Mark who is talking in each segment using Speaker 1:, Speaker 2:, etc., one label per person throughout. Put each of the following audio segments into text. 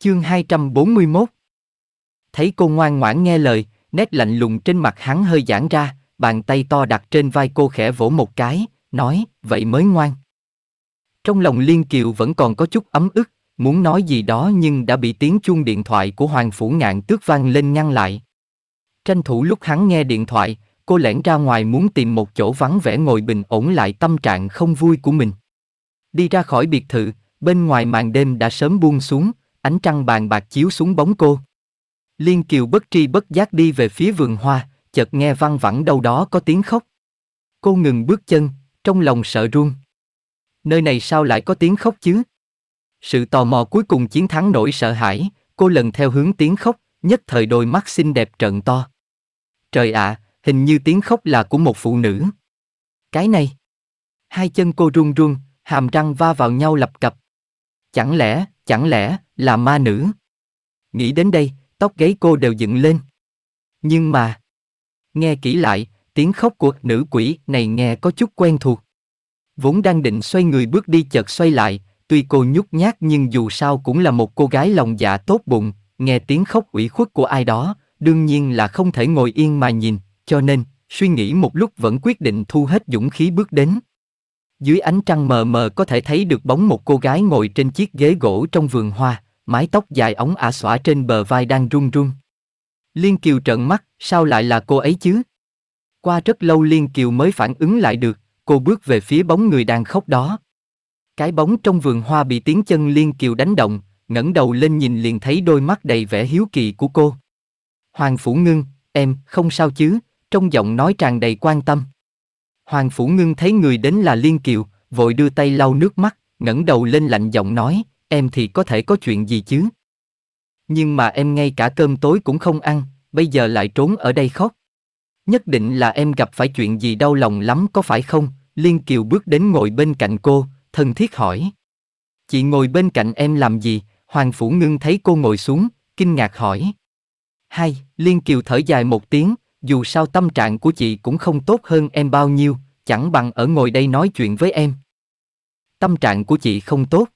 Speaker 1: Chương 241 Thấy cô ngoan ngoãn nghe lời, nét lạnh lùng trên mặt hắn hơi giãn ra, bàn tay to đặt trên vai cô khẽ vỗ một cái, nói, vậy mới ngoan. Trong lòng Liên Kiều vẫn còn có chút ấm ức, muốn nói gì đó nhưng đã bị tiếng chuông điện thoại của Hoàng Phủ Ngạn tước vang lên ngăn lại. Tranh thủ lúc hắn nghe điện thoại, cô lẻn ra ngoài muốn tìm một chỗ vắng vẻ ngồi bình ổn lại tâm trạng không vui của mình. Đi ra khỏi biệt thự, bên ngoài màn đêm đã sớm buông xuống, ánh trăng bàn bạc chiếu xuống bóng cô. Liên Kiều bất tri bất giác đi về phía vườn hoa, chợt nghe văng vẳng đâu đó có tiếng khóc. Cô ngừng bước chân, trong lòng sợ run. Nơi này sao lại có tiếng khóc chứ? Sự tò mò cuối cùng chiến thắng nỗi sợ hãi, cô lần theo hướng tiếng khóc, nhất thời đôi mắt xinh đẹp trợn to. Trời ạ, à, hình như tiếng khóc là của một phụ nữ. Cái này. Hai chân cô run run, hàm răng va vào nhau lập cập. Chẳng lẽ, chẳng lẽ, là ma nữ. Nghĩ đến đây, tóc gáy cô đều dựng lên. Nhưng mà, nghe kỹ lại, tiếng khóc của nữ quỷ này nghe có chút quen thuộc. Vốn đang định xoay người bước đi chợt xoay lại, tuy cô nhút nhát nhưng dù sao cũng là một cô gái lòng dạ tốt bụng, nghe tiếng khóc ủy khuất của ai đó, đương nhiên là không thể ngồi yên mà nhìn, cho nên, suy nghĩ một lúc vẫn quyết định thu hết dũng khí bước đến. Dưới ánh trăng mờ mờ có thể thấy được bóng một cô gái ngồi trên chiếc ghế gỗ trong vườn hoa, mái tóc dài ống ả xõa trên bờ vai đang run run. Liên Kiều trợn mắt, sao lại là cô ấy chứ? Qua rất lâu Liên Kiều mới phản ứng lại được, cô bước về phía bóng người đang khóc đó. Cái bóng trong vườn hoa bị tiếng chân Liên Kiều đánh động, ngẩng đầu lên nhìn liền thấy đôi mắt đầy vẻ hiếu kỳ của cô. Hoàng Phủ Ngưng, em, không sao chứ, trong giọng nói tràn đầy quan tâm. Hoàng Phủ Ngưng thấy người đến là Liên Kiều, vội đưa tay lau nước mắt, ngẩng đầu lên lạnh giọng nói, em thì có thể có chuyện gì chứ? Nhưng mà em ngay cả cơm tối cũng không ăn, bây giờ lại trốn ở đây khóc. Nhất định là em gặp phải chuyện gì đau lòng lắm có phải không? Liên Kiều bước đến ngồi bên cạnh cô, thân thiết hỏi. Chị ngồi bên cạnh em làm gì? Hoàng Phủ Ngưng thấy cô ngồi xuống, kinh ngạc hỏi. Hai, Liên Kiều thở dài một tiếng, dù sao tâm trạng của chị cũng không tốt hơn em bao nhiêu, chẳng bằng ở ngồi đây nói chuyện với em. Tâm trạng của chị không tốt.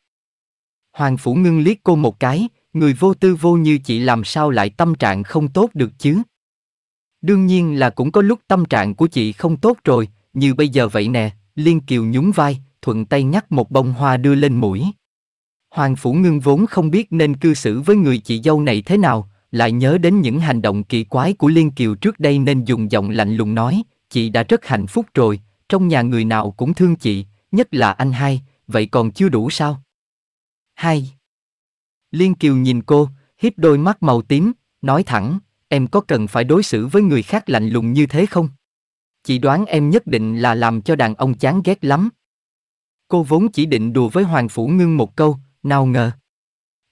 Speaker 1: Hoàng Phủ Ngưng liếc cô một cái, người vô tư vô như chị làm sao lại tâm trạng không tốt được chứ? Đương nhiên là cũng có lúc tâm trạng của chị không tốt rồi, như bây giờ vậy nè, Liên Kiều nhún vai, thuận tay nhắc một bông hoa đưa lên mũi. Hoàng Phủ Ngưng vốn không biết nên cư xử với người chị dâu này thế nào, lại nhớ đến những hành động kỳ quái của Liên Kiều trước đây nên dùng giọng lạnh lùng nói, chị đã rất hạnh phúc rồi, trong nhà người nào cũng thương chị, nhất là anh hai, vậy còn chưa đủ sao? Hai. Liên Kiều nhìn cô, híp đôi mắt màu tím, nói thẳng, em có cần phải đối xử với người khác lạnh lùng như thế không? Chị đoán em nhất định là làm cho đàn ông chán ghét lắm. Cô vốn chỉ định đùa với Hoàng Phủ Ngưng một câu, nào ngờ.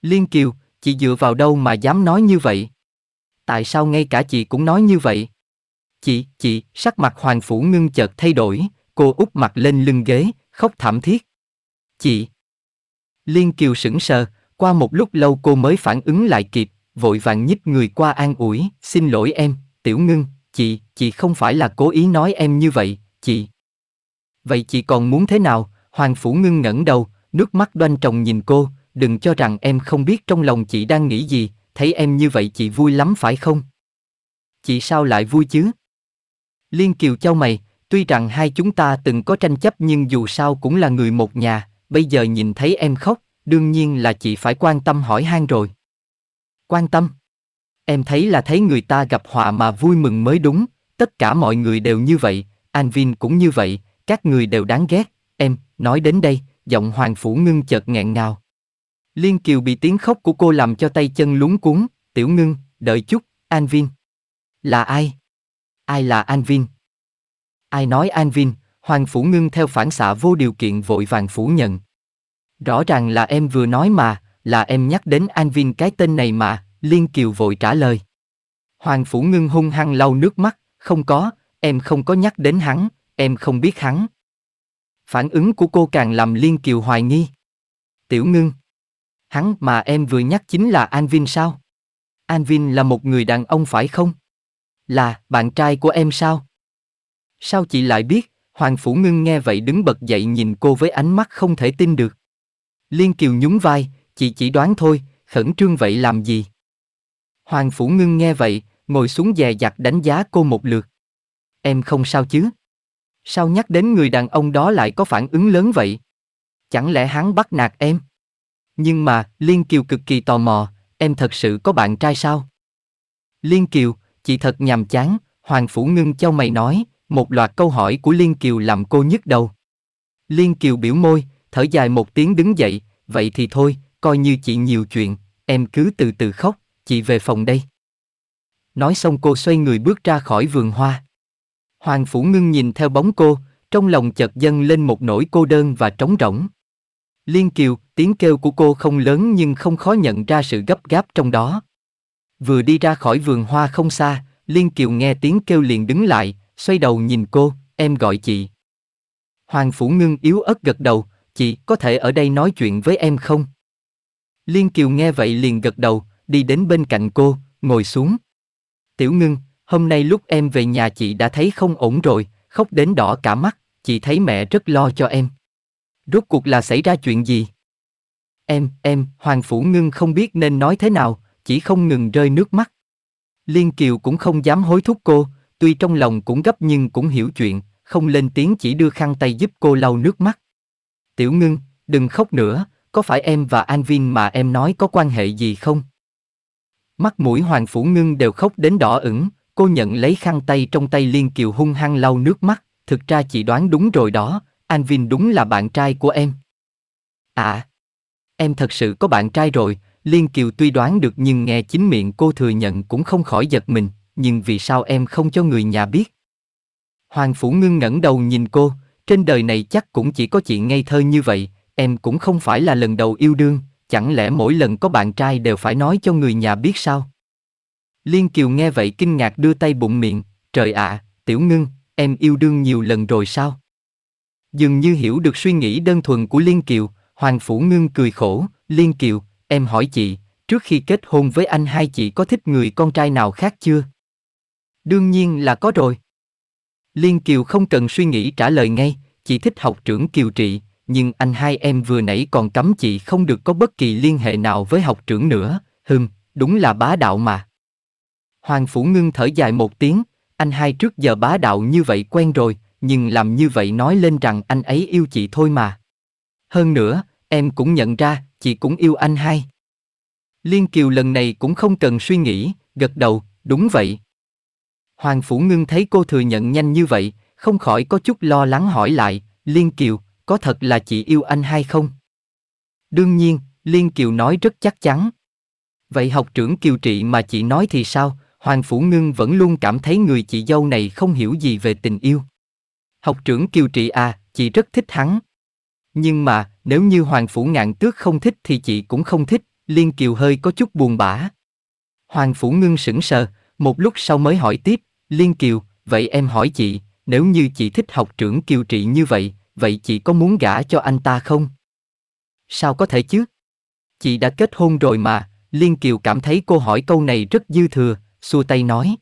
Speaker 1: Liên Kiều, chị dựa vào đâu mà dám nói như vậy? Tại sao ngay cả chị cũng nói như vậy? Chị, chị, sắc mặt Hoàng Phủ Ngưng chợt thay đổi, cô úp mặt lên lưng ghế, khóc thảm thiết. Chị, Liên Kiều sững sờ, qua một lúc lâu cô mới phản ứng lại kịp, vội vàng nhích người qua an ủi, xin lỗi em, tiểu ngưng, chị, chị không phải là cố ý nói em như vậy, chị. Vậy chị còn muốn thế nào? Hoàng Phủ Ngưng ngẩng đầu, nước mắt đoan trồng nhìn cô, đừng cho rằng em không biết trong lòng chị đang nghĩ gì, thấy em như vậy chị vui lắm phải không? Chị sao lại vui chứ? Liên Kiều cho mày, tuy rằng hai chúng ta từng có tranh chấp nhưng dù sao cũng là người một nhà, bây giờ nhìn thấy em khóc, đương nhiên là chị phải quan tâm hỏi han rồi. Quan tâm? Em thấy là thấy người ta gặp họa mà vui mừng mới đúng, tất cả mọi người đều như vậy, Anvin cũng như vậy, các người đều đáng ghét, em, nói đến đây, giọng Hoàng Phủ Ngưng chợt nghẹn ngào. Liên Kiều bị tiếng khóc của cô làm cho tay chân lúng cuốn, tiểu ngưng, đợi chút, Anvin. Là ai? Ai là Anvin? Ai nói Anvin? Hoàng Phủ Ngưng theo phản xạ vô điều kiện vội vàng phủ nhận. Rõ ràng là em vừa nói mà, là em nhắc đến An Vin cái tên này mà, Liên Kiều vội trả lời. Hoàng Phủ Ngưng hung hăng lau nước mắt, không có, em không có nhắc đến hắn, em không biết hắn. Phản ứng của cô càng làm Liên Kiều hoài nghi. Tiểu Ngưng. Hắn mà em vừa nhắc chính là An Vin sao? An Vin là một người đàn ông phải không? Là bạn trai của em sao? Sao chị lại biết? Hoàng Phủ Ngưng nghe vậy đứng bật dậy nhìn cô với ánh mắt không thể tin được. Liên Kiều nhún vai, chị chỉ đoán thôi, khẩn trương vậy làm gì? Hoàng Phủ Ngưng nghe vậy, ngồi xuống dè dặt đánh giá cô một lượt. Em không sao chứ? Sao nhắc đến người đàn ông đó lại có phản ứng lớn vậy? Chẳng lẽ hắn bắt nạt em? Nhưng mà, Liên Kiều cực kỳ tò mò, em thật sự có bạn trai sao? Liên Kiều, chị thật nhàm chán, Hoàng Phủ Ngưng cho mày nói, một loạt câu hỏi của Liên Kiều làm cô nhức đầu. Liên Kiều biểu môi, thở dài một tiếng đứng dậy, vậy thì thôi, coi như chị nhiều chuyện, em cứ từ từ khóc, chị về phòng đây. Nói xong cô xoay người bước ra khỏi vườn hoa. Hoàng Phủ Ngưng nhìn theo bóng cô, trong lòng chợt dâng lên một nỗi cô đơn và trống rỗng. Liên Kiều, tiếng kêu của cô không lớn nhưng không khó nhận ra sự gấp gáp trong đó. Vừa đi ra khỏi vườn hoa không xa, Liên Kiều nghe tiếng kêu liền đứng lại, xoay đầu nhìn cô, em gọi chị. Hoàng Phủ Ngưng yếu ớt gật đầu, chị có thể ở đây nói chuyện với em không? Liên Kiều nghe vậy liền gật đầu, đi đến bên cạnh cô, ngồi xuống. Tiểu Ngưng, hôm nay lúc em về nhà chị đã thấy không ổn rồi, khóc đến đỏ cả mắt, chị thấy mẹ rất lo cho em. Rốt cuộc là xảy ra chuyện gì? Em, em, Hoàng Phủ Ngưng không biết nên nói thế nào, chỉ không ngừng rơi nước mắt. Liên Kiều cũng không dám hối thúc cô, Tuy trong lòng cũng gấp nhưng cũng hiểu chuyện, không lên tiếng chỉ đưa khăn tay giúp cô lau nước mắt. Tiểu ngưng, đừng khóc nữa, có phải em và An Vin mà em nói có quan hệ gì không? Mắt mũi Hoàng Phủ Ngưng đều khóc đến đỏ ửng, cô nhận lấy khăn tay trong tay Liên Kiều hung hăng lau nước mắt, thực ra chị đoán đúng rồi đó, An Vin đúng là bạn trai của em. À, em thật sự có bạn trai rồi, Liên Kiều tuy đoán được nhưng nghe chính miệng cô thừa nhận cũng không khỏi giật mình nhưng vì sao em không cho người nhà biết? Hoàng Phủ Ngưng ngẩng đầu nhìn cô, trên đời này chắc cũng chỉ có chị ngây thơ như vậy, em cũng không phải là lần đầu yêu đương, chẳng lẽ mỗi lần có bạn trai đều phải nói cho người nhà biết sao? Liên Kiều nghe vậy kinh ngạc đưa tay bụng miệng, trời ạ, à, tiểu ngưng, em yêu đương nhiều lần rồi sao? Dường như hiểu được suy nghĩ đơn thuần của Liên Kiều, Hoàng Phủ Ngưng cười khổ, Liên Kiều, em hỏi chị, trước khi kết hôn với anh hai chị có thích người con trai nào khác chưa? Đương nhiên là có rồi. Liên Kiều không cần suy nghĩ trả lời ngay, chỉ thích học trưởng Kiều Trị, nhưng anh hai em vừa nãy còn cấm chị không được có bất kỳ liên hệ nào với học trưởng nữa, hừm, đúng là bá đạo mà. Hoàng Phủ Ngưng thở dài một tiếng, anh hai trước giờ bá đạo như vậy quen rồi, nhưng làm như vậy nói lên rằng anh ấy yêu chị thôi mà. Hơn nữa, em cũng nhận ra, chị cũng yêu anh hai. Liên Kiều lần này cũng không cần suy nghĩ, gật đầu, đúng vậy. Hoàng Phủ Ngưng thấy cô thừa nhận nhanh như vậy, không khỏi có chút lo lắng hỏi lại, Liên Kiều, có thật là chị yêu anh hay không? Đương nhiên, Liên Kiều nói rất chắc chắn. Vậy học trưởng Kiều Trị mà chị nói thì sao? Hoàng Phủ Ngưng vẫn luôn cảm thấy người chị dâu này không hiểu gì về tình yêu. Học trưởng Kiều Trị à, chị rất thích hắn. Nhưng mà, nếu như Hoàng Phủ Ngạn Tước không thích thì chị cũng không thích, Liên Kiều hơi có chút buồn bã. Hoàng Phủ Ngưng sững sờ, một lúc sau mới hỏi tiếp, Liên Kiều, vậy em hỏi chị, nếu như chị thích học trưởng Kiều Trị như vậy, vậy chị có muốn gả cho anh ta không? Sao có thể chứ? Chị đã kết hôn rồi mà, Liên Kiều cảm thấy cô hỏi câu này rất dư thừa, xua tay nói.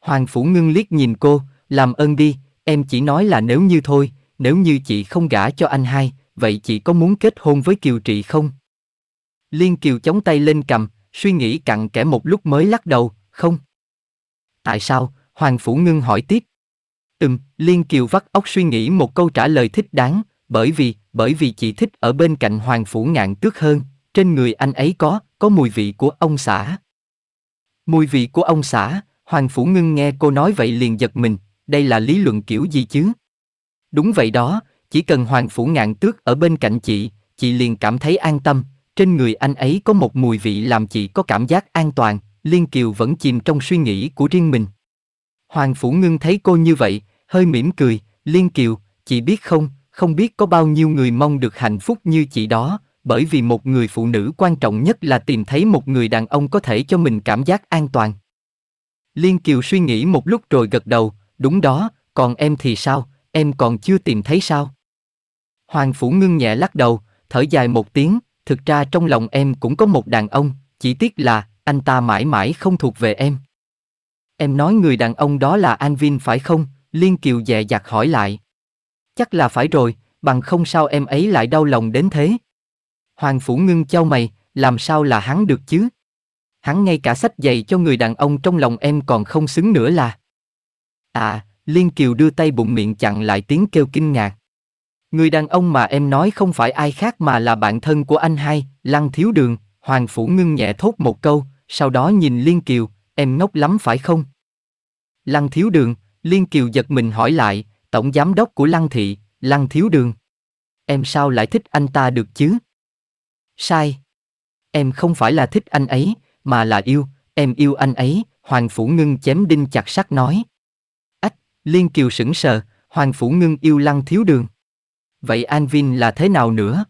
Speaker 1: Hoàng Phủ ngưng liếc nhìn cô, làm ơn đi, em chỉ nói là nếu như thôi, nếu như chị không gả cho anh hai, vậy chị có muốn kết hôn với Kiều Trị không? Liên Kiều chống tay lên cầm, suy nghĩ cặn kẽ một lúc mới lắc đầu, không. Tại sao, Hoàng Phủ Ngưng hỏi tiếp. Ừm, Liên Kiều vắt óc suy nghĩ một câu trả lời thích đáng, bởi vì, bởi vì chị thích ở bên cạnh Hoàng Phủ Ngạn Tước hơn, trên người anh ấy có, có mùi vị của ông xã. Mùi vị của ông xã, Hoàng Phủ Ngưng nghe cô nói vậy liền giật mình, đây là lý luận kiểu gì chứ? Đúng vậy đó, chỉ cần Hoàng Phủ Ngạn Tước ở bên cạnh chị, chị liền cảm thấy an tâm, trên người anh ấy có một mùi vị làm chị có cảm giác an toàn, Liên Kiều vẫn chìm trong suy nghĩ của riêng mình. Hoàng Phủ Ngưng thấy cô như vậy, hơi mỉm cười, Liên Kiều, chị biết không, không biết có bao nhiêu người mong được hạnh phúc như chị đó, bởi vì một người phụ nữ quan trọng nhất là tìm thấy một người đàn ông có thể cho mình cảm giác an toàn. Liên Kiều suy nghĩ một lúc rồi gật đầu, đúng đó, còn em thì sao, em còn chưa tìm thấy sao? Hoàng Phủ Ngưng nhẹ lắc đầu, thở dài một tiếng, thực ra trong lòng em cũng có một đàn ông, chỉ tiếc là anh ta mãi mãi không thuộc về em. Em nói người đàn ông đó là Anvin phải không? Liên Kiều dè dặt hỏi lại. Chắc là phải rồi, bằng không sao em ấy lại đau lòng đến thế. Hoàng Phủ Ngưng trao mày, làm sao là hắn được chứ? Hắn ngay cả sách giày cho người đàn ông trong lòng em còn không xứng nữa là. À, Liên Kiều đưa tay bụng miệng chặn lại tiếng kêu kinh ngạc. Người đàn ông mà em nói không phải ai khác mà là bạn thân của anh hai, Lăng Thiếu Đường, Hoàng Phủ Ngưng nhẹ thốt một câu, sau đó nhìn Liên Kiều, Em ngốc lắm phải không? Lăng Thiếu Đường, Liên Kiều giật mình hỏi lại, tổng giám đốc của Lăng Thị, Lăng Thiếu Đường. Em sao lại thích anh ta được chứ? Sai. Em không phải là thích anh ấy, mà là yêu, em yêu anh ấy, Hoàng Phủ Ngưng chém đinh chặt sắt nói. Ách, Liên Kiều sững sờ, Hoàng Phủ Ngưng yêu Lăng Thiếu Đường. Vậy An Vin là thế nào nữa?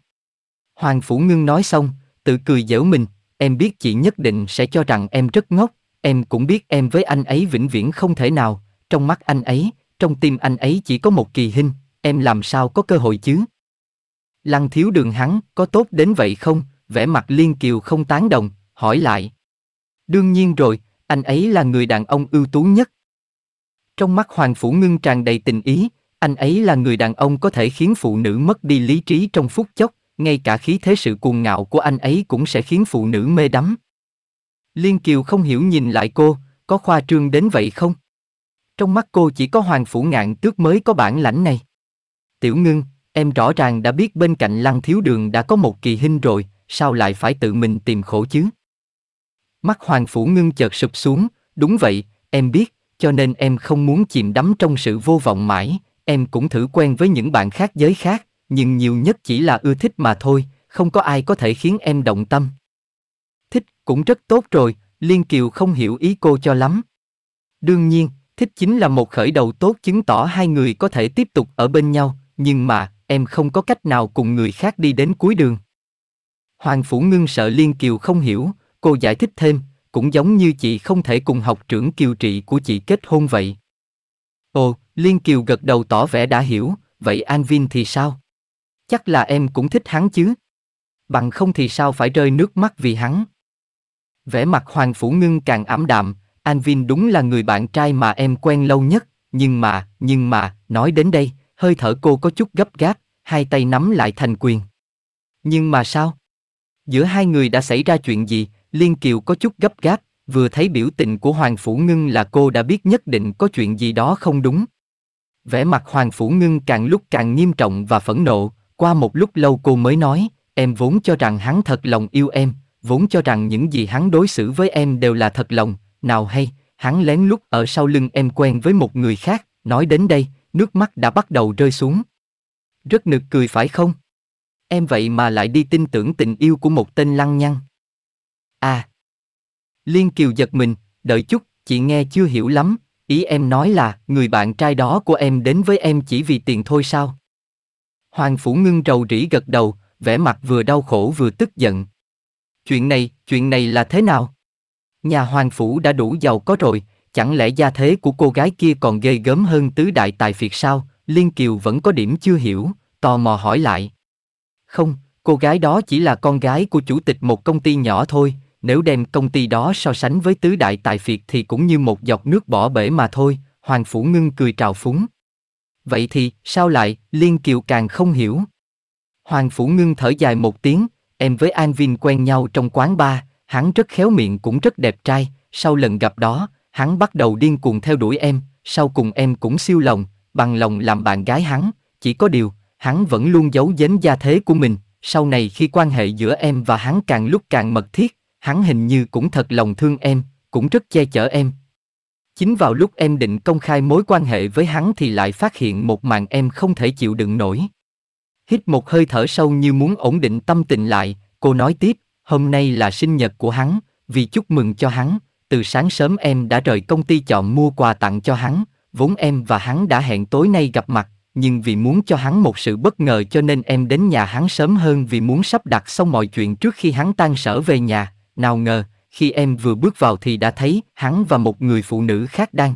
Speaker 1: Hoàng Phủ Ngưng nói xong, tự cười giễu mình, em biết chị nhất định sẽ cho rằng em rất ngốc, Em cũng biết em với anh ấy vĩnh viễn không thể nào, trong mắt anh ấy, trong tim anh ấy chỉ có một kỳ hình em làm sao có cơ hội chứ? Lăng thiếu đường hắn, có tốt đến vậy không? Vẻ mặt Liên Kiều không tán đồng, hỏi lại. Đương nhiên rồi, anh ấy là người đàn ông ưu tú nhất. Trong mắt Hoàng Phủ Ngưng tràn đầy tình ý, anh ấy là người đàn ông có thể khiến phụ nữ mất đi lý trí trong phút chốc, ngay cả khí thế sự cuồng ngạo của anh ấy cũng sẽ khiến phụ nữ mê đắm. Liên Kiều không hiểu nhìn lại cô, có khoa trương đến vậy không? Trong mắt cô chỉ có Hoàng Phủ Ngạn tước mới có bản lãnh này. Tiểu ngưng, em rõ ràng đã biết bên cạnh Lăng Thiếu Đường đã có một kỳ hình rồi, sao lại phải tự mình tìm khổ chứ? Mắt Hoàng Phủ ngưng chợt sụp xuống, đúng vậy, em biết, cho nên em không muốn chìm đắm trong sự vô vọng mãi, em cũng thử quen với những bạn khác giới khác, nhưng nhiều nhất chỉ là ưa thích mà thôi, không có ai có thể khiến em động tâm. Cũng rất tốt rồi, Liên Kiều không hiểu ý cô cho lắm. Đương nhiên, thích chính là một khởi đầu tốt chứng tỏ hai người có thể tiếp tục ở bên nhau, nhưng mà, em không có cách nào cùng người khác đi đến cuối đường. Hoàng Phủ Ngưng sợ Liên Kiều không hiểu, cô giải thích thêm, cũng giống như chị không thể cùng học trưởng kiều trị của chị kết hôn vậy. Ồ, Liên Kiều gật đầu tỏ vẻ đã hiểu, vậy An Vin thì sao? Chắc là em cũng thích hắn chứ. Bằng không thì sao phải rơi nước mắt vì hắn? vẻ mặt Hoàng Phủ Ngưng càng ảm đạm, An Vin đúng là người bạn trai mà em quen lâu nhất, nhưng mà, nhưng mà, nói đến đây, hơi thở cô có chút gấp gáp, hai tay nắm lại thành quyền. Nhưng mà sao? Giữa hai người đã xảy ra chuyện gì, Liên Kiều có chút gấp gáp, vừa thấy biểu tình của Hoàng Phủ Ngưng là cô đã biết nhất định có chuyện gì đó không đúng. Vẻ mặt Hoàng Phủ Ngưng càng lúc càng nghiêm trọng và phẫn nộ, qua một lúc lâu cô mới nói, em vốn cho rằng hắn thật lòng yêu em, vốn cho rằng những gì hắn đối xử với em đều là thật lòng, nào hay, hắn lén lút ở sau lưng em quen với một người khác, nói đến đây, nước mắt đã bắt đầu rơi xuống. Rất nực cười phải không? Em vậy mà lại đi tin tưởng tình yêu của một tên lăng nhăng. À. Liên Kiều giật mình, đợi chút, chị nghe chưa hiểu lắm, ý em nói là người bạn trai đó của em đến với em chỉ vì tiền thôi sao? Hoàng Phủ Ngưng rầu rĩ gật đầu, vẻ mặt vừa đau khổ vừa tức giận. Chuyện này, chuyện này là thế nào? Nhà hoàng phủ đã đủ giàu có rồi, chẳng lẽ gia thế của cô gái kia còn ghê gớm hơn tứ đại tài phiệt sao? Liên Kiều vẫn có điểm chưa hiểu, tò mò hỏi lại. Không, cô gái đó chỉ là con gái của chủ tịch một công ty nhỏ thôi, nếu đem công ty đó so sánh với tứ đại tài phiệt thì cũng như một giọt nước bỏ bể mà thôi, Hoàng Phủ Ngưng cười trào phúng. Vậy thì, sao lại, Liên Kiều càng không hiểu. Hoàng Phủ Ngưng thở dài một tiếng, Em với An Vin quen nhau trong quán bar, hắn rất khéo miệng cũng rất đẹp trai, sau lần gặp đó, hắn bắt đầu điên cuồng theo đuổi em, sau cùng em cũng siêu lòng, bằng lòng làm bạn gái hắn, chỉ có điều, hắn vẫn luôn giấu giếm gia thế của mình, sau này khi quan hệ giữa em và hắn càng lúc càng mật thiết, hắn hình như cũng thật lòng thương em, cũng rất che chở em. Chính vào lúc em định công khai mối quan hệ với hắn thì lại phát hiện một màn em không thể chịu đựng nổi. Hít một hơi thở sâu như muốn ổn định tâm tình lại, cô nói tiếp, hôm nay là sinh nhật của hắn, vì chúc mừng cho hắn, từ sáng sớm em đã rời công ty chọn mua quà tặng cho hắn, vốn em và hắn đã hẹn tối nay gặp mặt, nhưng vì muốn cho hắn một sự bất ngờ cho nên em đến nhà hắn sớm hơn vì muốn sắp đặt xong mọi chuyện trước khi hắn tan sở về nhà, nào ngờ, khi em vừa bước vào thì đã thấy hắn và một người phụ nữ khác đang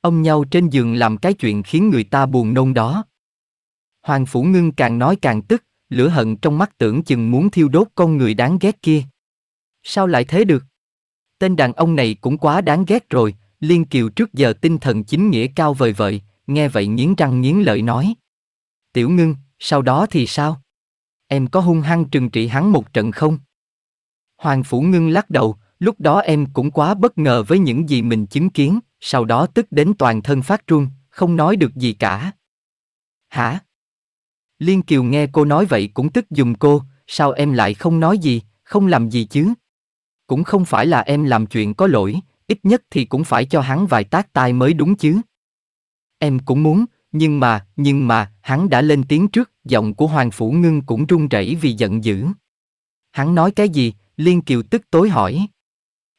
Speaker 1: ông nhau trên giường làm cái chuyện khiến người ta buồn nôn đó Hoàng Phủ Ngưng càng nói càng tức, lửa hận trong mắt tưởng chừng muốn thiêu đốt con người đáng ghét kia. Sao lại thế được? Tên đàn ông này cũng quá đáng ghét rồi, Liên Kiều trước giờ tinh thần chính nghĩa cao vời vợi, nghe vậy nghiến răng nghiến lợi nói. Tiểu Ngưng, sau đó thì sao? Em có hung hăng trừng trị hắn một trận không? Hoàng Phủ Ngưng lắc đầu, lúc đó em cũng quá bất ngờ với những gì mình chứng kiến, sau đó tức đến toàn thân phát run, không nói được gì cả. Hả? Liên Kiều nghe cô nói vậy cũng tức dùng cô, sao em lại không nói gì, không làm gì chứ? Cũng không phải là em làm chuyện có lỗi, ít nhất thì cũng phải cho hắn vài tác tai mới đúng chứ. Em cũng muốn, nhưng mà, nhưng mà, hắn đã lên tiếng trước, giọng của Hoàng Phủ Ngưng cũng run rẩy vì giận dữ. Hắn nói cái gì, Liên Kiều tức tối hỏi.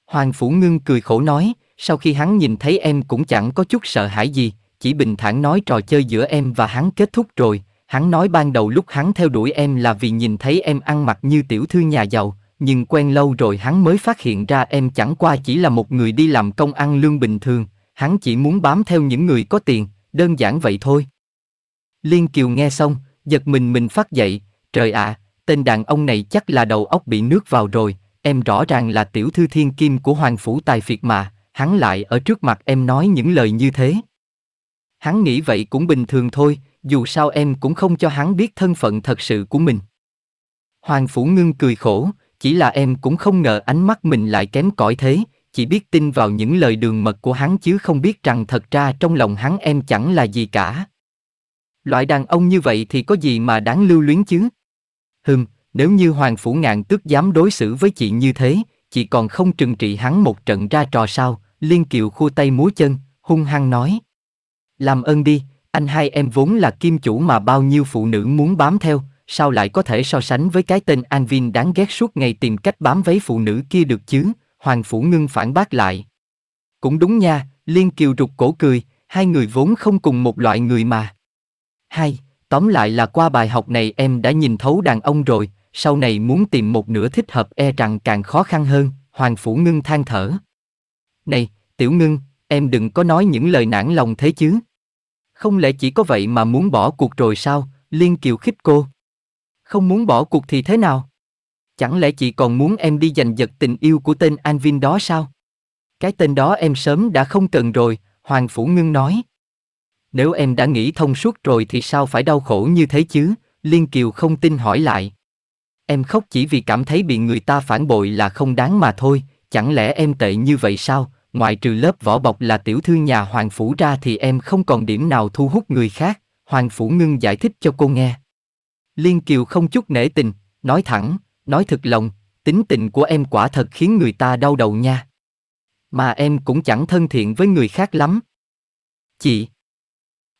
Speaker 1: Hoàng Phủ Ngưng cười khổ nói, sau khi hắn nhìn thấy em cũng chẳng có chút sợ hãi gì, chỉ bình thản nói trò chơi giữa em và hắn kết thúc rồi, Hắn nói ban đầu lúc hắn theo đuổi em là vì nhìn thấy em ăn mặc như tiểu thư nhà giàu, nhưng quen lâu rồi hắn mới phát hiện ra em chẳng qua chỉ là một người đi làm công ăn lương bình thường, hắn chỉ muốn bám theo những người có tiền, đơn giản vậy thôi. Liên Kiều nghe xong, giật mình mình phát dậy, trời ạ, tên đàn ông này chắc là đầu óc bị nước vào rồi, em rõ ràng là tiểu thư thiên kim của hoàng phủ tài phiệt mà, hắn lại ở trước mặt em nói những lời như thế. Hắn nghĩ vậy cũng bình thường thôi, dù sao em cũng không cho hắn biết thân phận thật sự của mình. Hoàng Phủ Ngưng cười khổ, chỉ là em cũng không ngờ ánh mắt mình lại kém cỏi thế, chỉ biết tin vào những lời đường mật của hắn chứ không biết rằng thật ra trong lòng hắn em chẳng là gì cả. Loại đàn ông như vậy thì có gì mà đáng lưu luyến chứ? Hừm, nếu như Hoàng Phủ Ngạn tức dám đối xử với chị như thế, chị còn không trừng trị hắn một trận ra trò sao, Liên Kiều khu tay múa chân, hung hăng nói. Làm ơn đi, anh hai em vốn là kim chủ mà bao nhiêu phụ nữ muốn bám theo, sao lại có thể so sánh với cái tên An Vin đáng ghét suốt ngày tìm cách bám váy phụ nữ kia được chứ? Hoàng Phủ Ngưng phản bác lại. Cũng đúng nha, Liên Kiều rụt cổ cười, hai người vốn không cùng một loại người mà. Hai, tóm lại là qua bài học này em đã nhìn thấu đàn ông rồi, sau này muốn tìm một nửa thích hợp e rằng càng khó khăn hơn, Hoàng Phủ Ngưng than thở. Này, Tiểu Ngưng, em đừng có nói những lời nản lòng thế chứ. Không lẽ chỉ có vậy mà muốn bỏ cuộc rồi sao? Liên Kiều khích cô. Không muốn bỏ cuộc thì thế nào? Chẳng lẽ chị còn muốn em đi giành giật tình yêu của tên Anvin đó sao? Cái tên đó em sớm đã không cần rồi, Hoàng Phủ Ngưng nói. Nếu em đã nghĩ thông suốt rồi thì sao phải đau khổ như thế chứ? Liên Kiều không tin hỏi lại. Em khóc chỉ vì cảm thấy bị người ta phản bội là không đáng mà thôi, chẳng lẽ em tệ như vậy sao? ngoại trừ lớp vỏ bọc là tiểu thư nhà Hoàng Phủ ra thì em không còn điểm nào thu hút người khác, Hoàng Phủ ngưng giải thích cho cô nghe. Liên Kiều không chút nể tình, nói thẳng, nói thật lòng, tính tình của em quả thật khiến người ta đau đầu nha. Mà em cũng chẳng thân thiện với người khác lắm. Chị,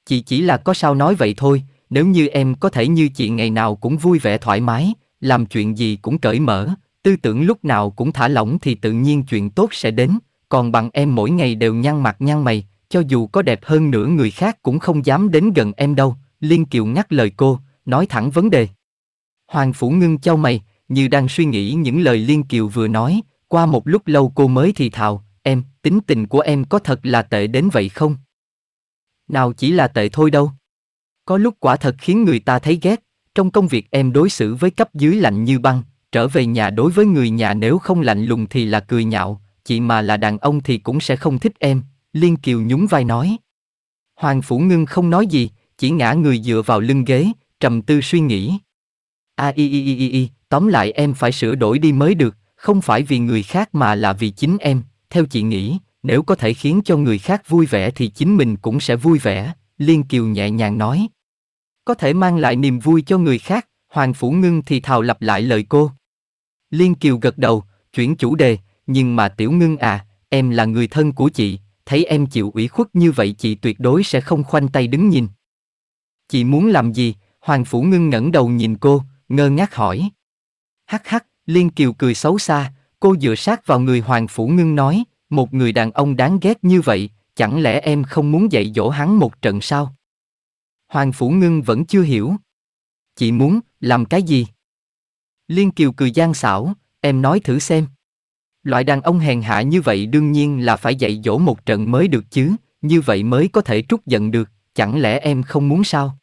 Speaker 1: chị chỉ là có sao nói vậy thôi, nếu như em có thể như chị ngày nào cũng vui vẻ thoải mái, làm chuyện gì cũng cởi mở, tư tưởng lúc nào cũng thả lỏng thì tự nhiên chuyện tốt sẽ đến, còn bằng em mỗi ngày đều nhăn mặt nhăn mày, cho dù có đẹp hơn nữa người khác cũng không dám đến gần em đâu, Liên Kiều ngắt lời cô, nói thẳng vấn đề. Hoàng Phủ ngưng cho mày, như đang suy nghĩ những lời Liên Kiều vừa nói, qua một lúc lâu cô mới thì thào, em, tính tình của em có thật là tệ đến vậy không? Nào chỉ là tệ thôi đâu. Có lúc quả thật khiến người ta thấy ghét, trong công việc em đối xử với cấp dưới lạnh như băng, trở về nhà đối với người nhà nếu không lạnh lùng thì là cười nhạo, chị mà là đàn ông thì cũng sẽ không thích em, Liên Kiều nhún vai nói. Hoàng Phủ Ngưng không nói gì, chỉ ngã người dựa vào lưng ghế, trầm tư suy nghĩ. A i i i i i, tóm lại em phải sửa đổi đi mới được, không phải vì người khác mà là vì chính em, theo chị nghĩ, nếu có thể khiến cho người khác vui vẻ thì chính mình cũng sẽ vui vẻ, Liên Kiều nhẹ nhàng nói. Có thể mang lại niềm vui cho người khác, Hoàng Phủ Ngưng thì thào lặp lại lời cô. Liên Kiều gật đầu, chuyển chủ đề, nhưng mà tiểu ngưng à, em là người thân của chị, thấy em chịu ủy khuất như vậy chị tuyệt đối sẽ không khoanh tay đứng nhìn. Chị muốn làm gì? Hoàng Phủ Ngưng ngẩng đầu nhìn cô, ngơ ngác hỏi. Hắc hắc, Liên Kiều cười xấu xa, cô dựa sát vào người Hoàng Phủ Ngưng nói, một người đàn ông đáng ghét như vậy, chẳng lẽ em không muốn dạy dỗ hắn một trận sao? Hoàng Phủ Ngưng vẫn chưa hiểu. Chị muốn, làm cái gì? Liên Kiều cười gian xảo, em nói thử xem. Loại đàn ông hèn hạ như vậy đương nhiên là phải dạy dỗ một trận mới được chứ, như vậy mới có thể trút giận được, chẳng lẽ em không muốn sao?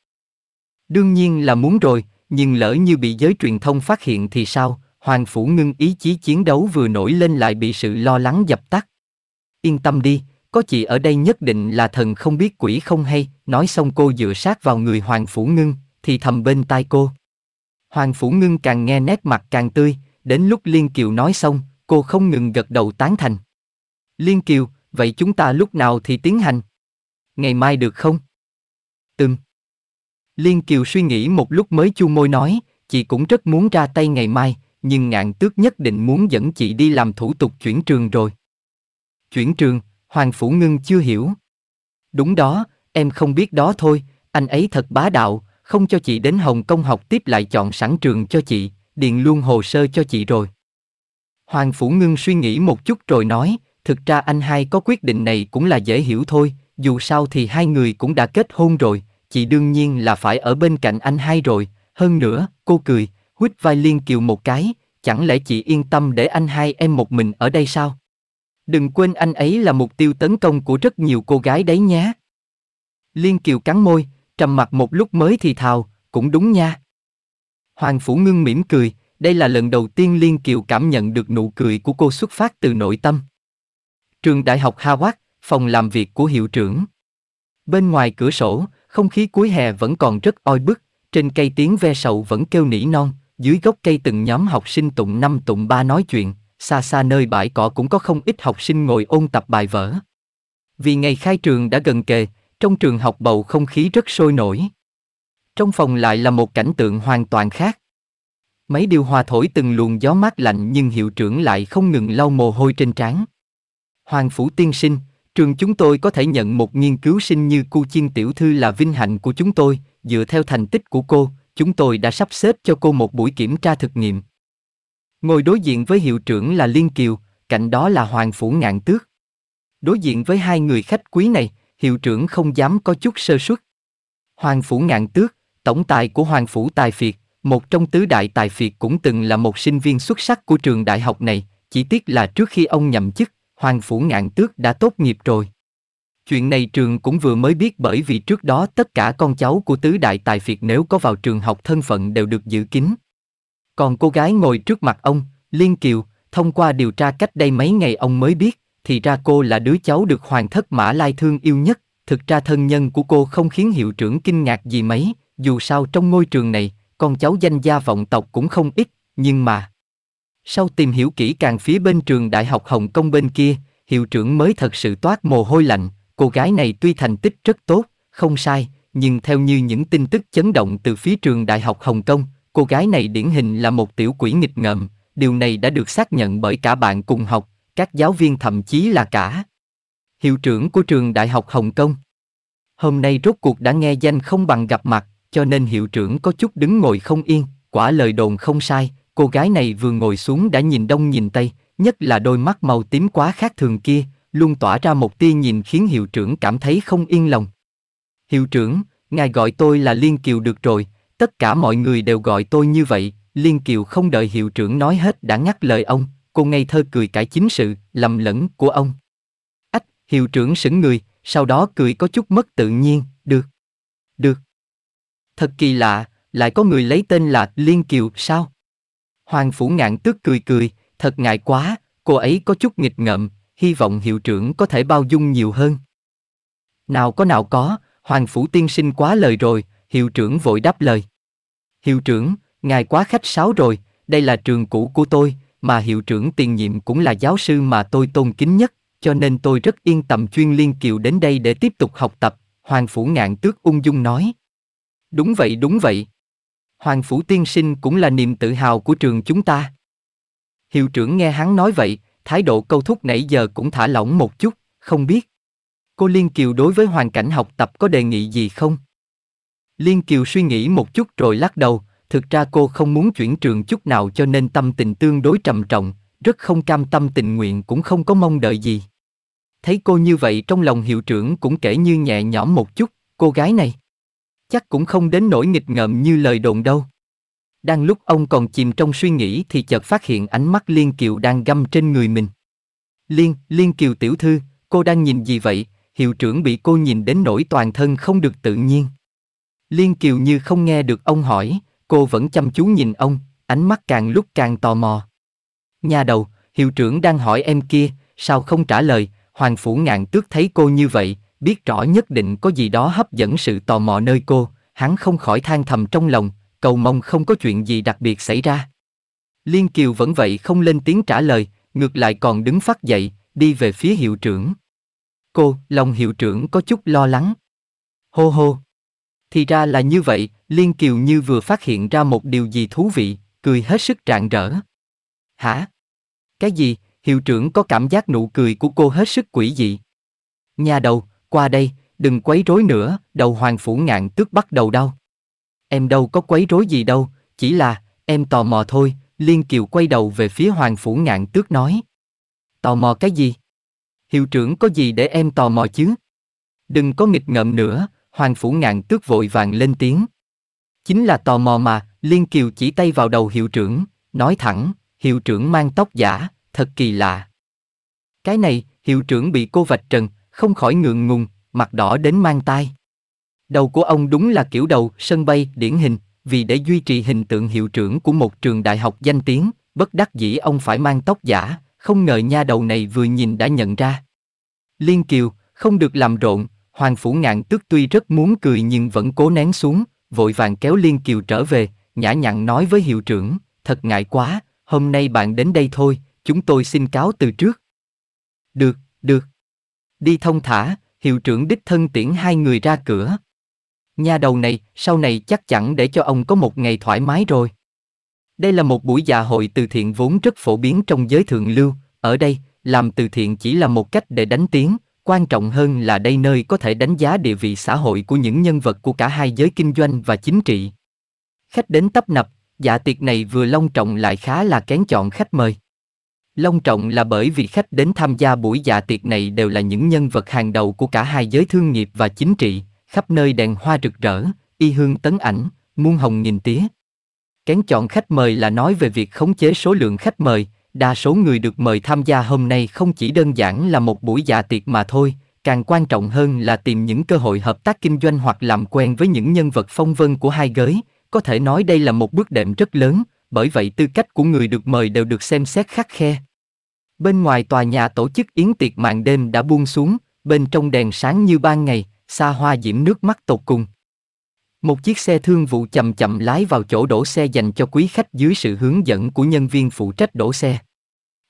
Speaker 1: Đương nhiên là muốn rồi, nhưng lỡ như bị giới truyền thông phát hiện thì sao? Hoàng Phủ ngưng ý chí chiến đấu vừa nổi lên lại bị sự lo lắng dập tắt. Yên tâm đi, có chị ở đây nhất định là thần không biết quỷ không hay, nói xong cô dựa sát vào người Hoàng Phủ ngưng, thì thầm bên tai cô. Hoàng Phủ ngưng càng nghe nét mặt càng tươi, đến lúc Liên Kiều nói xong, Cô không ngừng gật đầu tán thành. Liên Kiều, vậy chúng ta lúc nào thì tiến hành? Ngày mai được không? Từng. Liên Kiều suy nghĩ một lúc mới chu môi nói, chị cũng rất muốn ra tay ngày mai, nhưng ngạn tước nhất định muốn dẫn chị đi làm thủ tục chuyển trường rồi. Chuyển trường, Hoàng Phủ Ngưng chưa hiểu. Đúng đó, em không biết đó thôi, anh ấy thật bá đạo, không cho chị đến Hồng Kông học tiếp lại chọn sẵn trường cho chị, điền luôn hồ sơ cho chị rồi. Hoàng Phủ Ngưng suy nghĩ một chút rồi nói, thực ra anh hai có quyết định này cũng là dễ hiểu thôi, dù sao thì hai người cũng đã kết hôn rồi, chị đương nhiên là phải ở bên cạnh anh hai rồi, hơn nữa, cô cười, huýt vai Liên Kiều một cái, chẳng lẽ chị yên tâm để anh hai em một mình ở đây sao? Đừng quên anh ấy là mục tiêu tấn công của rất nhiều cô gái đấy nhé. Liên Kiều cắn môi, trầm mặt một lúc mới thì thào, cũng đúng nha. Hoàng Phủ Ngưng mỉm cười, đây là lần đầu tiên Liên Kiều cảm nhận được nụ cười của cô xuất phát từ nội tâm. Trường Đại học Howard, phòng làm việc của hiệu trưởng. Bên ngoài cửa sổ, không khí cuối hè vẫn còn rất oi bức, trên cây tiếng ve sầu vẫn kêu nỉ non, dưới gốc cây từng nhóm học sinh tụng năm tụng ba nói chuyện, xa xa nơi bãi cỏ cũng có không ít học sinh ngồi ôn tập bài vở. Vì ngày khai trường đã gần kề, trong trường học bầu không khí rất sôi nổi. Trong phòng lại là một cảnh tượng hoàn toàn khác. Mấy điều hòa thổi từng luồng gió mát lạnh nhưng hiệu trưởng lại không ngừng lau mồ hôi trên trán. Hoàng Phủ Tiên Sinh, trường chúng tôi có thể nhận một nghiên cứu sinh như cô chiên tiểu thư là vinh hạnh của chúng tôi, dựa theo thành tích của cô, chúng tôi đã sắp xếp cho cô một buổi kiểm tra thực nghiệm. Ngồi đối diện với hiệu trưởng là Liên Kiều, cạnh đó là Hoàng Phủ Ngạn Tước. Đối diện với hai người khách quý này, hiệu trưởng không dám có chút sơ suất. Hoàng Phủ Ngạn Tước, tổng tài của Hoàng Phủ Tài Phiệt, một trong tứ đại tài phiệt cũng từng là một sinh viên xuất sắc của trường đại học này, chỉ tiếc là trước khi ông nhậm chức, Hoàng Phủ Ngạn Tước đã tốt nghiệp rồi. Chuyện này trường cũng vừa mới biết bởi vì trước đó tất cả con cháu của tứ đại tài phiệt nếu có vào trường học thân phận đều được giữ kín. Còn cô gái ngồi trước mặt ông, Liên Kiều, thông qua điều tra cách đây mấy ngày ông mới biết, thì ra cô là đứa cháu được hoàng thất Mã Lai thương yêu nhất, thực ra thân nhân của cô không khiến hiệu trưởng kinh ngạc gì mấy, dù sao trong ngôi trường này, con cháu danh gia vọng tộc cũng không ít, nhưng mà... Sau tìm hiểu kỹ càng phía bên trường Đại học Hồng Kông bên kia, hiệu trưởng mới thật sự toát mồ hôi lạnh, cô gái này tuy thành tích rất tốt, không sai, nhưng theo như những tin tức chấn động từ phía trường Đại học Hồng Kông, cô gái này điển hình là một tiểu quỷ nghịch ngợm, điều này đã được xác nhận bởi cả bạn cùng học, các giáo viên thậm chí là cả hiệu trưởng của trường Đại học Hồng Kông. Hôm nay rốt cuộc đã nghe danh không bằng gặp mặt, cho nên hiệu trưởng có chút đứng ngồi không yên, quả lời đồn không sai, cô gái này vừa ngồi xuống đã nhìn đông nhìn tây, nhất là đôi mắt màu tím quá khác thường kia, luôn tỏa ra một tia nhìn khiến hiệu trưởng cảm thấy không yên lòng. Hiệu trưởng, ngài gọi tôi là Liên Kiều được rồi, tất cả mọi người đều gọi tôi như vậy, Liên Kiều không đợi hiệu trưởng nói hết đã ngắt lời ông, cô ngây thơ cười cãi chính sự, lầm lẫn của ông. Ách, hiệu trưởng sững người, sau đó cười có chút mất tự nhiên, được. Được thật kỳ lạ, lại có người lấy tên là Liên Kiều sao? Hoàng Phủ Ngạn tức cười cười, thật ngại quá, cô ấy có chút nghịch ngợm, hy vọng hiệu trưởng có thể bao dung nhiều hơn. Nào có nào có, Hoàng Phủ tiên sinh quá lời rồi, hiệu trưởng vội đáp lời. Hiệu trưởng, ngài quá khách sáo rồi, đây là trường cũ của tôi, mà hiệu trưởng tiền nhiệm cũng là giáo sư mà tôi tôn kính nhất, cho nên tôi rất yên tâm chuyên liên kiều đến đây để tiếp tục học tập. Hoàng Phủ Ngạn Tước ung dung nói, Đúng vậy đúng vậy. Hoàng Phủ Tiên Sinh cũng là niềm tự hào của trường chúng ta. Hiệu trưởng nghe hắn nói vậy, thái độ câu thúc nãy giờ cũng thả lỏng một chút, không biết. Cô Liên Kiều đối với hoàn cảnh học tập có đề nghị gì không? Liên Kiều suy nghĩ một chút rồi lắc đầu, thực ra cô không muốn chuyển trường chút nào cho nên tâm tình tương đối trầm trọng, rất không cam tâm tình nguyện cũng không có mong đợi gì. Thấy cô như vậy trong lòng hiệu trưởng cũng kể như nhẹ nhõm một chút, cô gái này. Chắc cũng không đến nỗi nghịch ngợm như lời đồn đâu. Đang lúc ông còn chìm trong suy nghĩ thì chợt phát hiện ánh mắt Liên Kiều đang găm trên người mình. Liên, Liên Kiều tiểu thư, cô đang nhìn gì vậy? Hiệu trưởng bị cô nhìn đến nỗi toàn thân không được tự nhiên. Liên Kiều như không nghe được ông hỏi, cô vẫn chăm chú nhìn ông, ánh mắt càng lúc càng tò mò. Nhà đầu, hiệu trưởng đang hỏi em kia, sao không trả lời, Hoàng Phủ Ngạn Tước thấy cô như vậy, biết rõ nhất định có gì đó hấp dẫn sự tò mò nơi cô, hắn không khỏi than thầm trong lòng, cầu mong không có chuyện gì đặc biệt xảy ra. Liên Kiều vẫn vậy không lên tiếng trả lời, ngược lại còn đứng phát dậy, đi về phía hiệu trưởng. Cô, lòng hiệu trưởng có chút lo lắng. Hô hô. Thì ra là như vậy, Liên Kiều như vừa phát hiện ra một điều gì thú vị, cười hết sức trạng rỡ. Hả? Cái gì? Hiệu trưởng có cảm giác nụ cười của cô hết sức quỷ dị. Nhà đầu, qua đây, đừng quấy rối nữa, đầu hoàng phủ ngạn tước bắt đầu đau. Em đâu có quấy rối gì đâu, chỉ là, em tò mò thôi, Liên Kiều quay đầu về phía hoàng phủ ngạn tước nói. Tò mò cái gì? Hiệu trưởng có gì để em tò mò chứ? Đừng có nghịch ngợm nữa, hoàng phủ ngạn tước vội vàng lên tiếng. Chính là tò mò mà, Liên Kiều chỉ tay vào đầu hiệu trưởng, nói thẳng, hiệu trưởng mang tóc giả, thật kỳ lạ. Cái này, hiệu trưởng bị cô vạch trần, không khỏi ngượng ngùng, mặt đỏ đến mang tai. Đầu của ông đúng là kiểu đầu sân bay điển hình, vì để duy trì hình tượng hiệu trưởng của một trường đại học danh tiếng, bất đắc dĩ ông phải mang tóc giả, không ngờ nha đầu này vừa nhìn đã nhận ra. Liên Kiều, không được làm rộn, Hoàng Phủ Ngạn tức tuy rất muốn cười nhưng vẫn cố nén xuống, vội vàng kéo Liên Kiều trở về, nhã nhặn nói với hiệu trưởng, thật ngại quá, hôm nay bạn đến đây thôi, chúng tôi xin cáo từ trước. Được, được, Đi thông thả, hiệu trưởng đích thân tiễn hai người ra cửa. Nhà đầu này, sau này chắc chắn để cho ông có một ngày thoải mái rồi. Đây là một buổi dạ hội từ thiện vốn rất phổ biến trong giới thượng lưu, ở đây, làm từ thiện chỉ là một cách để đánh tiếng, quan trọng hơn là đây nơi có thể đánh giá địa vị xã hội của những nhân vật của cả hai giới kinh doanh và chính trị. Khách đến tấp nập, dạ tiệc này vừa long trọng lại khá là kén chọn khách mời. Long trọng là bởi vì khách đến tham gia buổi dạ tiệc này đều là những nhân vật hàng đầu của cả hai giới thương nghiệp và chính trị, khắp nơi đèn hoa rực rỡ, y hương tấn ảnh, muôn hồng nghìn tía. Kén chọn khách mời là nói về việc khống chế số lượng khách mời, đa số người được mời tham gia hôm nay không chỉ đơn giản là một buổi dạ tiệc mà thôi, càng quan trọng hơn là tìm những cơ hội hợp tác kinh doanh hoặc làm quen với những nhân vật phong vân của hai giới, có thể nói đây là một bước đệm rất lớn, bởi vậy tư cách của người được mời đều được xem xét khắc khe. Bên ngoài tòa nhà tổ chức yến tiệc mạng đêm đã buông xuống, bên trong đèn sáng như ban ngày, xa hoa diễm nước mắt tột cùng. Một chiếc xe thương vụ chậm chậm lái vào chỗ đổ xe dành cho quý khách dưới sự hướng dẫn của nhân viên phụ trách đổ xe.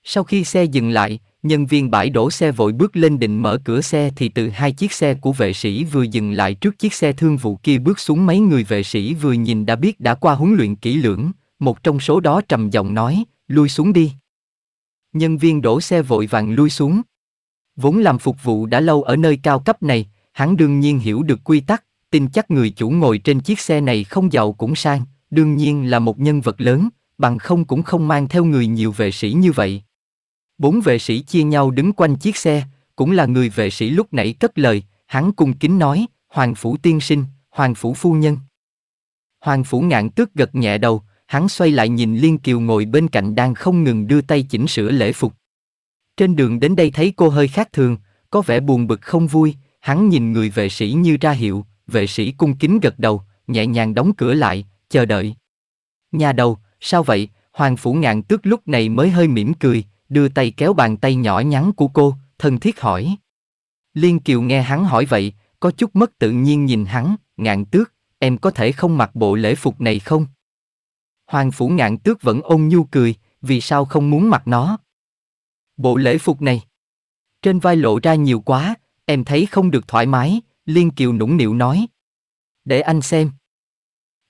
Speaker 1: Sau khi xe dừng lại, nhân viên bãi đổ xe vội bước lên định mở cửa xe thì từ hai chiếc xe của vệ sĩ vừa dừng lại trước chiếc xe thương vụ kia bước xuống mấy người vệ sĩ vừa nhìn đã biết đã qua huấn luyện kỹ lưỡng, một trong số đó trầm giọng nói, lui xuống đi nhân viên đổ xe vội vàng lui xuống. Vốn làm phục vụ đã lâu ở nơi cao cấp này, hắn đương nhiên hiểu được quy tắc, tin chắc người chủ ngồi trên chiếc xe này không giàu cũng sang, đương nhiên là một nhân vật lớn, bằng không cũng không mang theo người nhiều vệ sĩ như vậy. Bốn vệ sĩ chia nhau đứng quanh chiếc xe, cũng là người vệ sĩ lúc nãy cất lời, hắn cung kính nói, Hoàng Phủ tiên sinh, Hoàng Phủ phu nhân. Hoàng Phủ ngạn tước gật nhẹ đầu, hắn xoay lại nhìn Liên Kiều ngồi bên cạnh đang không ngừng đưa tay chỉnh sửa lễ phục. Trên đường đến đây thấy cô hơi khác thường, có vẻ buồn bực không vui, hắn nhìn người vệ sĩ như ra hiệu, vệ sĩ cung kính gật đầu, nhẹ nhàng đóng cửa lại, chờ đợi. Nhà đầu, sao vậy, Hoàng Phủ Ngạn Tước lúc này mới hơi mỉm cười, đưa tay kéo bàn tay nhỏ nhắn của cô, thân thiết hỏi. Liên Kiều nghe hắn hỏi vậy, có chút mất tự nhiên nhìn hắn, Ngạn Tước, em có thể không mặc bộ lễ phục này không? Hoàng phủ ngạn tước vẫn ôn nhu cười, vì sao không muốn mặc nó? Bộ lễ phục này. Trên vai lộ ra nhiều quá, em thấy không được thoải mái, Liên Kiều nũng nịu nói. Để anh xem.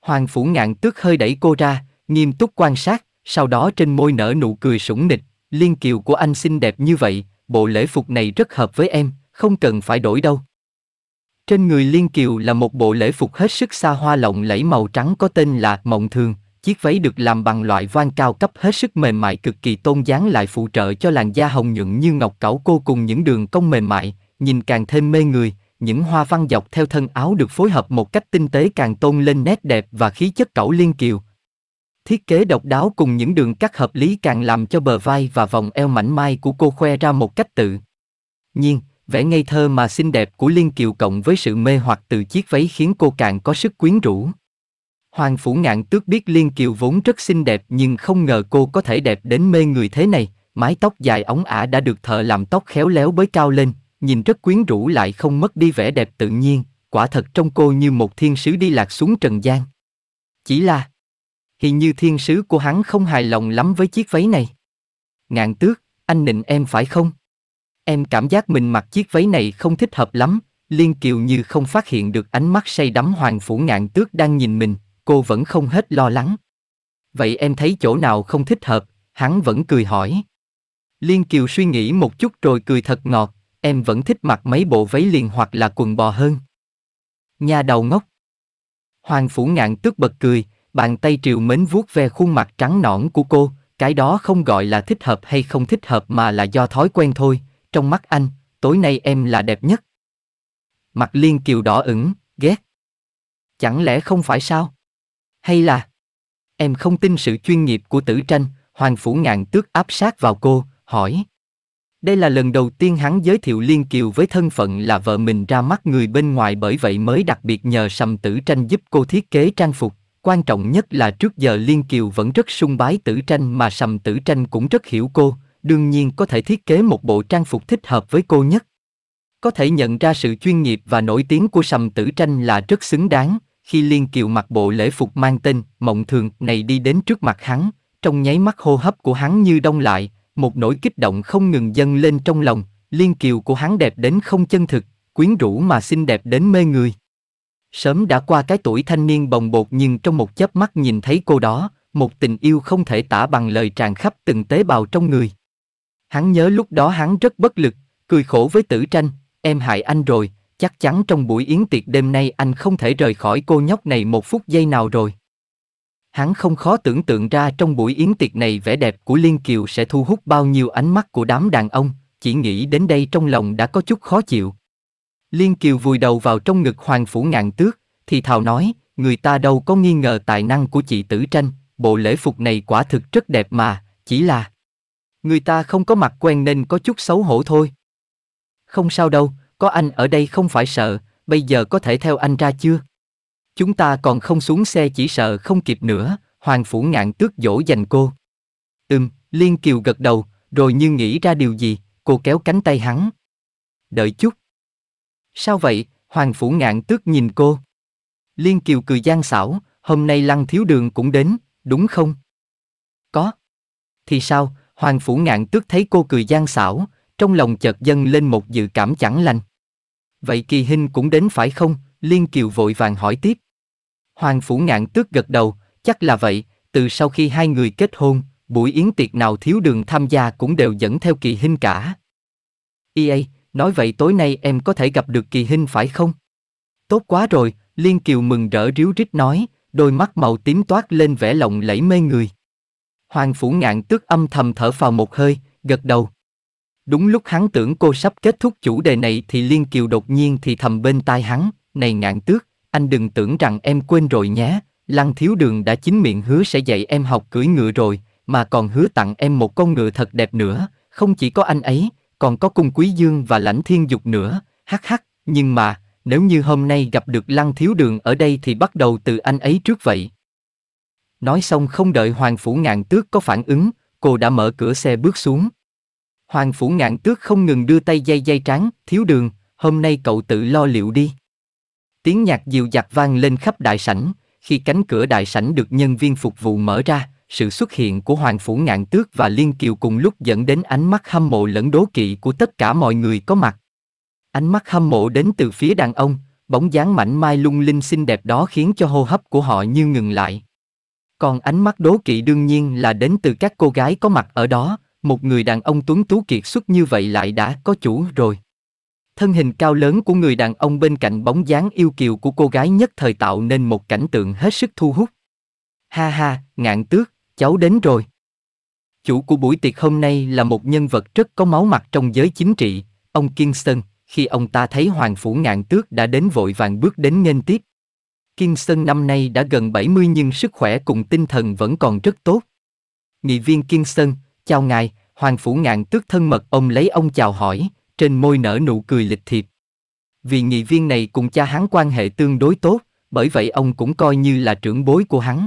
Speaker 1: Hoàng phủ ngạn tước hơi đẩy cô ra, nghiêm túc quan sát, sau đó trên môi nở nụ cười sủng nịch. Liên Kiều của anh xinh đẹp như vậy, bộ lễ phục này rất hợp với em, không cần phải đổi đâu. Trên người Liên Kiều là một bộ lễ phục hết sức xa hoa lộng lẫy màu trắng có tên là Mộng Thường, Chiếc váy được làm bằng loại voan cao cấp hết sức mềm mại cực kỳ tôn dáng lại phụ trợ cho làn da hồng nhuận như ngọc cẩu cô cùng những đường cong mềm mại, nhìn càng thêm mê người, những hoa văn dọc theo thân áo được phối hợp một cách tinh tế càng tôn lên nét đẹp và khí chất cẩu liên kiều. Thiết kế độc đáo cùng những đường cắt hợp lý càng làm cho bờ vai và vòng eo mảnh mai của cô khoe ra một cách tự. Nhiên, vẻ ngây thơ mà xinh đẹp của Liên Kiều cộng với sự mê hoặc từ chiếc váy khiến cô càng có sức quyến rũ. Hoàng phủ ngạn tước biết Liên Kiều vốn rất xinh đẹp nhưng không ngờ cô có thể đẹp đến mê người thế này, mái tóc dài ống ả đã được thợ làm tóc khéo léo bới cao lên, nhìn rất quyến rũ lại không mất đi vẻ đẹp tự nhiên, quả thật trong cô như một thiên sứ đi lạc xuống trần gian. Chỉ là, hình như thiên sứ của hắn không hài lòng lắm với chiếc váy này. Ngạn tước, anh nịnh em phải không? Em cảm giác mình mặc chiếc váy này không thích hợp lắm, Liên Kiều như không phát hiện được ánh mắt say đắm hoàng phủ ngạn tước đang nhìn mình, cô vẫn không hết lo lắng. Vậy em thấy chỗ nào không thích hợp, hắn vẫn cười hỏi. Liên Kiều suy nghĩ một chút rồi cười thật ngọt, em vẫn thích mặc mấy bộ váy liền hoặc là quần bò hơn. Nhà đầu ngốc. Hoàng Phủ Ngạn tức bật cười, bàn tay triều mến vuốt ve khuôn mặt trắng nõn của cô, cái đó không gọi là thích hợp hay không thích hợp mà là do thói quen thôi, trong mắt anh, tối nay em là đẹp nhất. Mặt Liên Kiều đỏ ửng, ghét. Chẳng lẽ không phải sao? hay là em không tin sự chuyên nghiệp của tử tranh hoàng phủ ngạn tước áp sát vào cô hỏi đây là lần đầu tiên hắn giới thiệu liên kiều với thân phận là vợ mình ra mắt người bên ngoài bởi vậy mới đặc biệt nhờ sầm tử tranh giúp cô thiết kế trang phục quan trọng nhất là trước giờ liên kiều vẫn rất sung bái tử tranh mà sầm tử tranh cũng rất hiểu cô đương nhiên có thể thiết kế một bộ trang phục thích hợp với cô nhất có thể nhận ra sự chuyên nghiệp và nổi tiếng của sầm tử tranh là rất xứng đáng khi liên kiều mặc bộ lễ phục mang tên mộng thường này đi đến trước mặt hắn trong nháy mắt hô hấp của hắn như đông lại một nỗi kích động không ngừng dâng lên trong lòng liên kiều của hắn đẹp đến không chân thực quyến rũ mà xinh đẹp đến mê người sớm đã qua cái tuổi thanh niên bồng bột nhưng trong một chớp mắt nhìn thấy cô đó một tình yêu không thể tả bằng lời tràn khắp từng tế bào trong người hắn nhớ lúc đó hắn rất bất lực cười khổ với tử tranh em hại anh rồi chắc chắn trong buổi yến tiệc đêm nay anh không thể rời khỏi cô nhóc này một phút giây nào rồi. Hắn không khó tưởng tượng ra trong buổi yến tiệc này vẻ đẹp của Liên Kiều sẽ thu hút bao nhiêu ánh mắt của đám đàn ông, chỉ nghĩ đến đây trong lòng đã có chút khó chịu. Liên Kiều vùi đầu vào trong ngực Hoàng Phủ Ngạn Tước, thì thào nói, người ta đâu có nghi ngờ tài năng của chị Tử Tranh, bộ lễ phục này quả thực rất đẹp mà, chỉ là... Người ta không có mặt quen nên có chút xấu hổ thôi. Không sao đâu, có anh ở đây không phải sợ, bây giờ có thể theo anh ra chưa? Chúng ta còn không xuống xe chỉ sợ không kịp nữa, Hoàng Phủ Ngạn tước dỗ dành cô. Ừm, Liên Kiều gật đầu, rồi như nghĩ ra điều gì, cô kéo cánh tay hắn. Đợi chút. Sao vậy, Hoàng Phủ Ngạn tước nhìn cô. Liên Kiều cười gian xảo, hôm nay Lăng Thiếu Đường cũng đến, đúng không? Có. Thì sao, Hoàng Phủ Ngạn tước thấy cô cười gian xảo, trong lòng chợt dâng lên một dự cảm chẳng lành. Vậy kỳ hình cũng đến phải không? Liên Kiều vội vàng hỏi tiếp. Hoàng Phủ Ngạn tước gật đầu, chắc là vậy, từ sau khi hai người kết hôn, buổi yến tiệc nào thiếu đường tham gia cũng đều dẫn theo kỳ hình cả. EA, nói vậy tối nay em có thể gặp được kỳ hình phải không? Tốt quá rồi, Liên Kiều mừng rỡ ríu rít nói, đôi mắt màu tím toát lên vẻ lộng lẫy mê người. Hoàng Phủ Ngạn tước âm thầm thở vào một hơi, gật đầu, Đúng lúc hắn tưởng cô sắp kết thúc chủ đề này thì Liên Kiều đột nhiên thì thầm bên tai hắn, này ngạn tước, anh đừng tưởng rằng em quên rồi nhé, Lăng Thiếu Đường đã chính miệng hứa sẽ dạy em học cưỡi ngựa rồi, mà còn hứa tặng em một con ngựa thật đẹp nữa, không chỉ có anh ấy, còn có cung quý dương và lãnh thiên dục nữa, hắc hắc, nhưng mà, nếu như hôm nay gặp được Lăng Thiếu Đường ở đây thì bắt đầu từ anh ấy trước vậy. Nói xong không đợi Hoàng Phủ Ngạn Tước có phản ứng, cô đã mở cửa xe bước xuống. Hoàng phủ ngạn tước không ngừng đưa tay dây dây trắng, thiếu đường, hôm nay cậu tự lo liệu đi. Tiếng nhạc dịu dặt vang lên khắp đại sảnh, khi cánh cửa đại sảnh được nhân viên phục vụ mở ra, sự xuất hiện của Hoàng phủ ngạn tước và Liên Kiều cùng lúc dẫn đến ánh mắt hâm mộ lẫn đố kỵ của tất cả mọi người có mặt. Ánh mắt hâm mộ đến từ phía đàn ông, bóng dáng mảnh mai lung linh xinh đẹp đó khiến cho hô hấp của họ như ngừng lại. Còn ánh mắt đố kỵ đương nhiên là đến từ các cô gái có mặt ở đó, một người đàn ông tuấn tú kiệt xuất như vậy lại đã có chủ rồi. Thân hình cao lớn của người đàn ông bên cạnh bóng dáng yêu kiều của cô gái nhất thời tạo nên một cảnh tượng hết sức thu hút. Ha ha, ngạn tước, cháu đến rồi. Chủ của buổi tiệc hôm nay là một nhân vật rất có máu mặt trong giới chính trị, ông Kingston, khi ông ta thấy Hoàng Phủ Ngạn Tước đã đến vội vàng bước đến nghênh tiếp. Kingston năm nay đã gần 70 nhưng sức khỏe cùng tinh thần vẫn còn rất tốt. Nghị viên Kingston, chào ngài, hoàng phủ ngạn tước thân mật ông lấy ông chào hỏi, trên môi nở nụ cười lịch thiệp. Vì nghị viên này cùng cha hắn quan hệ tương đối tốt, bởi vậy ông cũng coi như là trưởng bối của hắn.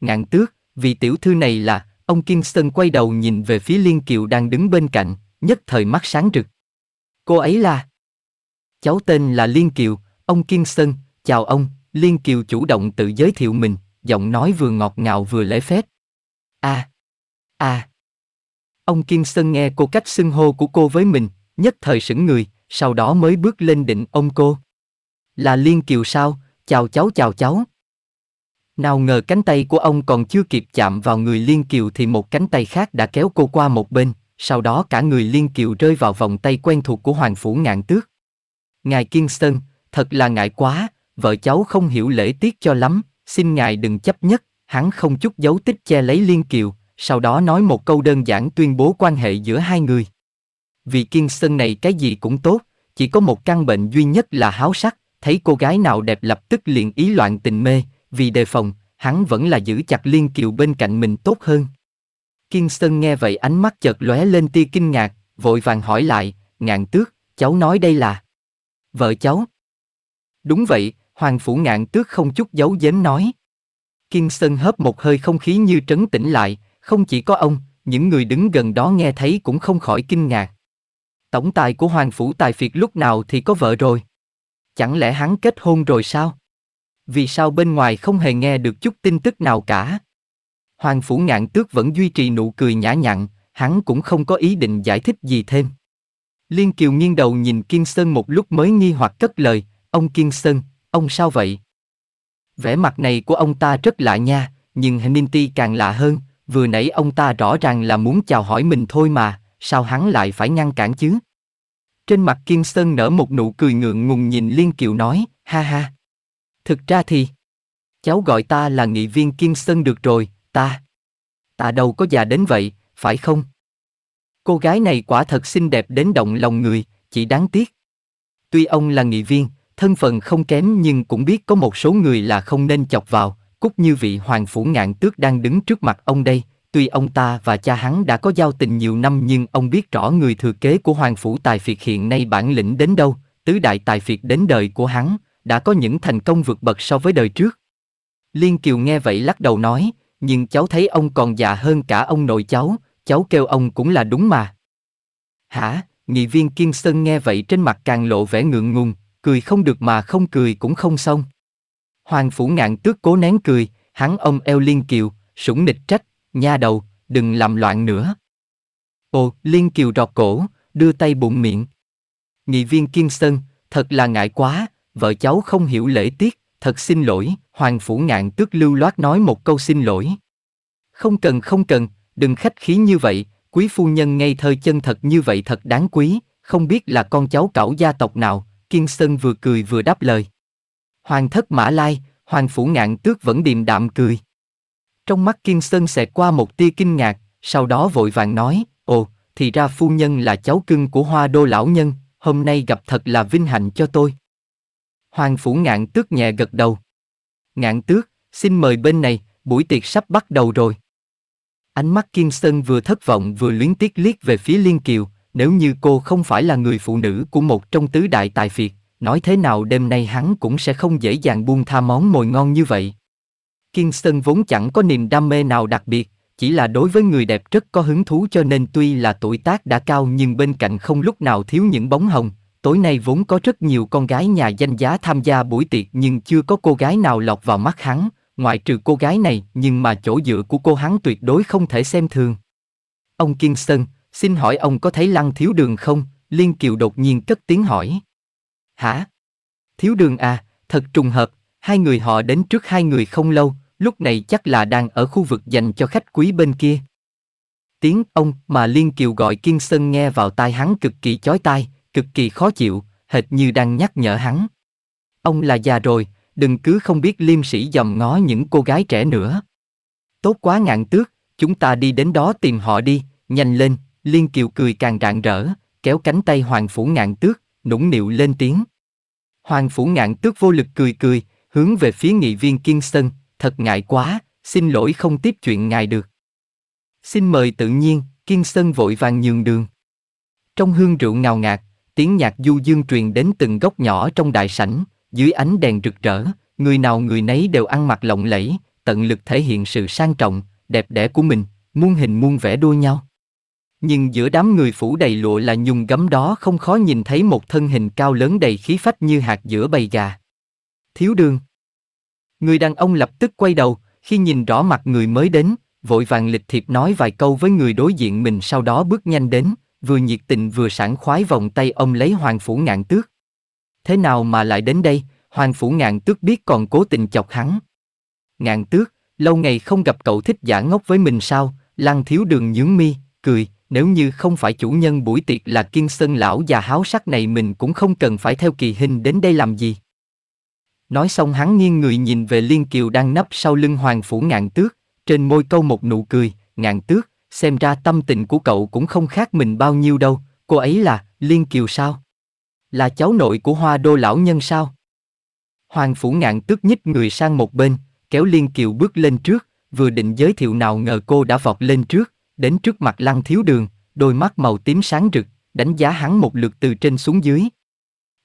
Speaker 1: Ngạn tước, vì tiểu thư này là, ông Kim Kingston quay đầu nhìn về phía Liên Kiều đang đứng bên cạnh, nhất thời mắt sáng rực. Cô ấy là... Cháu tên là Liên Kiều, ông Kingston, chào ông, Liên Kiều chủ động tự giới thiệu mình, giọng nói vừa ngọt ngào vừa lễ phép. A à, a. À, Ông sơn nghe cô cách xưng hô của cô với mình, nhất thời sững người, sau đó mới bước lên định ông cô. Là Liên Kiều sao, chào cháu chào cháu. Nào ngờ cánh tay của ông còn chưa kịp chạm vào người Liên Kiều thì một cánh tay khác đã kéo cô qua một bên, sau đó cả người Liên Kiều rơi vào vòng tay quen thuộc của Hoàng Phủ Ngạn Tước. Ngài sơn thật là ngại quá, vợ cháu không hiểu lễ tiết cho lắm, xin ngài đừng chấp nhất, hắn không chút dấu tích che lấy Liên Kiều, sau đó nói một câu đơn giản tuyên bố quan hệ giữa hai người. Vì kiên sân này cái gì cũng tốt, chỉ có một căn bệnh duy nhất là háo sắc, thấy cô gái nào đẹp lập tức liền ý loạn tình mê, vì đề phòng, hắn vẫn là giữ chặt Liên Kiều bên cạnh mình tốt hơn. Kiên Sơn nghe vậy ánh mắt chợt lóe lên tia kinh ngạc, vội vàng hỏi lại, ngạn tước, cháu nói đây là... Vợ cháu. Đúng vậy, Hoàng Phủ ngạn tước không chút giấu giếm nói. Kiên Sơn hớp một hơi không khí như trấn tĩnh lại, không chỉ có ông, những người đứng gần đó nghe thấy cũng không khỏi kinh ngạc. Tổng tài của Hoàng Phủ Tài Phiệt lúc nào thì có vợ rồi? Chẳng lẽ hắn kết hôn rồi sao? Vì sao bên ngoài không hề nghe được chút tin tức nào cả? Hoàng Phủ Ngạn Tước vẫn duy trì nụ cười nhã nhặn, hắn cũng không có ý định giải thích gì thêm. Liên Kiều nghiêng đầu nhìn Kiên Sơn một lúc mới nghi hoặc cất lời, ông Kiên Sơn, ông sao vậy? Vẻ mặt này của ông ta rất lạ nha, nhưng Heminti càng lạ hơn, vừa nãy ông ta rõ ràng là muốn chào hỏi mình thôi mà, sao hắn lại phải ngăn cản chứ? Trên mặt Kiên Sơn nở một nụ cười ngượng ngùng nhìn Liên Kiều nói, ha ha. Thực ra thì, cháu gọi ta là nghị viên Kiên Sơn được rồi, ta. Ta đâu có già đến vậy, phải không? Cô gái này quả thật xinh đẹp đến động lòng người, chỉ đáng tiếc. Tuy ông là nghị viên, thân phận không kém nhưng cũng biết có một số người là không nên chọc vào, Cúc như vị hoàng phủ ngạn tước đang đứng trước mặt ông đây, tuy ông ta và cha hắn đã có giao tình nhiều năm nhưng ông biết rõ người thừa kế của hoàng phủ tài phiệt hiện nay bản lĩnh đến đâu, tứ đại tài phiệt đến đời của hắn, đã có những thành công vượt bậc so với đời trước. Liên Kiều nghe vậy lắc đầu nói, nhưng cháu thấy ông còn già hơn cả ông nội cháu, cháu kêu ông cũng là đúng mà. Hả, nghị viên Kim Sơn nghe vậy trên mặt càng lộ vẻ ngượng ngùng, cười không được mà không cười cũng không xong. Hoàng phủ ngạn tước cố nén cười, hắn ông eo Liên Kiều, sủng nịch trách, nha đầu, đừng làm loạn nữa. Ồ, Liên Kiều rọt cổ, đưa tay bụng miệng. Nghị viên Kiên Sơn, thật là ngại quá, vợ cháu không hiểu lễ tiết, thật xin lỗi, Hoàng Phủ Ngạn tước lưu loát nói một câu xin lỗi. Không cần không cần, đừng khách khí như vậy, quý phu nhân ngây thơ chân thật như vậy thật đáng quý, không biết là con cháu cảo gia tộc nào, Kiên Sơn vừa cười vừa đáp lời. Hoàng thất Mã Lai, Hoàng phủ ngạn tước vẫn điềm đạm cười. Trong mắt Kim Sơn xẹt qua một tia kinh ngạc, sau đó vội vàng nói, ồ, thì ra phu nhân là cháu cưng của hoa đô lão nhân, hôm nay gặp thật là vinh hạnh cho tôi. Hoàng phủ ngạn tước nhẹ gật đầu. Ngạn tước, xin mời bên này, buổi tiệc sắp bắt đầu rồi. Ánh mắt Kim Sơn vừa thất vọng vừa luyến tiếc liếc về phía Liên Kiều, nếu như cô không phải là người phụ nữ của một trong tứ đại tài phiệt, nói thế nào đêm nay hắn cũng sẽ không dễ dàng buông tha món mồi ngon như vậy. Kingston vốn chẳng có niềm đam mê nào đặc biệt, chỉ là đối với người đẹp rất có hứng thú cho nên tuy là tuổi tác đã cao nhưng bên cạnh không lúc nào thiếu những bóng hồng. Tối nay vốn có rất nhiều con gái nhà danh giá tham gia buổi tiệc nhưng chưa có cô gái nào lọt vào mắt hắn, ngoại trừ cô gái này nhưng mà chỗ dựa của cô hắn tuyệt đối không thể xem thường. Ông Kingston, xin hỏi ông có thấy Lăng Thiếu Đường không? Liên Kiều đột nhiên cất tiếng hỏi. Hả? Thiếu đường à, thật trùng hợp, hai người họ đến trước hai người không lâu, lúc này chắc là đang ở khu vực dành cho khách quý bên kia. Tiếng ông mà Liên Kiều gọi Kiên Sơn nghe vào tai hắn cực kỳ chói tai, cực kỳ khó chịu, hệt như đang nhắc nhở hắn. Ông là già rồi, đừng cứ không biết liêm sĩ dòm ngó những cô gái trẻ nữa. Tốt quá ngạn tước, chúng ta đi đến đó tìm họ đi, nhanh lên, Liên Kiều cười càng rạng rỡ, kéo cánh tay Hoàng Phủ ngạn tước, nũng nịu lên tiếng. Hoàng phủ ngạn tước vô lực cười cười, hướng về phía nghị viên kiên Kingston, thật ngại quá, xin lỗi không tiếp chuyện ngài được. Xin mời tự nhiên, kiên Kingston vội vàng nhường đường. Trong hương rượu ngào ngạt, tiếng nhạc du dương truyền đến từng góc nhỏ trong đại sảnh, dưới ánh đèn rực rỡ, người nào người nấy đều ăn mặc lộng lẫy, tận lực thể hiện sự sang trọng, đẹp đẽ của mình, muôn hình muôn vẻ đua nhau. Nhưng giữa đám người phủ đầy lụa là nhung gấm đó không khó nhìn thấy một thân hình cao lớn đầy khí phách như hạt giữa bầy gà. Thiếu đường. Người đàn ông lập tức quay đầu, khi nhìn rõ mặt người mới đến, vội vàng lịch thiệp nói vài câu với người đối diện mình sau đó bước nhanh đến, vừa nhiệt tình vừa sảng khoái vòng tay ông lấy hoàng phủ ngạn tước. Thế nào mà lại đến đây, hoàng phủ ngạn tước biết còn cố tình chọc hắn. Ngạn tước, lâu ngày không gặp cậu thích giả ngốc với mình sao, lăng thiếu đường nhướng mi, cười, nếu như không phải chủ nhân buổi tiệc là kiên sơn lão già háo sắc này mình cũng không cần phải theo kỳ hình đến đây làm gì. Nói xong hắn nghiêng người nhìn về Liên Kiều đang nấp sau lưng hoàng phủ ngạn tước, trên môi câu một nụ cười, ngạn tước, xem ra tâm tình của cậu cũng không khác mình bao nhiêu đâu, cô ấy là, Liên Kiều sao? Là cháu nội của hoa đô lão nhân sao? Hoàng phủ ngạn tước nhích người sang một bên, kéo Liên Kiều bước lên trước, vừa định giới thiệu nào ngờ cô đã vọt lên trước, đến trước mặt lăng thiếu đường, đôi mắt màu tím sáng rực, đánh giá hắn một lượt từ trên xuống dưới.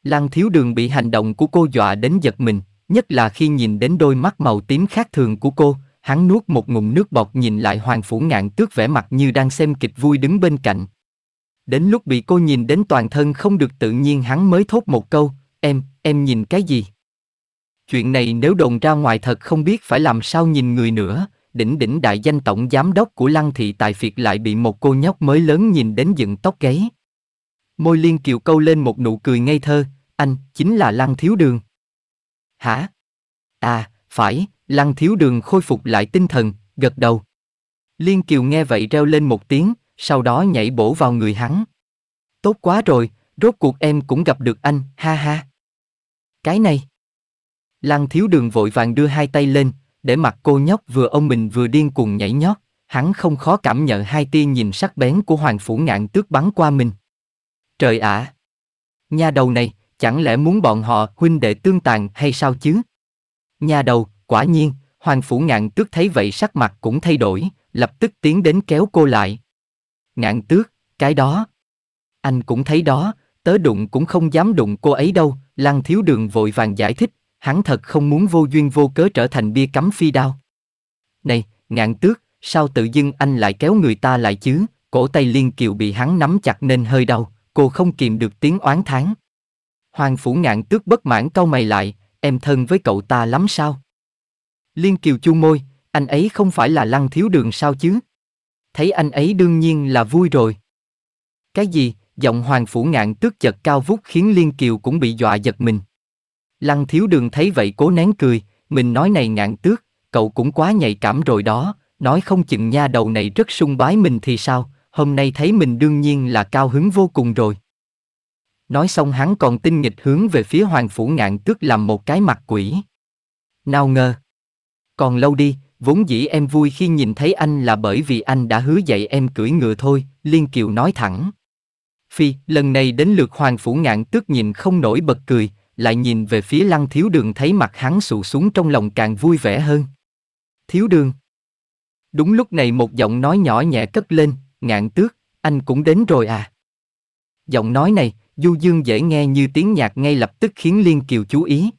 Speaker 1: Lăng thiếu đường bị hành động của cô dọa đến giật mình, nhất là khi nhìn đến đôi mắt màu tím khác thường của cô, hắn nuốt một ngụm nước bọt nhìn lại hoàng phủ ngạn tước vẻ mặt như đang xem kịch vui đứng bên cạnh. Đến lúc bị cô nhìn đến toàn thân không được tự nhiên hắn mới thốt một câu, em, em nhìn cái gì? Chuyện này nếu đồn ra ngoài thật không biết phải làm sao nhìn người nữa, đỉnh đỉnh đại danh tổng giám đốc của Lăng Thị Tài Phiệt lại bị một cô nhóc mới lớn nhìn đến dựng tóc gáy. Môi Liên Kiều câu lên một nụ cười ngây thơ, anh, chính là Lăng Thiếu Đường. Hả? À, phải, Lăng Thiếu Đường khôi phục lại tinh thần, gật đầu. Liên Kiều nghe vậy reo lên một tiếng, sau đó nhảy bổ vào người hắn. Tốt quá rồi, rốt cuộc em cũng gặp được anh, ha ha. Cái này. Lăng Thiếu Đường vội vàng đưa hai tay lên, để mặt cô nhóc vừa ông mình vừa điên cuồng nhảy nhót, hắn không khó cảm nhận hai tia nhìn sắc bén của hoàng phủ ngạn tước bắn qua mình. Trời ạ! À! Nhà đầu này, chẳng lẽ muốn bọn họ huynh đệ tương tàn hay sao chứ? Nhà đầu, quả nhiên, hoàng phủ ngạn tước thấy vậy sắc mặt cũng thay đổi, lập tức tiến đến kéo cô lại. Ngạn tước, cái đó. Anh cũng thấy đó, tớ đụng cũng không dám đụng cô ấy đâu, lăng thiếu đường vội vàng giải thích, hắn thật không muốn vô duyên vô cớ trở thành bia cắm phi đao. Này, ngạn tước, sao tự dưng anh lại kéo người ta lại chứ, cổ tay liên kiều bị hắn nắm chặt nên hơi đau, cô không kìm được tiếng oán thán. Hoàng phủ ngạn tước bất mãn cau mày lại, em thân với cậu ta lắm sao? Liên kiều chu môi, anh ấy không phải là lăng thiếu đường sao chứ? Thấy anh ấy đương nhiên là vui rồi. Cái gì, giọng hoàng phủ ngạn tước chật cao vút khiến Liên Kiều cũng bị dọa giật mình. Lăng thiếu đường thấy vậy cố nén cười, mình nói này ngạn tước, cậu cũng quá nhạy cảm rồi đó, nói không chừng nha đầu này rất sung bái mình thì sao, hôm nay thấy mình đương nhiên là cao hứng vô cùng rồi. Nói xong hắn còn tinh nghịch hướng về phía hoàng phủ ngạn tước làm một cái mặt quỷ. Nào ngờ. Còn lâu đi, vốn dĩ em vui khi nhìn thấy anh là bởi vì anh đã hứa dạy em cưỡi ngựa thôi, Liên Kiều nói thẳng. Phi, lần này đến lượt hoàng phủ ngạn tước nhìn không nổi bật cười, lại nhìn về phía lăng thiếu đường thấy mặt hắn sụ xuống trong lòng càng vui vẻ hơn. Thiếu đường. Đúng lúc này một giọng nói nhỏ nhẹ cất lên, ngạn tước, anh cũng đến rồi à. Giọng nói này, du dương dễ nghe như tiếng nhạc ngay lập tức khiến Liên Kiều chú ý.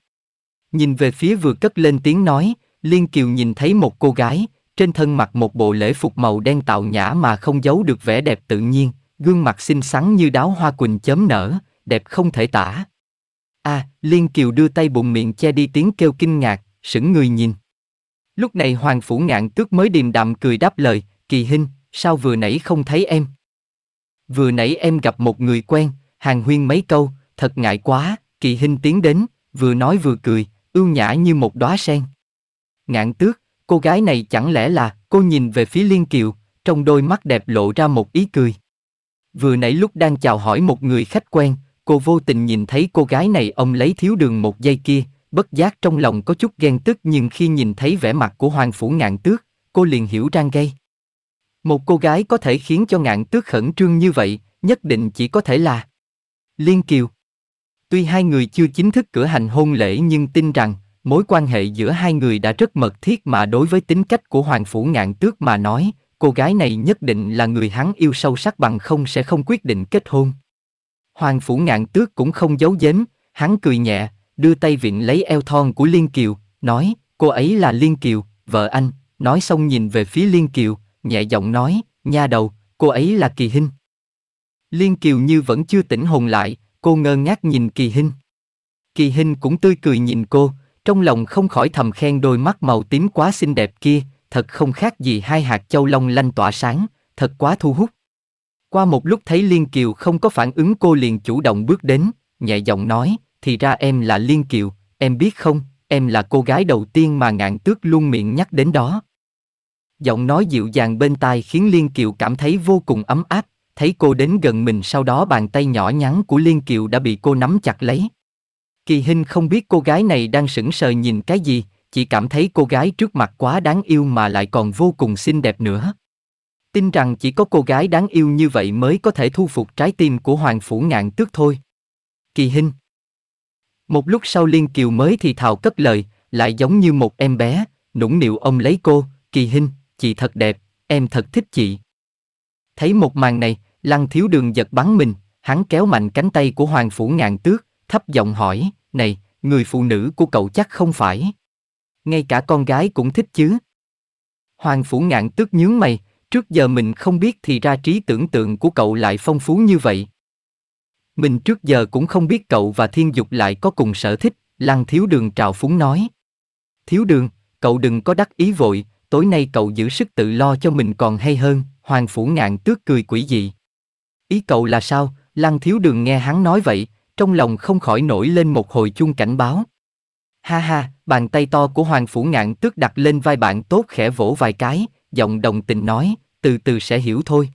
Speaker 1: Nhìn về phía vừa cất lên tiếng nói, Liên Kiều nhìn thấy một cô gái, trên thân mặc một bộ lễ phục màu đen tạo nhã mà không giấu được vẻ đẹp tự nhiên, gương mặt xinh xắn như đáo hoa quỳnh chấm nở, đẹp không thể tả. À, Liên Kiều đưa tay bụng miệng che đi tiếng kêu kinh ngạc, sững người nhìn. Lúc này Hoàng Phủ Ngạn Tước mới điềm đạm cười đáp lời, kỳ hinh, sao vừa nãy không thấy em? Vừa nãy em gặp một người quen, hàng huyên mấy câu, thật ngại quá, kỳ hinh tiến đến, vừa nói vừa cười, ưu nhã như một đóa sen. Ngạn Tước, cô gái này chẳng lẽ là, cô nhìn về phía Liên Kiều, trong đôi mắt đẹp lộ ra một ý cười. Vừa nãy lúc đang chào hỏi một người khách quen, Cô vô tình nhìn thấy cô gái này ông lấy thiếu đường một giây kia, bất giác trong lòng có chút ghen tức nhưng khi nhìn thấy vẻ mặt của Hoàng Phủ Ngạn Tước, cô liền hiểu trang gây. Một cô gái có thể khiến cho Ngạn Tước khẩn trương như vậy, nhất định chỉ có thể là Liên Kiều. Tuy hai người chưa chính thức cử hành hôn lễ nhưng tin rằng mối quan hệ giữa hai người đã rất mật thiết mà đối với tính cách của Hoàng Phủ Ngạn Tước mà nói, cô gái này nhất định là người hắn yêu sâu sắc bằng không sẽ không quyết định kết hôn. Hoàng Phủ Ngạn Tước cũng không giấu giếm, hắn cười nhẹ, đưa tay vịn lấy eo thon của Liên Kiều, nói, cô ấy là Liên Kiều, vợ anh, nói xong nhìn về phía Liên Kiều, nhẹ giọng nói, nha đầu, cô ấy là Kỳ Hinh. Liên Kiều như vẫn chưa tỉnh hồn lại, cô ngơ ngác nhìn Kỳ Hinh. Kỳ Hinh cũng tươi cười nhìn cô, trong lòng không khỏi thầm khen đôi mắt màu tím quá xinh đẹp kia, thật không khác gì hai hạt châu long lanh tỏa sáng, thật quá thu hút. Qua một lúc thấy Liên Kiều không có phản ứng cô liền chủ động bước đến, nhẹ giọng nói, thì ra em là Liên Kiều, em biết không, em là cô gái đầu tiên mà ngạn tước luôn miệng nhắc đến đó. Giọng nói dịu dàng bên tai khiến Liên Kiều cảm thấy vô cùng ấm áp, thấy cô đến gần mình sau đó bàn tay nhỏ nhắn của Liên Kiều đã bị cô nắm chặt lấy. Kỳ hình không biết cô gái này đang sững sờ nhìn cái gì, chỉ cảm thấy cô gái trước mặt quá đáng yêu mà lại còn vô cùng xinh đẹp nữa. Tin rằng chỉ có cô gái đáng yêu như vậy mới có thể thu phục trái tim của Hoàng Phủ Ngạn Tước thôi. Kỳ Hinh Một lúc sau Liên Kiều mới thì thào cất lời, lại giống như một em bé, nũng nịu ông lấy cô, Kỳ Hinh, chị thật đẹp, em thật thích chị. Thấy một màn này, Lăng Thiếu Đường giật bắn mình, hắn kéo mạnh cánh tay của Hoàng Phủ Ngạn Tước, thấp giọng hỏi, này, người phụ nữ của cậu chắc không phải. Ngay cả con gái cũng thích chứ. Hoàng Phủ Ngạn Tước nhướng mày, Trước giờ mình không biết thì ra trí tưởng tượng của cậu lại phong phú như vậy. Mình trước giờ cũng không biết cậu và Thiên Dục lại có cùng sở thích, Lăng Thiếu Đường trào phúng nói. Thiếu Đường, cậu đừng có đắc ý vội, tối nay cậu giữ sức tự lo cho mình còn hay hơn, Hoàng Phủ Ngạn tước cười quỷ dị. Ý cậu là sao? Lăng Thiếu Đường nghe hắn nói vậy, trong lòng không khỏi nổi lên một hồi chung cảnh báo. Ha ha, bàn tay to của Hoàng Phủ Ngạn tước đặt lên vai bạn tốt khẽ vỗ vài cái, giọng đồng tình nói, từ từ sẽ hiểu thôi.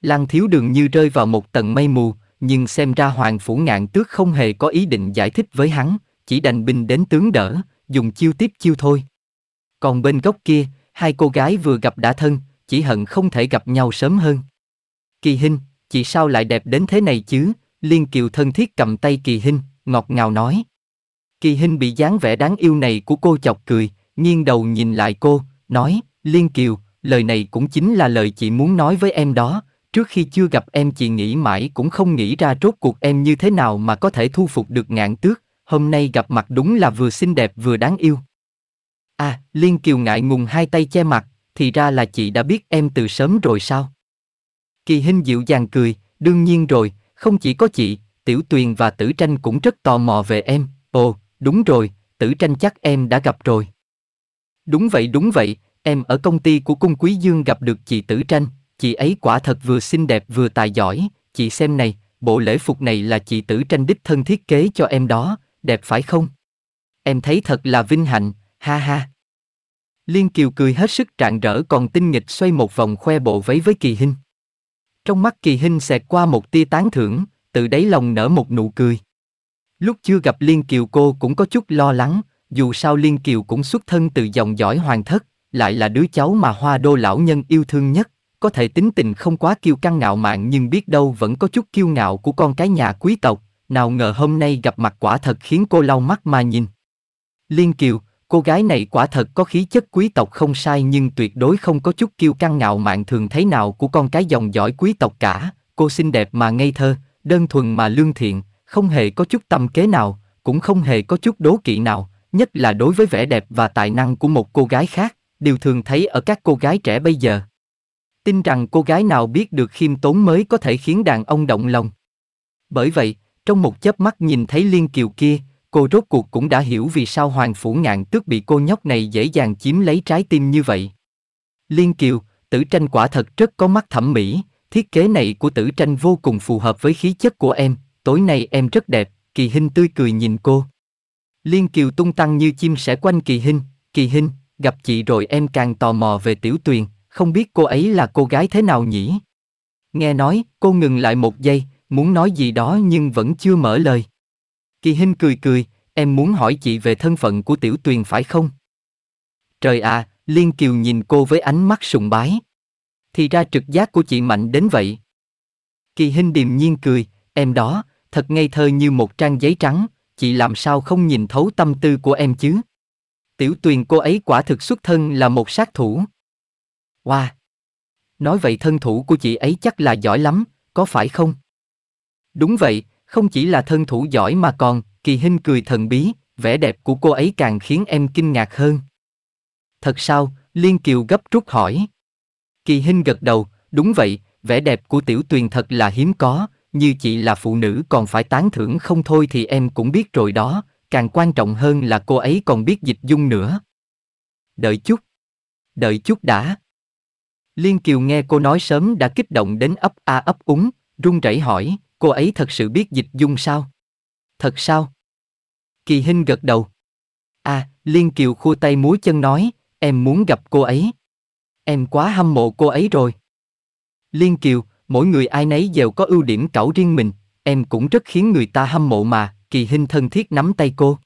Speaker 1: Lan thiếu đường như rơi vào một tầng mây mù, nhưng xem ra hoàng phủ ngạn tước không hề có ý định giải thích với hắn, chỉ đành binh đến tướng đỡ, dùng chiêu tiếp chiêu thôi. Còn bên góc kia, hai cô gái vừa gặp đã thân, chỉ hận không thể gặp nhau sớm hơn. Kỳ hình chị sao lại đẹp đến thế này chứ? Liên Kiều thân thiết cầm tay Kỳ hình ngọt ngào nói. Kỳ hình bị dáng vẻ đáng yêu này của cô chọc cười, nghiêng đầu nhìn lại cô, nói, Liên Kiều, lời này cũng chính là lời chị muốn nói với em đó, trước khi chưa gặp em chị nghĩ mãi cũng không nghĩ ra rốt cuộc em như thế nào mà có thể thu phục được ngạn tước, hôm nay gặp mặt đúng là vừa xinh đẹp vừa đáng yêu. À, Liên Kiều ngại ngùng hai tay che mặt, thì ra là chị đã biết em từ sớm rồi sao? Kỳ Hinh dịu dàng cười, đương nhiên rồi, không chỉ có chị, Tiểu Tuyền và Tử Tranh cũng rất tò mò về em. Ồ, đúng rồi, Tử Tranh chắc em đã gặp rồi. Đúng vậy đúng vậy, Em ở công ty của cung quý dương gặp được chị Tử Tranh, chị ấy quả thật vừa xinh đẹp vừa tài giỏi, chị xem này, bộ lễ phục này là chị Tử Tranh đích thân thiết kế cho em đó, đẹp phải không? Em thấy thật là vinh hạnh, ha ha. Liên Kiều cười hết sức rạng rỡ còn tinh nghịch xoay một vòng khoe bộ váy với Kỳ Hinh. Trong mắt Kỳ Hinh xẹt qua một tia tán thưởng, từ đáy lòng nở một nụ cười. Lúc chưa gặp Liên Kiều cô cũng có chút lo lắng, dù sao Liên Kiều cũng xuất thân từ dòng dõi hoàng thất, lại là đứa cháu mà hoa đô lão nhân yêu thương nhất, có thể tính tình không quá kiêu căng ngạo mạn nhưng biết đâu vẫn có chút kiêu ngạo của con cái nhà quý tộc, nào ngờ hôm nay gặp mặt quả thật khiến cô lau mắt mà nhìn. Liên Kiều, cô gái này quả thật có khí chất quý tộc không sai nhưng tuyệt đối không có chút kiêu căng ngạo mạn thường thấy nào của con cái dòng dõi quý tộc cả, cô xinh đẹp mà ngây thơ, đơn thuần mà lương thiện, không hề có chút tâm kế nào, cũng không hề có chút đố kỵ nào, nhất là đối với vẻ đẹp và tài năng của một cô gái khác điều thường thấy ở các cô gái trẻ bây giờ. Tin rằng cô gái nào biết được khiêm tốn mới có thể khiến đàn ông động lòng. Bởi vậy, trong một chớp mắt nhìn thấy Liên Kiều kia, cô rốt cuộc cũng đã hiểu vì sao Hoàng Phủ Ngạn Tước bị cô nhóc này dễ dàng chiếm lấy trái tim như vậy. Liên Kiều, tử tranh quả thật rất có mắt thẩm mỹ, thiết kế này của tử tranh vô cùng phù hợp với khí chất của em, tối nay em rất đẹp, Kỳ Hinh tươi cười nhìn cô. Liên Kiều tung tăng như chim sẻ quanh Kỳ Hinh, Kỳ Hinh, gặp chị rồi em càng tò mò về tiểu tuyền, không biết cô ấy là cô gái thế nào nhỉ? Nghe nói, cô ngừng lại một giây, muốn nói gì đó nhưng vẫn chưa mở lời. Kỳ Hinh cười cười, em muốn hỏi chị về thân phận của tiểu tuyền phải không? Trời à, Liên Kiều nhìn cô với ánh mắt sùng bái. Thì ra trực giác của chị mạnh đến vậy. Kỳ Hinh điềm nhiên cười, em đó, thật ngây thơ như một trang giấy trắng, chị làm sao không nhìn thấu tâm tư của em chứ? Tiểu tuyền cô ấy quả thực xuất thân là một sát thủ. Wow! Nói vậy thân thủ của chị ấy chắc là giỏi lắm, có phải không? Đúng vậy, không chỉ là thân thủ giỏi mà còn, kỳ hình cười thần bí, vẻ đẹp của cô ấy càng khiến em kinh ngạc hơn. Thật sao, Liên Kiều gấp rút hỏi. Kỳ hình gật đầu, đúng vậy, vẻ đẹp của tiểu tuyền thật là hiếm có, như chị là phụ nữ còn phải tán thưởng không thôi thì em cũng biết rồi đó, càng quan trọng hơn là cô ấy còn biết dịch dung nữa. Đợi chút. Đợi chút đã. Liên Kiều nghe cô nói sớm đã kích động đến ấp a ấp úng, run rẩy hỏi, cô ấy thật sự biết dịch dung sao? Thật sao? Kỳ Hinh gật đầu. À, Liên Kiều khu tay múa chân nói, em muốn gặp cô ấy. Em quá hâm mộ cô ấy rồi. Liên Kiều, mỗi người ai nấy đều có ưu điểm cẩu riêng mình, em cũng rất khiến người ta hâm mộ mà, Kỳ Hinh thân thiết nắm tay cô.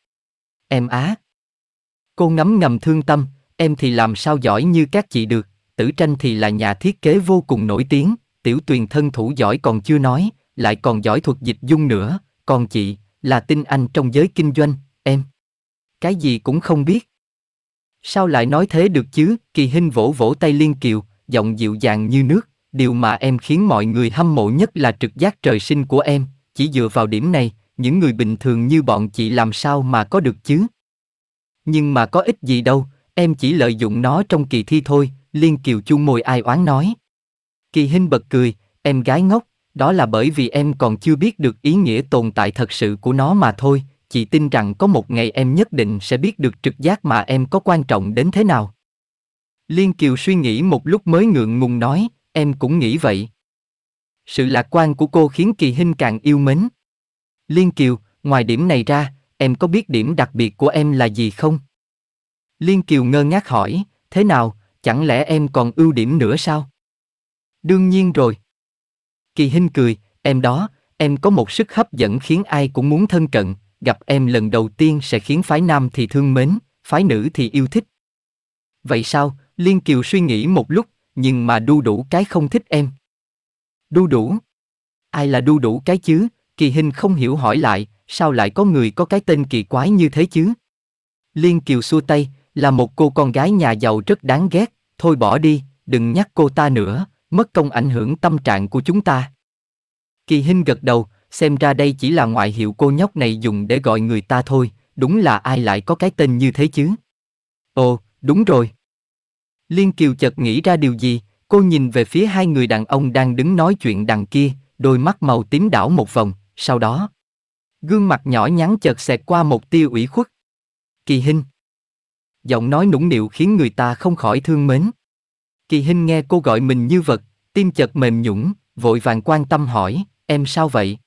Speaker 1: Em á. Cô ngấm ngầm thương tâm, em thì làm sao giỏi như các chị được, tử tranh thì là nhà thiết kế vô cùng nổi tiếng, tiểu tuyền thân thủ giỏi còn chưa nói, lại còn giỏi thuật dịch dung nữa, còn chị, là tinh anh trong giới kinh doanh, em. Cái gì cũng không biết. Sao lại nói thế được chứ, kỳ hình vỗ vỗ tay Liên Kiều, giọng dịu dàng như nước, điều mà em khiến mọi người hâm mộ nhất là trực giác trời sinh của em, chỉ dựa vào điểm này, những người bình thường như bọn chị làm sao mà có được chứ? Nhưng mà có ích gì đâu, em chỉ lợi dụng nó trong kỳ thi thôi, Liên Kiều chung mồi ai oán nói. Kỳ Hinh bật cười, em gái ngốc, đó là bởi vì em còn chưa biết được ý nghĩa tồn tại thật sự của nó mà thôi, chị tin rằng có một ngày em nhất định sẽ biết được trực giác mà em có quan trọng đến thế nào. Liên Kiều suy nghĩ một lúc mới ngượng ngùng nói, em cũng nghĩ vậy. Sự lạc quan của cô khiến Kỳ Hinh càng yêu mến. Liên Kiều, ngoài điểm này ra, em có biết điểm đặc biệt của em là gì không? Liên Kiều ngơ ngác hỏi, thế nào, chẳng lẽ em còn ưu điểm nữa sao? Đương nhiên rồi. Kỳ Hinh cười, em đó, em có một sức hấp dẫn khiến ai cũng muốn thân cận, gặp em lần đầu tiên sẽ khiến phái nam thì thương mến, phái nữ thì yêu thích. Vậy sao, Liên Kiều suy nghĩ một lúc, nhưng mà đu đủ cái không thích em. Đu đủ? Ai là đu đủ cái chứ, Kỳ Hình không hiểu hỏi lại, sao lại có người có cái tên kỳ quái như thế chứ? Liên Kiều xua tay, là một cô con gái nhà giàu rất đáng ghét, thôi bỏ đi, đừng nhắc cô ta nữa, mất công ảnh hưởng tâm trạng của chúng ta. Kỳ Hinh gật đầu, xem ra đây chỉ là ngoại hiệu cô nhóc này dùng để gọi người ta thôi, đúng là ai lại có cái tên như thế chứ? Ồ, đúng rồi. Liên Kiều chợt nghĩ ra điều gì, cô nhìn về phía hai người đàn ông đang đứng nói chuyện đằng kia, đôi mắt màu tím đảo một vòng, sau đó, gương mặt nhỏ nhắn chợt xẹt qua một tia ủy khuất. Kỳ Hinh. Giọng nói nũng nịu khiến người ta không khỏi thương mến. Kỳ Hinh nghe cô gọi mình như vật, tim chợt mềm nhũng, vội vàng quan tâm hỏi, em sao vậy?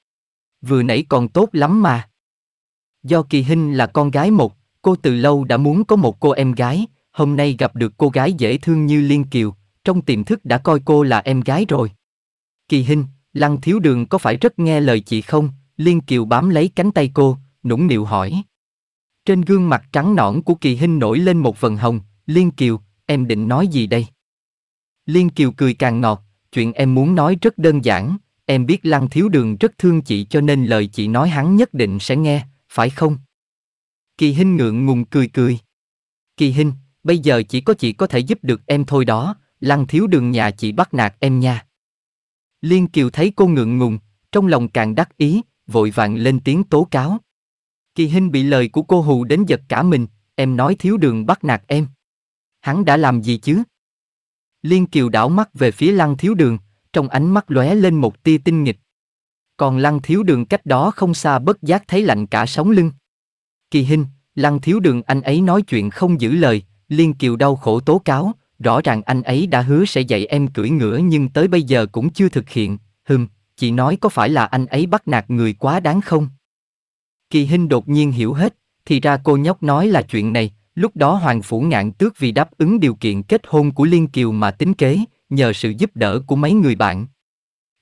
Speaker 1: Vừa nãy còn tốt lắm mà. Do Kỳ Hinh là con gái một, cô từ lâu đã muốn có một cô em gái, hôm nay gặp được cô gái dễ thương như Liên Kiều, trong tiềm thức đã coi cô là em gái rồi. Kỳ Hinh, Lăng thiếu đường có phải rất nghe lời chị không? Liên Kiều bám lấy cánh tay cô, nũng nịu hỏi. Trên gương mặt trắng nõn của kỳ hinh nổi lên một vần hồng, Liên Kiều, em định nói gì đây? Liên Kiều cười càng ngọt, chuyện em muốn nói rất đơn giản, em biết Lăng Thiếu Đường rất thương chị cho nên lời chị nói hắn nhất định sẽ nghe, phải không? Kỳ Hinh ngượng ngùng cười cười. Kỳ Hinh, bây giờ chỉ có chị có thể giúp được em thôi đó, Lăng Thiếu Đường nhà chị bắt nạt em nha. Liên Kiều thấy cô ngượng ngùng, trong lòng càng đắc ý, vội vàng lên tiếng tố cáo. Kỳ Hinh bị lời của cô hù đến giật cả mình, em nói thiếu đường bắt nạt em. Hắn đã làm gì chứ? Liên Kiều đảo mắt về phía Lăng Thiếu Đường, trong ánh mắt lóe lên một tia tinh nghịch. Còn Lăng Thiếu Đường cách đó không xa bất giác thấy lạnh cả sống lưng. Kỳ Hinh, Lăng Thiếu Đường anh ấy nói chuyện không giữ lời, Liên Kiều đau khổ tố cáo, rõ ràng anh ấy đã hứa sẽ dạy em cưỡi ngựa nhưng tới bây giờ cũng chưa thực hiện, hừm, chị nói có phải là anh ấy bắt nạt người quá đáng không? Kỳ Hinh đột nhiên hiểu hết, thì ra cô nhóc nói là chuyện này, lúc đó Hoàng Phủ Ngạn tước vì đáp ứng điều kiện kết hôn của Liên Kiều mà tính kế, nhờ sự giúp đỡ của mấy người bạn.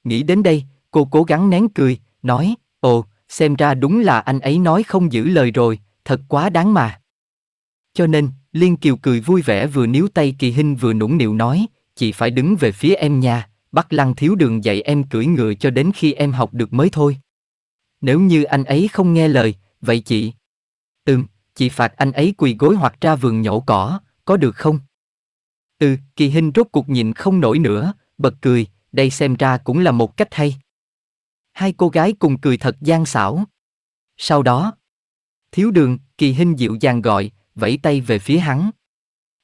Speaker 1: Nghĩ đến đây, cô cố gắng nén cười, nói, ồ, xem ra đúng là anh ấy nói không giữ lời rồi, thật quá đáng mà. Cho nên, Liên Kiều cười vui vẻ vừa níu tay Kỳ hình vừa nũng nịu nói, chị phải đứng về phía em nha, bắt lăng thiếu đường dạy em cưỡi ngựa cho đến khi em học được mới thôi. Nếu như anh ấy không nghe lời, vậy chị... Ừm, chị phạt anh ấy quỳ gối hoặc ra vườn nhổ cỏ, có được không? Ừ, Kỳ hình rốt cuộc nhìn không nổi nữa, bật cười, đây xem ra cũng là một cách hay. Hai cô gái cùng cười thật gian xảo. Sau đó, thiếu đường, Kỳ hình dịu dàng gọi, vẫy tay về phía hắn.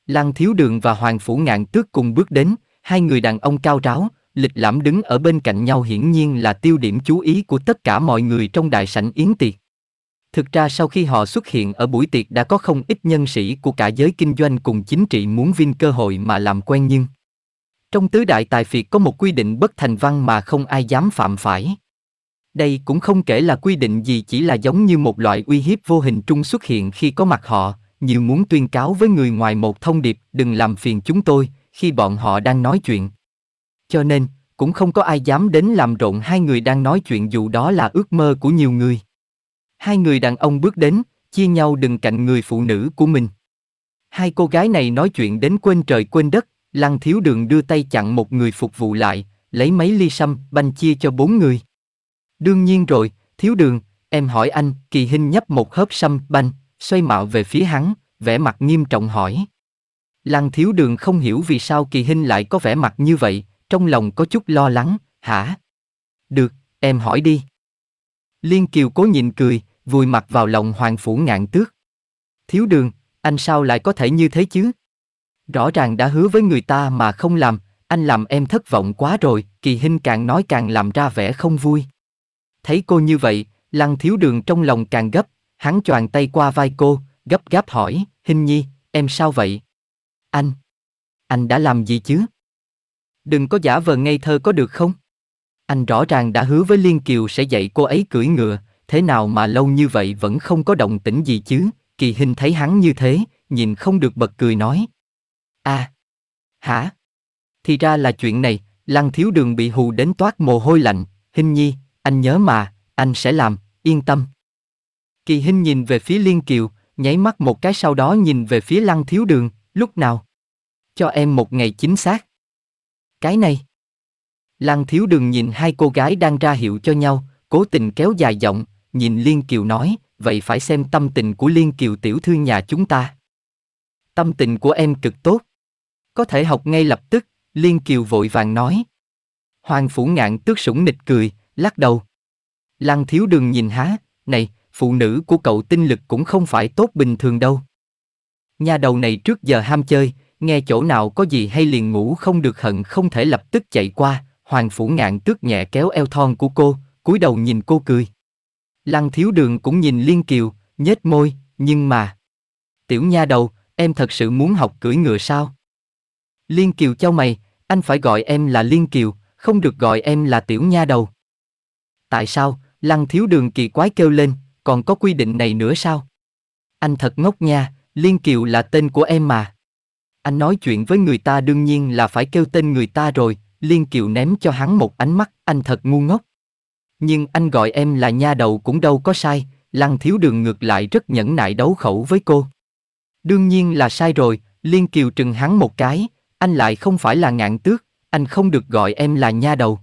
Speaker 1: Lăng Thiếu Đường và Hoàng Phủ Ngạn Tước cùng bước đến, hai người đàn ông cao ráo, lịch lãm đứng ở bên cạnh nhau hiển nhiên là tiêu điểm chú ý của tất cả mọi người trong đại sảnh yến tiệc. Thực ra sau khi họ xuất hiện ở buổi tiệc đã có không ít nhân sĩ của cả giới kinh doanh cùng chính trị muốn vinh cơ hội mà làm quen nhưng trong tứ đại tài phiệt có một quy định bất thành văn mà không ai dám phạm phải. Đây cũng không kể là quy định gì chỉ là giống như một loại uy hiếp vô hình trung xuất hiện khi có mặt họ, nhiều muốn tuyên cáo với người ngoài một thông điệp đừng làm phiền chúng tôi khi bọn họ đang nói chuyện cho nên cũng không có ai dám đến làm rộn hai người đang nói chuyện dù đó là ước mơ của nhiều người hai người đàn ông bước đến chia nhau đừng cạnh người phụ nữ của mình hai cô gái này nói chuyện đến quên trời quên đất lăng thiếu đường đưa tay chặn một người phục vụ lại lấy mấy ly sâm banh chia cho bốn người đương nhiên rồi thiếu đường em hỏi anh kỳ hình nhấp một hớp sâm banh xoay mạo về phía hắn, vẻ mặt nghiêm trọng hỏi. Lăng thiếu đường không hiểu vì sao kỳ hình lại có vẻ mặt như vậy, trong lòng có chút lo lắng, hả? Được, em hỏi đi. Liên Kiều cố nhìn cười, vùi mặt vào lòng Hoàng Phủ ngạn tước. Thiếu đường, anh sao lại có thể như thế chứ? Rõ ràng đã hứa với người ta mà không làm, anh làm em thất vọng quá rồi, kỳ hình càng nói càng làm ra vẻ không vui. Thấy cô như vậy, lăng thiếu đường trong lòng càng gấp, Hắn choàng tay qua vai cô, gấp gáp hỏi, Hình Nhi, em sao vậy? Anh, anh đã làm gì chứ? Đừng có giả vờ ngây thơ có được không? Anh rõ ràng đã hứa với Liên Kiều sẽ dạy cô ấy cưỡi ngựa, thế nào mà lâu như vậy vẫn không có động tĩnh gì chứ? Kỳ Hình thấy hắn như thế, nhìn không được bật cười nói. À, hả? Thì ra là chuyện này, Lăng Thiếu Đường bị hù đến toát mồ hôi lạnh, Hình Nhi, anh nhớ mà, anh sẽ làm, yên tâm. Kỳ Hinh nhìn về phía Liên Kiều, nháy mắt một cái sau đó nhìn về phía Lăng Thiếu Đường, lúc nào? Cho em một ngày chính xác. Cái này. Lăng Thiếu Đường nhìn hai cô gái đang ra hiệu cho nhau, cố tình kéo dài giọng, nhìn Liên Kiều nói, vậy phải xem tâm tình của Liên Kiều tiểu thư nhà chúng ta. Tâm tình của em cực tốt. Có thể học ngay lập tức, Liên Kiều vội vàng nói. Hoàng Phủ Ngạn tước sủng nịch cười, lắc đầu. Lăng Thiếu Đường nhìn há, này, phụ nữ của cậu tinh lực cũng không phải tốt bình thường đâu. Nhà đầu này trước giờ ham chơi, nghe chỗ nào có gì hay liền ngủ không được hận không thể lập tức chạy qua, hoàng phủ ngạn tước nhẹ kéo eo thon của cô, cúi đầu nhìn cô cười. Lăng thiếu đường cũng nhìn Liên Kiều, nhếch môi, nhưng mà... Tiểu nha đầu, em thật sự muốn học cưỡi ngựa sao? Liên Kiều cho mày, anh phải gọi em là Liên Kiều, không được gọi em là tiểu nha đầu. Tại sao? Lăng thiếu đường kỳ quái kêu lên, còn có quy định này nữa sao? Anh thật ngốc nha, Liên Kiều là tên của em mà. Anh nói chuyện với người ta đương nhiên là phải kêu tên người ta rồi, Liên Kiều ném cho hắn một ánh mắt, anh thật ngu ngốc. Nhưng anh gọi em là nha đầu cũng đâu có sai, Lăng Thiếu Đường ngược lại rất nhẫn nại đấu khẩu với cô. Đương nhiên là sai rồi, Liên Kiều trừng hắn một cái, anh lại không phải là ngạn tước, anh không được gọi em là nha đầu.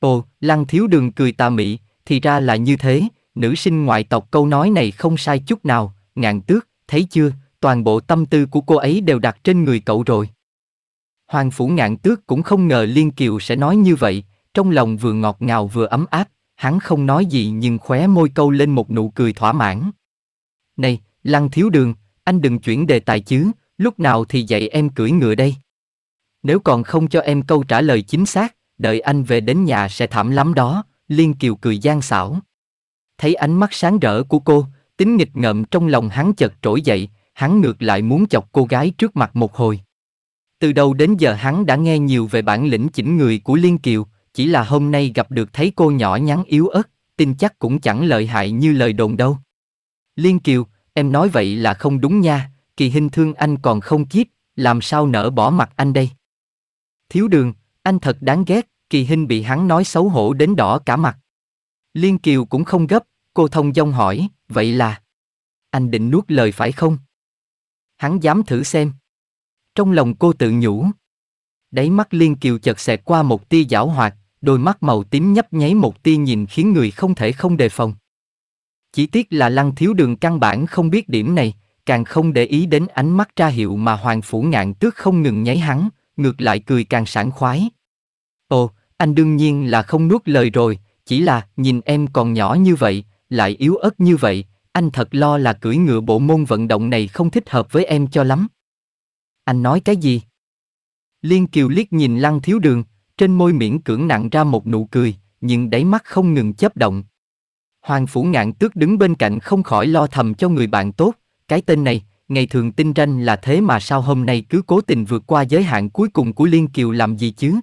Speaker 1: Ồ, Lăng Thiếu Đường cười tà mị, thì ra là như thế, nữ sinh ngoại tộc câu nói này không sai chút nào, ngàn tước, thấy chưa, toàn bộ tâm tư của cô ấy đều đặt trên người cậu rồi. Hoàng phủ ngạn tước cũng không ngờ Liên Kiều sẽ nói như vậy, trong lòng vừa ngọt ngào vừa ấm áp, hắn không nói gì nhưng khóe môi câu lên một nụ cười thỏa mãn. Này, Lăng Thiếu Đường, anh đừng chuyển đề tài chứ, lúc nào thì dạy em cưỡi ngựa đây. Nếu còn không cho em câu trả lời chính xác, đợi anh về đến nhà sẽ thảm lắm đó, Liên Kiều cười gian xảo thấy ánh mắt sáng rỡ của cô, tính nghịch ngợm trong lòng hắn chợt trỗi dậy, hắn ngược lại muốn chọc cô gái trước mặt một hồi. Từ đầu đến giờ hắn đã nghe nhiều về bản lĩnh chỉnh người của Liên Kiều, chỉ là hôm nay gặp được thấy cô nhỏ nhắn yếu ớt, tin chắc cũng chẳng lợi hại như lời đồn đâu. Liên Kiều, em nói vậy là không đúng nha, kỳ hình thương anh còn không chiết, làm sao nỡ bỏ mặt anh đây? Thiếu đường, anh thật đáng ghét, kỳ hình bị hắn nói xấu hổ đến đỏ cả mặt. Liên Kiều cũng không gấp, cô thông dong hỏi, vậy là... Anh định nuốt lời phải không? Hắn dám thử xem. Trong lòng cô tự nhủ. Đáy mắt Liên Kiều chợt xẹt qua một tia giảo hoạt, đôi mắt màu tím nhấp nháy một tia nhìn khiến người không thể không đề phòng. Chỉ tiếc là lăng thiếu đường căn bản không biết điểm này, càng không để ý đến ánh mắt tra hiệu mà Hoàng Phủ Ngạn tước không ngừng nháy hắn, ngược lại cười càng sảng khoái. Ồ, anh đương nhiên là không nuốt lời rồi, chỉ là, nhìn em còn nhỏ như vậy, lại yếu ớt như vậy, anh thật lo là cưỡi ngựa bộ môn vận động này không thích hợp với em cho lắm. Anh nói cái gì? Liên Kiều liếc nhìn Lăng Thiếu Đường, trên môi miễn cưỡng nặng ra một nụ cười, nhưng đáy mắt không ngừng chớp động. Hoàng Phủ Ngạn Tước đứng bên cạnh không khỏi lo thầm cho người bạn tốt, cái tên này, ngày thường tinh ranh là thế mà sao hôm nay cứ cố tình vượt qua giới hạn cuối cùng của Liên Kiều làm gì chứ?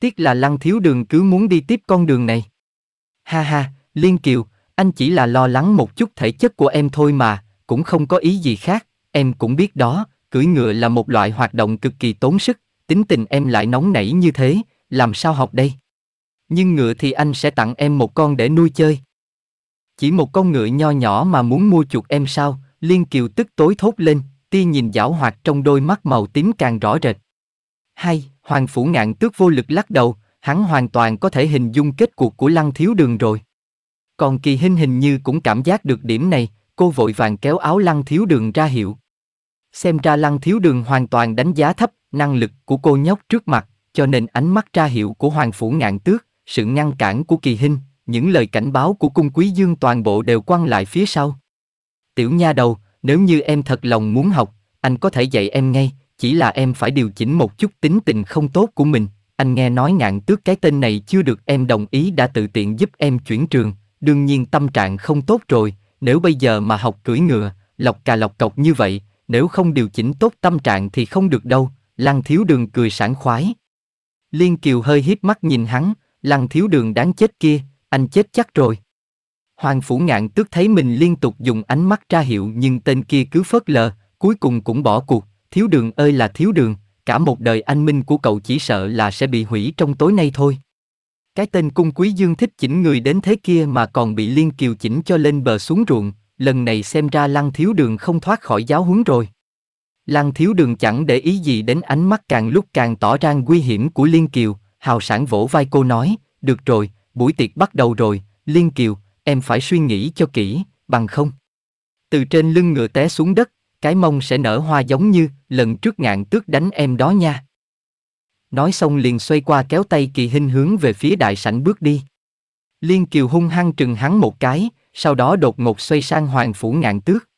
Speaker 1: Tiếc là Lăng Thiếu Đường cứ muốn đi tiếp con đường này. Ha ha, Liên Kiều, anh chỉ là lo lắng một chút thể chất của em thôi mà, cũng không có ý gì khác, em cũng biết đó, cưỡi ngựa là một loại hoạt động cực kỳ tốn sức, tính tình em lại nóng nảy như thế, làm sao học đây? Nhưng ngựa thì anh sẽ tặng em một con để nuôi chơi. Chỉ một con ngựa nho nhỏ mà muốn mua chuộc em sao? Liên Kiều tức tối thốt lên, tia nhìn giảo hoạt trong đôi mắt màu tím càng rõ rệt. Hay, Hoàng Phủ Ngạn tước vô lực lắc đầu, Hắn hoàn toàn có thể hình dung kết cuộc của Lăng Thiếu Đường rồi. Còn kỳ hình hình như cũng cảm giác được điểm này, cô vội vàng kéo áo Lăng Thiếu Đường ra hiệu. Xem ra Lăng Thiếu Đường hoàn toàn đánh giá thấp năng lực của cô nhóc trước mặt, cho nên ánh mắt ra hiệu của Hoàng Phủ Ngạn Tước, sự ngăn cản của kỳ hình, những lời cảnh báo của cung quý dương toàn bộ đều quăng lại phía sau. Tiểu nha đầu, nếu như em thật lòng muốn học, anh có thể dạy em ngay, chỉ là em phải điều chỉnh một chút tính tình không tốt của mình anh nghe nói ngạn tước cái tên này chưa được em đồng ý đã tự tiện giúp em chuyển trường, đương nhiên tâm trạng không tốt rồi, nếu bây giờ mà học cưỡi ngựa, lọc cà lọc cọc như vậy, nếu không điều chỉnh tốt tâm trạng thì không được đâu, Lăng Thiếu Đường cười sảng khoái. Liên Kiều hơi hít mắt nhìn hắn, Lăng Thiếu Đường đáng chết kia, anh chết chắc rồi. Hoàng Phủ Ngạn tước thấy mình liên tục dùng ánh mắt ra hiệu nhưng tên kia cứ phớt lờ, cuối cùng cũng bỏ cuộc, Thiếu Đường ơi là Thiếu Đường, Cả một đời anh minh của cậu chỉ sợ là sẽ bị hủy trong tối nay thôi. Cái tên cung quý dương thích chỉnh người đến thế kia mà còn bị liên kiều chỉnh cho lên bờ xuống ruộng, lần này xem ra lăng thiếu đường không thoát khỏi giáo huấn rồi. Lăng thiếu đường chẳng để ý gì đến ánh mắt càng lúc càng tỏ ra nguy hiểm của Liên Kiều, hào sản vỗ vai cô nói, được rồi, buổi tiệc bắt đầu rồi, Liên Kiều, em phải suy nghĩ cho kỹ, bằng không. Từ trên lưng ngựa té xuống đất, cái mông sẽ nở hoa giống như lần trước ngạn tước đánh em đó nha. Nói xong liền xoay qua kéo tay kỳ hình hướng về phía đại sảnh bước đi. Liên Kiều hung hăng trừng hắn một cái, sau đó đột ngột xoay sang hoàng phủ ngạn tước.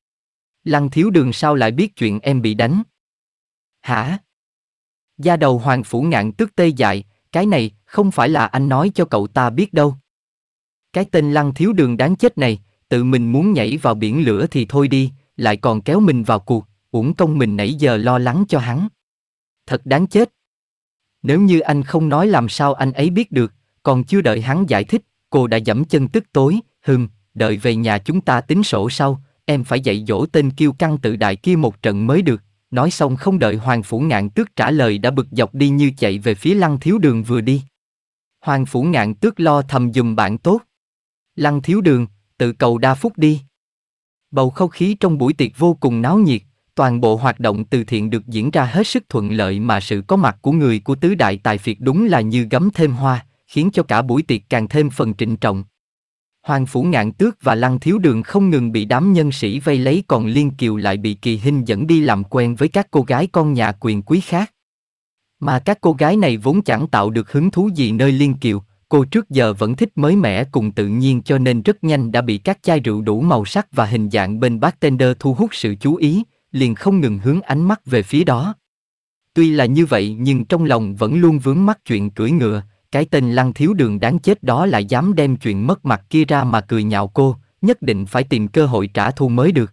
Speaker 1: Lăng thiếu đường sao lại biết chuyện em bị đánh? Hả? Gia đầu hoàng phủ ngạn tước tê dại, cái này không phải là anh nói cho cậu ta biết đâu. Cái tên lăng thiếu đường đáng chết này, tự mình muốn nhảy vào biển lửa thì thôi đi, lại còn kéo mình vào cuộc, uổng công mình nãy giờ lo lắng cho hắn. Thật đáng chết. Nếu như anh không nói làm sao anh ấy biết được, còn chưa đợi hắn giải thích, cô đã dẫm chân tức tối, hừm, đợi về nhà chúng ta tính sổ sau, em phải dạy dỗ tên kiêu căng tự đại kia một trận mới được. Nói xong không đợi Hoàng Phủ Ngạn Tước trả lời đã bực dọc đi như chạy về phía Lăng Thiếu Đường vừa đi. Hoàng Phủ Ngạn Tước lo thầm dùm bạn tốt. Lăng Thiếu Đường, tự cầu đa phúc đi. Bầu không khí trong buổi tiệc vô cùng náo nhiệt, toàn bộ hoạt động từ thiện được diễn ra hết sức thuận lợi mà sự có mặt của người của tứ đại tài phiệt đúng là như gấm thêm hoa, khiến cho cả buổi tiệc càng thêm phần trịnh trọng. Hoàng phủ ngạn tước và lăng thiếu đường không ngừng bị đám nhân sĩ vây lấy còn Liên Kiều lại bị kỳ hình dẫn đi làm quen với các cô gái con nhà quyền quý khác. Mà các cô gái này vốn chẳng tạo được hứng thú gì nơi Liên Kiều, Cô trước giờ vẫn thích mới mẻ cùng tự nhiên cho nên rất nhanh đã bị các chai rượu đủ màu sắc và hình dạng bên bartender thu hút sự chú ý, liền không ngừng hướng ánh mắt về phía đó. Tuy là như vậy nhưng trong lòng vẫn luôn vướng mắc chuyện cưỡi ngựa, cái tên lăng thiếu đường đáng chết đó lại dám đem chuyện mất mặt kia ra mà cười nhạo cô, nhất định phải tìm cơ hội trả thù mới được.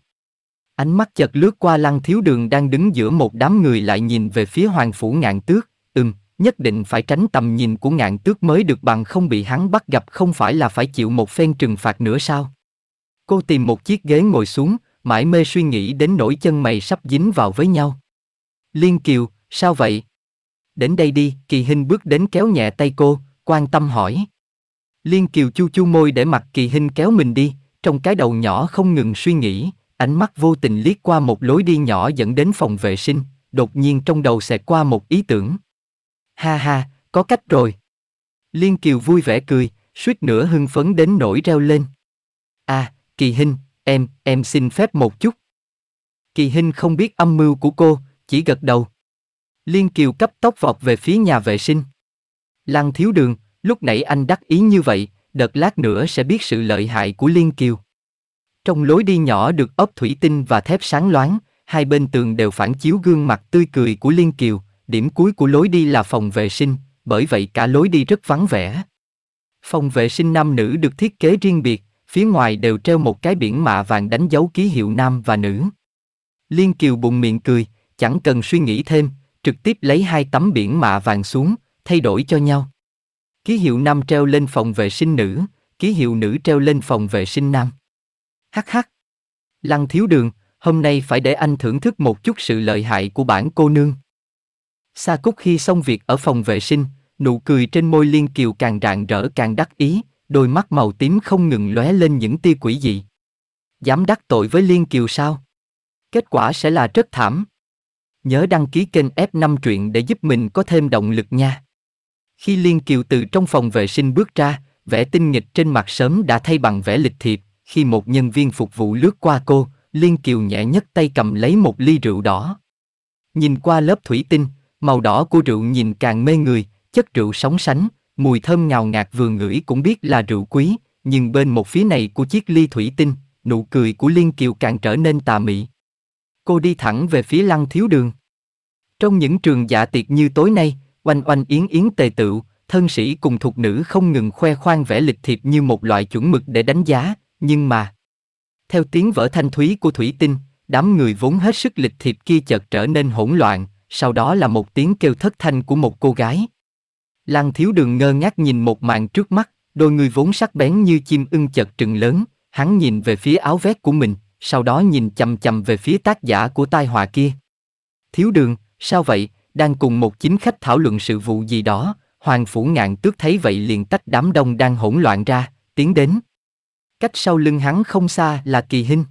Speaker 1: Ánh mắt chật lướt qua lăng thiếu đường đang đứng giữa một đám người lại nhìn về phía hoàng phủ ngạn tước, ừm, nhất định phải tránh tầm nhìn của ngạn tước mới được bằng không bị hắn bắt gặp không phải là phải chịu một phen trừng phạt nữa sao. Cô tìm một chiếc ghế ngồi xuống, mãi mê suy nghĩ đến nỗi chân mày sắp dính vào với nhau. Liên Kiều, sao vậy? Đến đây đi, Kỳ hình bước đến kéo nhẹ tay cô, quan tâm hỏi. Liên Kiều chu chu môi để mặt Kỳ hình kéo mình đi, trong cái đầu nhỏ không ngừng suy nghĩ, ánh mắt vô tình liếc qua một lối đi nhỏ dẫn đến phòng vệ sinh, đột nhiên trong đầu xẹt qua một ý tưởng ha ha, có cách rồi. Liên Kiều vui vẻ cười, suýt nữa hưng phấn đến nổi reo lên. À, Kỳ Hinh, em, em xin phép một chút. Kỳ Hinh không biết âm mưu của cô, chỉ gật đầu. Liên Kiều cấp tóc vọt về phía nhà vệ sinh. Lăng thiếu đường, lúc nãy anh đắc ý như vậy, đợt lát nữa sẽ biết sự lợi hại của Liên Kiều. Trong lối đi nhỏ được ốp thủy tinh và thép sáng loáng, hai bên tường đều phản chiếu gương mặt tươi cười của Liên Kiều, Điểm cuối của lối đi là phòng vệ sinh, bởi vậy cả lối đi rất vắng vẻ. Phòng vệ sinh nam nữ được thiết kế riêng biệt, phía ngoài đều treo một cái biển mạ vàng đánh dấu ký hiệu nam và nữ. Liên Kiều bụng miệng cười, chẳng cần suy nghĩ thêm, trực tiếp lấy hai tấm biển mạ vàng xuống, thay đổi cho nhau. Ký hiệu nam treo lên phòng vệ sinh nữ, ký hiệu nữ treo lên phòng vệ sinh nam. Hắc hắc. Lăng thiếu đường, hôm nay phải để anh thưởng thức một chút sự lợi hại của bản cô nương. Sa Cúc khi xong việc ở phòng vệ sinh, nụ cười trên môi Liên Kiều càng rạng rỡ càng đắc ý, đôi mắt màu tím không ngừng lóe lên những tia quỷ dị. Dám đắc tội với Liên Kiều sao? Kết quả sẽ là rất thảm. Nhớ đăng ký kênh F5 truyện để giúp mình có thêm động lực nha. Khi Liên Kiều từ trong phòng vệ sinh bước ra, vẻ tinh nghịch trên mặt sớm đã thay bằng vẻ lịch thiệp, khi một nhân viên phục vụ lướt qua cô, Liên Kiều nhẹ nhất tay cầm lấy một ly rượu đỏ. Nhìn qua lớp thủy tinh, Màu đỏ của rượu nhìn càng mê người, chất rượu sóng sánh, mùi thơm ngào ngạt vừa ngửi cũng biết là rượu quý, nhưng bên một phía này của chiếc ly thủy tinh, nụ cười của Liên Kiều càng trở nên tà mị. Cô đi thẳng về phía lăng thiếu đường. Trong những trường dạ tiệc như tối nay, oanh oanh yến yến tề tựu, thân sĩ cùng thuộc nữ không ngừng khoe khoang vẽ lịch thiệp như một loại chuẩn mực để đánh giá, nhưng mà... Theo tiếng vỡ thanh thúy của thủy tinh, đám người vốn hết sức lịch thiệp kia chợt trở nên hỗn loạn, sau đó là một tiếng kêu thất thanh của một cô gái. Lan thiếu đường ngơ ngác nhìn một màn trước mắt, đôi người vốn sắc bén như chim ưng chật trừng lớn, hắn nhìn về phía áo vét của mình, sau đó nhìn chầm chầm về phía tác giả của tai họa kia. Thiếu đường, sao vậy, đang cùng một chính khách thảo luận sự vụ gì đó, hoàng phủ ngạn tước thấy vậy liền tách đám đông đang hỗn loạn ra, tiến đến. Cách sau lưng hắn không xa là kỳ hinh.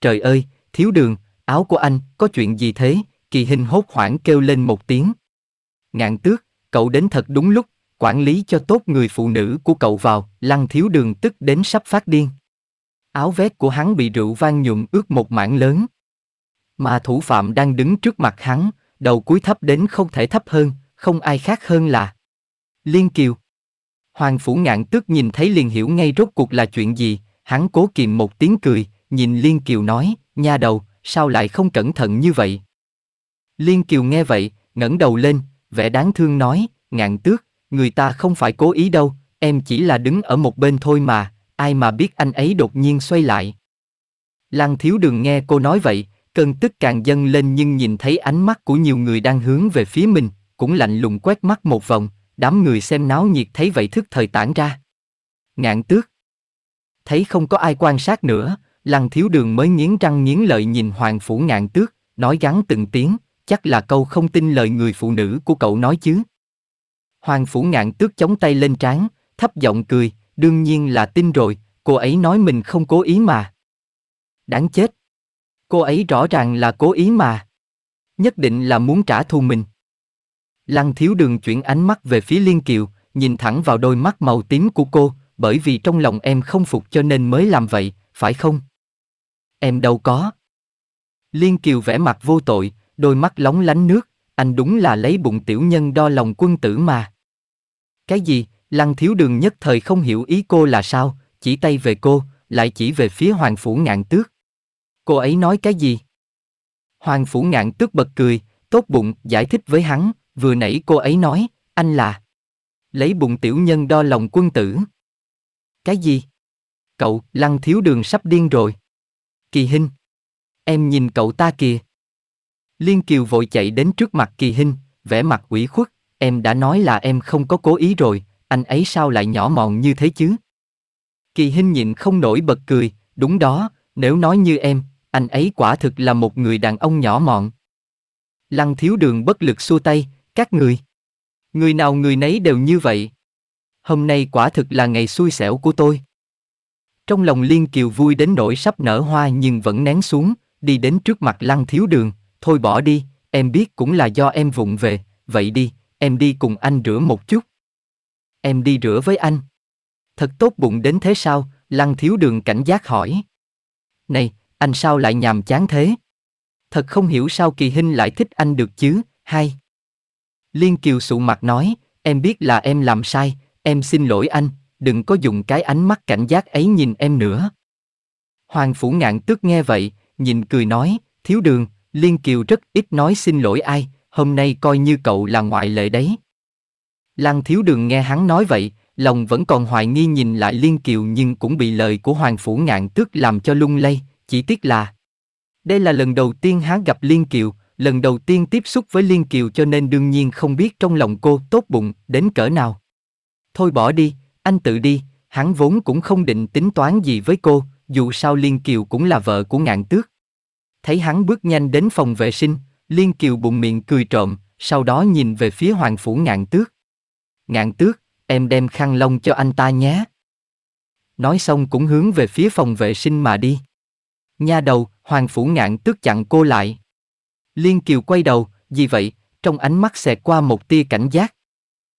Speaker 1: Trời ơi, thiếu đường, áo của anh, có chuyện gì thế, kỳ hình hốt hoảng kêu lên một tiếng. Ngạn tước, cậu đến thật đúng lúc, quản lý cho tốt người phụ nữ của cậu vào, lăng thiếu đường tức đến sắp phát điên. Áo vét của hắn bị rượu vang nhuộm ướt một mảng lớn. Mà thủ phạm đang đứng trước mặt hắn, đầu cúi thấp đến không thể thấp hơn, không ai khác hơn là Liên Kiều. Hoàng phủ ngạn tước nhìn thấy liền hiểu ngay rốt cuộc là chuyện gì, hắn cố kìm một tiếng cười, nhìn Liên Kiều nói, nha đầu, sao lại không cẩn thận như vậy? Liên Kiều nghe vậy, ngẩng đầu lên, vẻ đáng thương nói, ngạn tước, người ta không phải cố ý đâu, em chỉ là đứng ở một bên thôi mà, ai mà biết anh ấy đột nhiên xoay lại. Lăng thiếu đường nghe cô nói vậy, cơn tức càng dâng lên nhưng nhìn thấy ánh mắt của nhiều người đang hướng về phía mình, cũng lạnh lùng quét mắt một vòng, đám người xem náo nhiệt thấy vậy thức thời tản ra. Ngạn tước. Thấy không có ai quan sát nữa, lăng thiếu đường mới nghiến răng nghiến lợi nhìn hoàng phủ ngạn tước, nói gắn từng tiếng, chắc là câu không tin lời người phụ nữ của cậu nói chứ. Hoàng phủ ngạn tước chống tay lên trán, thấp giọng cười, đương nhiên là tin rồi, cô ấy nói mình không cố ý mà. Đáng chết. Cô ấy rõ ràng là cố ý mà. Nhất định là muốn trả thù mình. Lăng thiếu đường chuyển ánh mắt về phía Liên Kiều, nhìn thẳng vào đôi mắt màu tím của cô, bởi vì trong lòng em không phục cho nên mới làm vậy, phải không? Em đâu có. Liên Kiều vẽ mặt vô tội, đôi mắt lóng lánh nước, anh đúng là lấy bụng tiểu nhân đo lòng quân tử mà. Cái gì, lăng thiếu đường nhất thời không hiểu ý cô là sao, chỉ tay về cô, lại chỉ về phía hoàng phủ ngạn tước. Cô ấy nói cái gì? Hoàng phủ ngạn tước bật cười, tốt bụng, giải thích với hắn, vừa nãy cô ấy nói, anh là lấy bụng tiểu nhân đo lòng quân tử. Cái gì? Cậu, lăng thiếu đường sắp điên rồi. Kỳ hình, Em nhìn cậu ta kìa. Liên Kiều vội chạy đến trước mặt Kỳ Hinh, vẻ mặt ủy khuất, em đã nói là em không có cố ý rồi, anh ấy sao lại nhỏ mọn như thế chứ? Kỳ Hinh nhịn không nổi bật cười, đúng đó, nếu nói như em, anh ấy quả thực là một người đàn ông nhỏ mọn. Lăng thiếu đường bất lực xua tay, các người. Người nào người nấy đều như vậy. Hôm nay quả thực là ngày xui xẻo của tôi. Trong lòng Liên Kiều vui đến nỗi sắp nở hoa nhưng vẫn nén xuống, đi đến trước mặt Lăng thiếu đường, thôi bỏ đi, em biết cũng là do em vụng về, vậy đi, em đi cùng anh rửa một chút. Em đi rửa với anh. Thật tốt bụng đến thế sao, lăng thiếu đường cảnh giác hỏi. Này, anh sao lại nhàm chán thế? Thật không hiểu sao kỳ hình lại thích anh được chứ, hay. Liên Kiều sụ mặt nói, em biết là em làm sai, em xin lỗi anh, đừng có dùng cái ánh mắt cảnh giác ấy nhìn em nữa. Hoàng Phủ Ngạn tức nghe vậy, nhìn cười nói, thiếu đường, Liên Kiều rất ít nói xin lỗi ai, hôm nay coi như cậu là ngoại lệ đấy. Lăng Thiếu Đường nghe hắn nói vậy, lòng vẫn còn hoài nghi nhìn lại Liên Kiều nhưng cũng bị lời của Hoàng Phủ Ngạn Tước làm cho lung lay, chỉ tiếc là đây là lần đầu tiên hắn gặp Liên Kiều, lần đầu tiên tiếp xúc với Liên Kiều cho nên đương nhiên không biết trong lòng cô tốt bụng đến cỡ nào. Thôi bỏ đi, anh tự đi, hắn vốn cũng không định tính toán gì với cô, dù sao Liên Kiều cũng là vợ của Ngạn Tước thấy hắn bước nhanh đến phòng vệ sinh, Liên Kiều bụng miệng cười trộm, sau đó nhìn về phía Hoàng Phủ Ngạn Tước. Ngạn Tước, em đem khăn lông cho anh ta nhé. Nói xong cũng hướng về phía phòng vệ sinh mà đi. Nha đầu, Hoàng Phủ Ngạn Tước chặn cô lại. Liên Kiều quay đầu, vì vậy, trong ánh mắt xẹt qua một tia cảnh giác.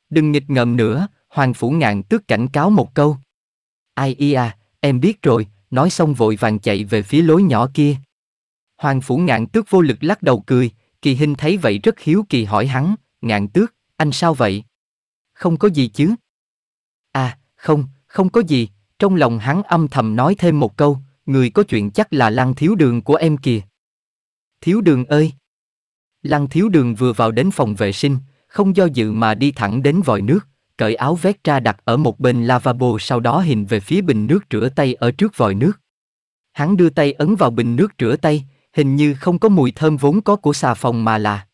Speaker 1: Đừng nghịch ngợm nữa, Hoàng Phủ Ngạn Tước cảnh cáo một câu. Ai ia, à, em biết rồi, nói xong vội vàng chạy về phía lối nhỏ kia. Hoàng phủ ngạn tước vô lực lắc đầu cười, kỳ hình thấy vậy rất hiếu kỳ hỏi hắn, ngạn tước, anh sao vậy? Không có gì chứ? À, không, không có gì, trong lòng hắn âm thầm nói thêm một câu, người có chuyện chắc là lăng thiếu đường của em kìa. Thiếu đường ơi! Lăng thiếu đường vừa vào đến phòng vệ sinh, không do dự mà đi thẳng đến vòi nước, cởi áo vét ra đặt ở một bên lavabo sau đó hình về phía bình nước rửa tay ở trước vòi nước. Hắn đưa tay ấn vào bình nước rửa tay, hình như không có mùi thơm vốn có của xà phòng mà là.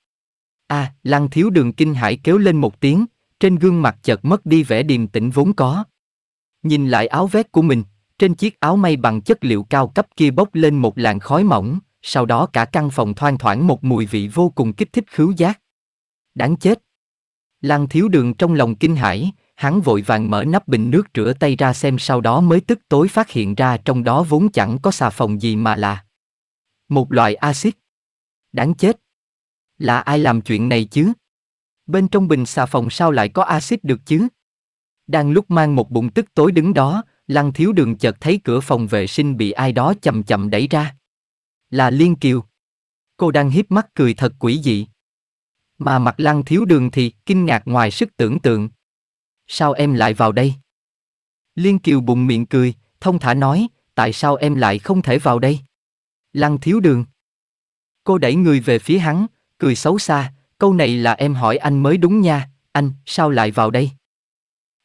Speaker 1: A, à, Lăng Thiếu Đường kinh hãi kéo lên một tiếng, trên gương mặt chợt mất đi vẻ điềm tĩnh vốn có. Nhìn lại áo vest của mình, trên chiếc áo may bằng chất liệu cao cấp kia bốc lên một làn khói mỏng, sau đó cả căn phòng thoang thoảng một mùi vị vô cùng kích thích khứu giác. Đáng chết. Lăng Thiếu Đường trong lòng kinh hãi, hắn vội vàng mở nắp bình nước rửa tay ra xem sau đó mới tức tối phát hiện ra trong đó vốn chẳng có xà phòng gì mà là một loại axit. Đáng chết. Là ai làm chuyện này chứ? Bên trong bình xà phòng sao lại có axit được chứ? Đang lúc mang một bụng tức tối đứng đó, Lăng Thiếu Đường chợt thấy cửa phòng vệ sinh bị ai đó chậm chậm đẩy ra. Là Liên Kiều. Cô đang hiếp mắt cười thật quỷ dị. Mà mặt Lăng Thiếu Đường thì kinh ngạc ngoài sức tưởng tượng. Sao em lại vào đây? Liên Kiều bụng miệng cười, thông thả nói, tại sao em lại không thể vào đây? Lăng thiếu đường. Cô đẩy người về phía hắn, cười xấu xa, câu này là em hỏi anh mới đúng nha, anh, sao lại vào đây?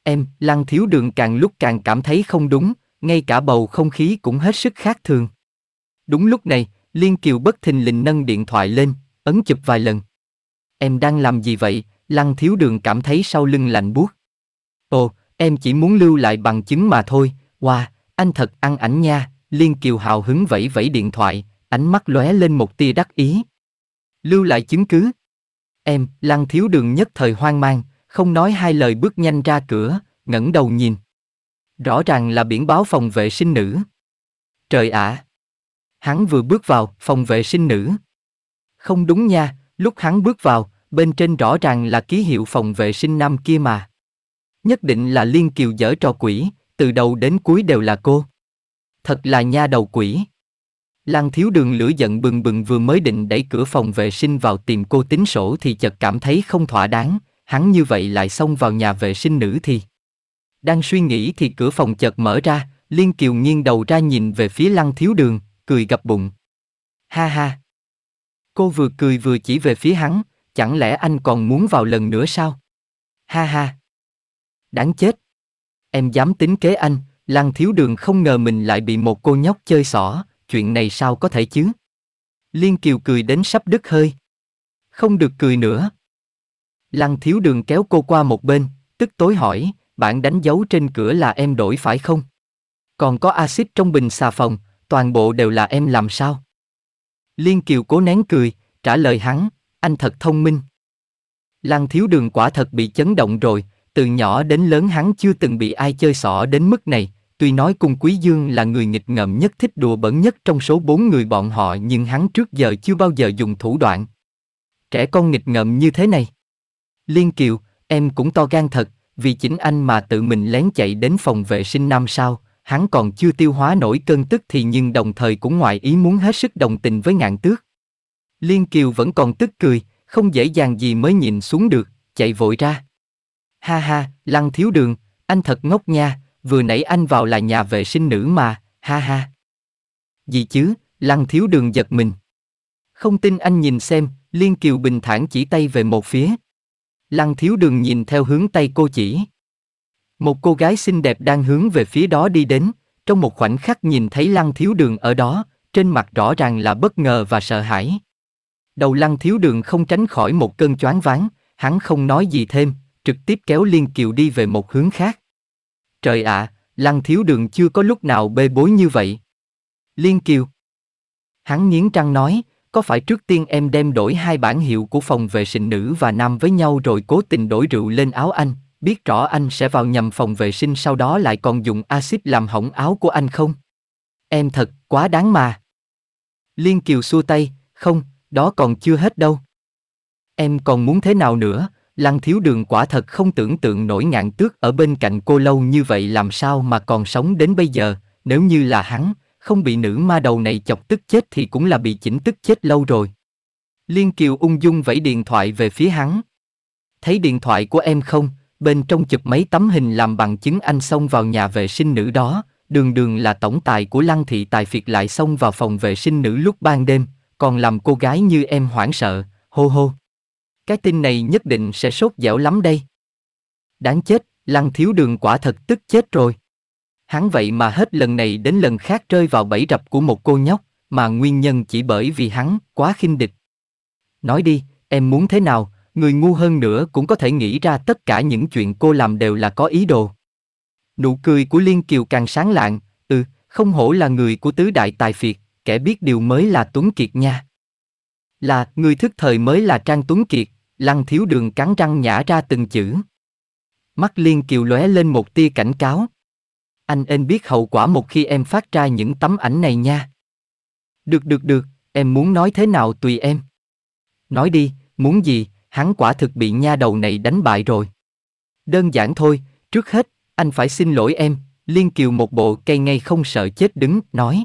Speaker 1: Em, lăng thiếu đường càng lúc càng cảm thấy không đúng, ngay cả bầu không khí cũng hết sức khác thường. Đúng lúc này, Liên Kiều bất thình lình nâng điện thoại lên, ấn chụp vài lần. Em đang làm gì vậy? Lăng thiếu đường cảm thấy sau lưng lạnh buốt. Ồ, em chỉ muốn lưu lại bằng chứng mà thôi, wow, anh thật ăn ảnh nha, Liên Kiều hào hứng vẫy vẫy điện thoại, ánh mắt lóe lên một tia đắc ý. Lưu lại chứng cứ. Em, Lăng Thiếu Đường nhất thời hoang mang, không nói hai lời bước nhanh ra cửa, ngẩng đầu nhìn. Rõ ràng là biển báo phòng vệ sinh nữ. Trời ạ! Hắn vừa bước vào phòng vệ sinh nữ. Không đúng nha, lúc hắn bước vào, bên trên rõ ràng là ký hiệu phòng vệ sinh nam kia mà. Nhất định là Liên Kiều giở trò quỷ, từ đầu đến cuối đều là cô thật là nha đầu quỷ. Lăng thiếu đường lửa giận bừng bừng vừa mới định đẩy cửa phòng vệ sinh vào tìm cô tính sổ thì chợt cảm thấy không thỏa đáng, hắn như vậy lại xông vào nhà vệ sinh nữ thì. Đang suy nghĩ thì cửa phòng chợt mở ra, Liên Kiều nghiêng đầu ra nhìn về phía lăng thiếu đường, cười gặp bụng. Ha ha! Cô vừa cười vừa chỉ về phía hắn, chẳng lẽ anh còn muốn vào lần nữa sao? Ha ha! Đáng chết! Em dám tính kế anh, Lăng thiếu đường không ngờ mình lại bị một cô nhóc chơi xỏ, chuyện này sao có thể chứ? Liên Kiều cười đến sắp đứt hơi. Không được cười nữa. Lăng thiếu đường kéo cô qua một bên, tức tối hỏi, bạn đánh dấu trên cửa là em đổi phải không? Còn có axit trong bình xà phòng, toàn bộ đều là em làm sao? Liên Kiều cố nén cười, trả lời hắn, anh thật thông minh. Lăng thiếu đường quả thật bị chấn động rồi, từ nhỏ đến lớn hắn chưa từng bị ai chơi xỏ đến mức này, tuy nói cùng Quý Dương là người nghịch ngợm nhất thích đùa bẩn nhất trong số bốn người bọn họ nhưng hắn trước giờ chưa bao giờ dùng thủ đoạn. Trẻ con nghịch ngợm như thế này. Liên Kiều, em cũng to gan thật, vì chính anh mà tự mình lén chạy đến phòng vệ sinh năm sao, hắn còn chưa tiêu hóa nổi cơn tức thì nhưng đồng thời cũng ngoại ý muốn hết sức đồng tình với ngạn tước. Liên Kiều vẫn còn tức cười, không dễ dàng gì mới nhìn xuống được, chạy vội ra. Ha ha, lăng thiếu đường, anh thật ngốc nha, vừa nãy anh vào là nhà vệ sinh nữ mà, ha ha. Gì chứ, lăng thiếu đường giật mình. Không tin anh nhìn xem, Liên Kiều bình thản chỉ tay về một phía. Lăng thiếu đường nhìn theo hướng tay cô chỉ. Một cô gái xinh đẹp đang hướng về phía đó đi đến, trong một khoảnh khắc nhìn thấy lăng thiếu đường ở đó, trên mặt rõ ràng là bất ngờ và sợ hãi. Đầu lăng thiếu đường không tránh khỏi một cơn choáng váng, hắn không nói gì thêm, trực tiếp kéo Liên Kiều đi về một hướng khác. Trời ạ, à, Lăng Thiếu Đường chưa có lúc nào bê bối như vậy. Liên Kiều. Hắn nghiến răng nói, có phải trước tiên em đem đổi hai bản hiệu của phòng vệ sinh nữ và nam với nhau rồi cố tình đổi rượu lên áo anh, biết rõ anh sẽ vào nhầm phòng vệ sinh sau đó lại còn dùng axit làm hỏng áo của anh không? Em thật quá đáng mà. Liên Kiều xua tay, không, đó còn chưa hết đâu. Em còn muốn thế nào nữa, Lăng thiếu đường quả thật không tưởng tượng nổi ngạn tước ở bên cạnh cô lâu như vậy làm sao mà còn sống đến bây giờ, nếu như là hắn, không bị nữ ma đầu này chọc tức chết thì cũng là bị chỉnh tức chết lâu rồi. Liên Kiều ung dung vẫy điện thoại về phía hắn. Thấy điện thoại của em không, bên trong chụp mấy tấm hình làm bằng chứng anh xông vào nhà vệ sinh nữ đó, đường đường là tổng tài của lăng thị tài phiệt lại xông vào phòng vệ sinh nữ lúc ban đêm, còn làm cô gái như em hoảng sợ, hô hô. Cái tin này nhất định sẽ sốt dẻo lắm đây. Đáng chết, lăng thiếu đường quả thật tức chết rồi. Hắn vậy mà hết lần này đến lần khác rơi vào bẫy rập của một cô nhóc, mà nguyên nhân chỉ bởi vì hắn quá khinh địch. Nói đi, em muốn thế nào, người ngu hơn nữa cũng có thể nghĩ ra tất cả những chuyện cô làm đều là có ý đồ. Nụ cười của Liên Kiều càng sáng lạng, ừ, không hổ là người của tứ đại tài phiệt, kẻ biết điều mới là Tuấn Kiệt nha. Là, người thức thời mới là Trang Tuấn Kiệt, Lăng thiếu đường cắn răng nhả ra từng chữ. Mắt liên kiều lóe lên một tia cảnh cáo. Anh em biết hậu quả một khi em phát ra những tấm ảnh này nha. Được được được, em muốn nói thế nào tùy em. Nói đi, muốn gì, hắn quả thực bị nha đầu này đánh bại rồi. Đơn giản thôi, trước hết, anh phải xin lỗi em, Liên Kiều một bộ cây ngay không sợ chết đứng, nói.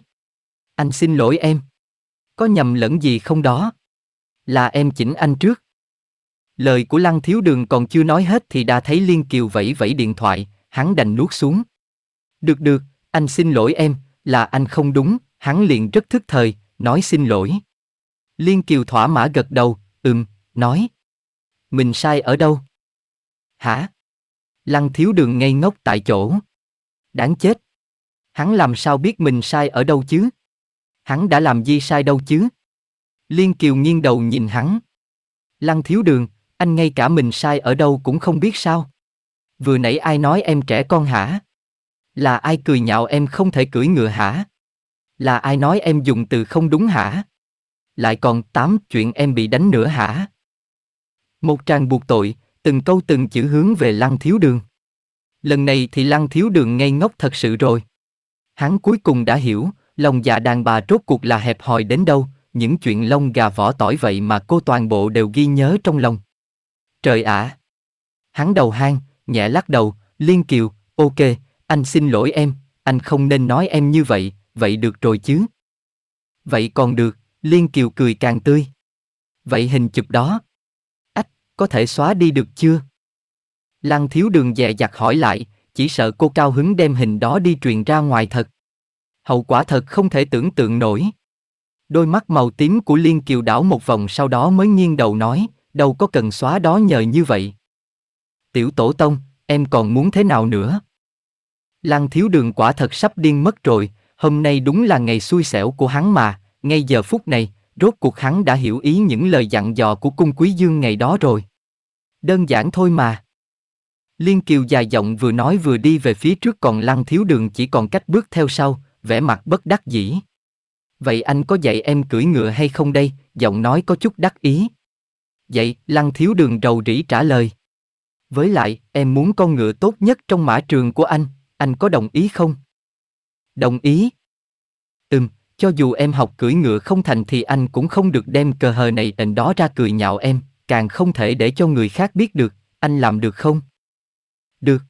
Speaker 1: Anh xin lỗi em. Có nhầm lẫn gì không đó? Là em chỉnh anh trước. Lời của Lăng Thiếu Đường còn chưa nói hết thì đã thấy Liên Kiều vẫy vẫy điện thoại, hắn đành nuốt xuống. Được được, anh xin lỗi em, là anh không đúng, hắn liền rất thức thời, nói xin lỗi. Liên Kiều thỏa mã gật đầu, ừm, nói. Mình sai ở đâu? Hả? Lăng Thiếu Đường ngây ngốc tại chỗ. Đáng chết. Hắn làm sao biết mình sai ở đâu chứ? Hắn đã làm gì sai đâu chứ? Liên Kiều nghiêng đầu nhìn hắn. Lăng Thiếu Đường, anh ngay cả mình sai ở đâu cũng không biết sao. Vừa nãy ai nói em trẻ con hả? Là ai cười nhạo em không thể cưỡi ngựa hả? Là ai nói em dùng từ không đúng hả? Lại còn tám chuyện em bị đánh nữa hả? Một trang buộc tội, từng câu từng chữ hướng về Lăng Thiếu Đường. Lần này thì Lăng Thiếu Đường ngây ngốc thật sự rồi. Hắn cuối cùng đã hiểu, lòng dạ đàn bà rốt cuộc là hẹp hòi đến đâu, những chuyện lông gà vỏ tỏi vậy mà cô toàn bộ đều ghi nhớ trong lòng. Trời ạ! À. Hắn đầu hang, nhẹ lắc đầu, Liên Kiều, ok, anh xin lỗi em, anh không nên nói em như vậy, vậy được rồi chứ. Vậy còn được, Liên Kiều cười càng tươi. Vậy hình chụp đó, ách, có thể xóa đi được chưa? Lăng thiếu đường dè dặt hỏi lại, chỉ sợ cô cao hứng đem hình đó đi truyền ra ngoài thật. Hậu quả thật không thể tưởng tượng nổi. Đôi mắt màu tím của Liên Kiều đảo một vòng sau đó mới nghiêng đầu nói, đâu có cần xóa đó nhờ như vậy. Tiểu tổ tông, em còn muốn thế nào nữa? Lăng thiếu đường quả thật sắp điên mất rồi, hôm nay đúng là ngày xui xẻo của hắn mà, ngay giờ phút này, rốt cuộc hắn đã hiểu ý những lời dặn dò của cung quý dương ngày đó rồi. Đơn giản thôi mà. Liên Kiều dài giọng vừa nói vừa đi về phía trước còn Lăng Thiếu Đường chỉ còn cách bước theo sau, vẻ mặt bất đắc dĩ. Vậy anh có dạy em cưỡi ngựa hay không đây? Giọng nói có chút đắc ý. Vậy, lăng thiếu đường rầu rĩ trả lời. Với lại, em muốn con ngựa tốt nhất trong mã trường của anh, anh có đồng ý không? Đồng ý. Ừm, cho dù em học cưỡi ngựa không thành thì anh cũng không được đem cờ hờ này tình đó ra cười nhạo em, càng không thể để cho người khác biết được, anh làm được không? Được.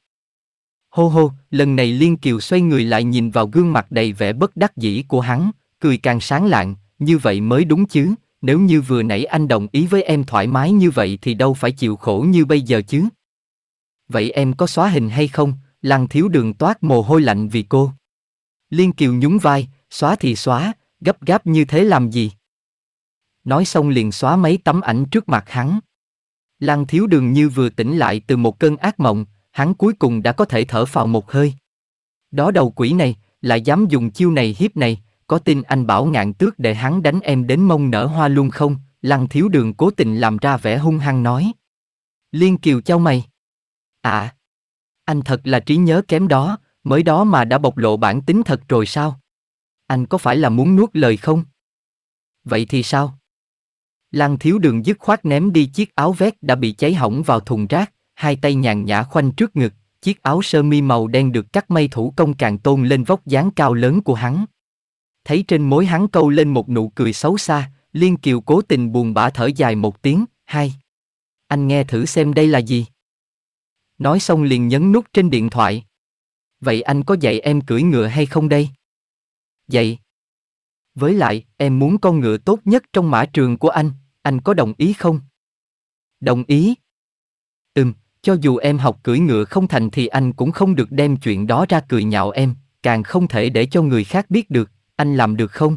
Speaker 1: Hô hô, lần này Liên Kiều xoay người lại nhìn vào gương mặt đầy vẻ bất đắc dĩ của hắn, cười càng sáng lạng, như vậy mới đúng chứ, nếu như vừa nãy anh đồng ý với em thoải mái như vậy thì đâu phải chịu khổ như bây giờ chứ. Vậy em có xóa hình hay không? Lăng thiếu đường toát mồ hôi lạnh vì cô. Liên Kiều nhún vai, xóa thì xóa, gấp gáp như thế làm gì? Nói xong liền xóa mấy tấm ảnh trước mặt hắn. Lăng thiếu đường như vừa tỉnh lại từ một cơn ác mộng, hắn cuối cùng đã có thể thở phào một hơi. Đó đầu quỷ này, lại dám dùng chiêu này hiếp này, có tin anh bảo ngạn tước để hắn đánh em đến mông nở hoa luôn không? Lăng thiếu đường cố tình làm ra vẻ hung hăng nói. Liên kiều trao mày. À, anh thật là trí nhớ kém đó, mới đó mà đã bộc lộ bản tính thật rồi sao? Anh có phải là muốn nuốt lời không? Vậy thì sao? Lăng thiếu đường dứt khoát ném đi chiếc áo vét đã bị cháy hỏng vào thùng rác, hai tay nhàn nhã khoanh trước ngực, chiếc áo sơ mi màu đen được cắt may thủ công càng tôn lên vóc dáng cao lớn của hắn thấy trên mối hắn câu lên một nụ cười xấu xa, Liên Kiều cố tình buồn bã thở dài một tiếng, hai. Anh nghe thử xem đây là gì. Nói xong liền nhấn nút trên điện thoại. Vậy anh có dạy em cưỡi ngựa hay không đây? Dạy. Với lại, em muốn con ngựa tốt nhất trong mã trường của anh, anh có đồng ý không? Đồng ý. Ừm, cho dù em học cưỡi ngựa không thành thì anh cũng không được đem chuyện đó ra cười nhạo em, càng không thể để cho người khác biết được, anh làm được không?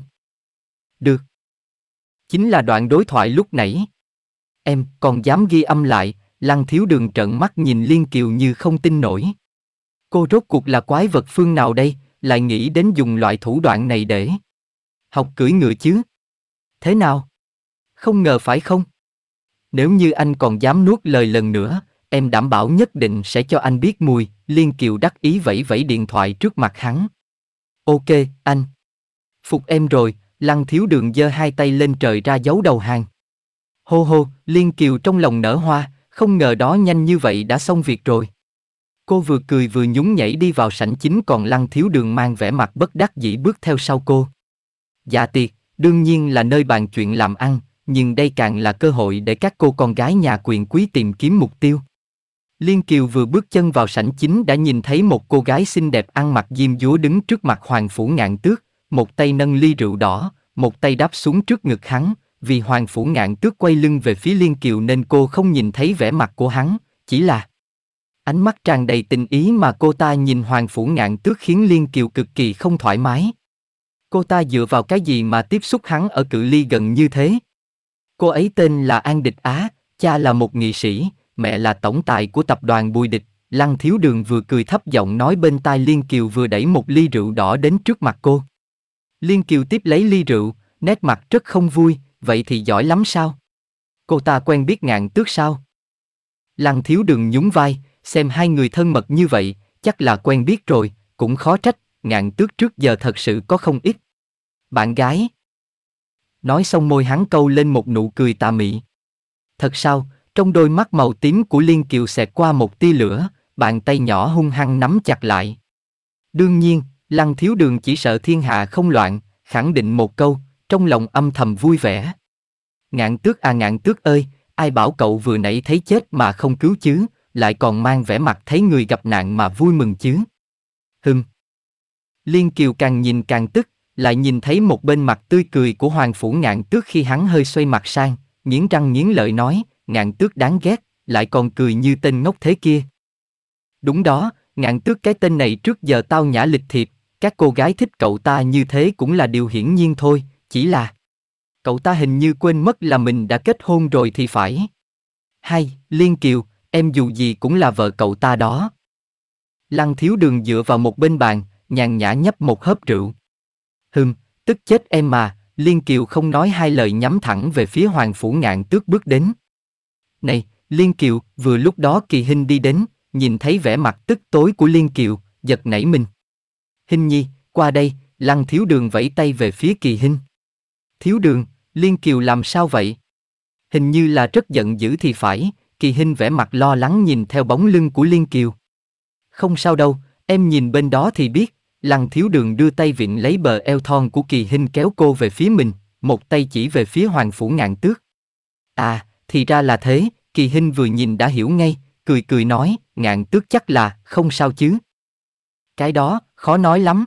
Speaker 1: Được. Chính là đoạn đối thoại lúc nãy. Em còn dám ghi âm lại, Lăng Thiếu Đường trợn mắt nhìn Liên Kiều như không tin nổi. Cô rốt cuộc là quái vật phương nào đây, lại nghĩ đến dùng loại thủ đoạn này để học cưỡi ngựa chứ? Thế nào? Không ngờ phải không? Nếu như anh còn dám nuốt lời lần nữa, em đảm bảo nhất định sẽ cho anh biết mùi, Liên Kiều đắc ý vẫy vẫy điện thoại trước mặt hắn. Ok, anh. Phục em rồi, lăng thiếu đường giơ hai tay lên trời ra giấu đầu hàng. Hô hô, Liên Kiều trong lòng nở hoa, không ngờ đó nhanh như vậy đã xong việc rồi. Cô vừa cười vừa nhún nhảy đi vào sảnh chính còn lăng thiếu đường mang vẻ mặt bất đắc dĩ bước theo sau cô. Dạ tiệc, đương nhiên là nơi bàn chuyện làm ăn, nhưng đây càng là cơ hội để các cô con gái nhà quyền quý tìm kiếm mục tiêu. Liên Kiều vừa bước chân vào sảnh chính đã nhìn thấy một cô gái xinh đẹp ăn mặc diêm dúa đứng trước mặt Hoàng Phủ Ngạn Tước, một tay nâng ly rượu đỏ, một tay đáp xuống trước ngực hắn, vì Hoàng Phủ Ngạn tước quay lưng về phía Liên Kiều nên cô không nhìn thấy vẻ mặt của hắn, chỉ là ánh mắt tràn đầy tình ý mà cô ta nhìn Hoàng Phủ Ngạn tước khiến Liên Kiều cực kỳ không thoải mái. Cô ta dựa vào cái gì mà tiếp xúc hắn ở cự ly gần như thế? Cô ấy tên là An Địch Á, cha là một nghị sĩ, mẹ là tổng tài của tập đoàn Bùi Địch. Lăng Thiếu Đường vừa cười thấp giọng nói bên tai Liên Kiều vừa đẩy một ly rượu đỏ đến trước mặt cô. Liên Kiều tiếp lấy ly rượu, nét mặt rất không vui, vậy thì giỏi lắm sao? Cô ta quen biết ngạn tước sao? Lăng thiếu đừng nhún vai, xem hai người thân mật như vậy, chắc là quen biết rồi, cũng khó trách, ngạn tước trước giờ thật sự có không ít. Bạn gái. Nói xong môi hắn câu lên một nụ cười tà mị. Thật sao, trong đôi mắt màu tím của Liên Kiều xẹt qua một tia lửa, bàn tay nhỏ hung hăng nắm chặt lại. Đương nhiên, Lăng thiếu đường chỉ sợ thiên hạ không loạn, khẳng định một câu, trong lòng âm thầm vui vẻ. Ngạn tước à ngạn tước ơi, ai bảo cậu vừa nãy thấy chết mà không cứu chứ, lại còn mang vẻ mặt thấy người gặp nạn mà vui mừng chứ. Hừm. Liên Kiều càng nhìn càng tức, lại nhìn thấy một bên mặt tươi cười của Hoàng Phủ Ngạn Tước khi hắn hơi xoay mặt sang, nghiến răng nghiến lợi nói, Ngạn Tước đáng ghét, lại còn cười như tên ngốc thế kia. Đúng đó, Ngạn Tước cái tên này trước giờ tao nhã lịch thiệp, các cô gái thích cậu ta như thế cũng là điều hiển nhiên thôi, chỉ là cậu ta hình như quên mất là mình đã kết hôn rồi thì phải. Hay, Liên Kiều, em dù gì cũng là vợ cậu ta đó. Lăng thiếu đường dựa vào một bên bàn, nhàn nhã nhấp một hớp rượu. Hừm, tức chết em mà, Liên Kiều không nói hai lời nhắm thẳng về phía Hoàng Phủ Ngạn tước bước đến. Này, Liên Kiều, vừa lúc đó kỳ hình đi đến, nhìn thấy vẻ mặt tức tối của Liên Kiều, giật nảy mình. Hình nhi, qua đây, lăng thiếu đường vẫy tay về phía kỳ hình. Thiếu đường, Liên Kiều làm sao vậy? Hình như là rất giận dữ thì phải, kỳ hình vẻ mặt lo lắng nhìn theo bóng lưng của Liên Kiều. Không sao đâu, em nhìn bên đó thì biết, lăng thiếu đường đưa tay vịn lấy bờ eo thon của kỳ hình kéo cô về phía mình, một tay chỉ về phía hoàng phủ ngạn tước. À, thì ra là thế, kỳ hình vừa nhìn đã hiểu ngay, cười cười nói, ngạn tước chắc là, không sao chứ. Cái đó, khó nói lắm.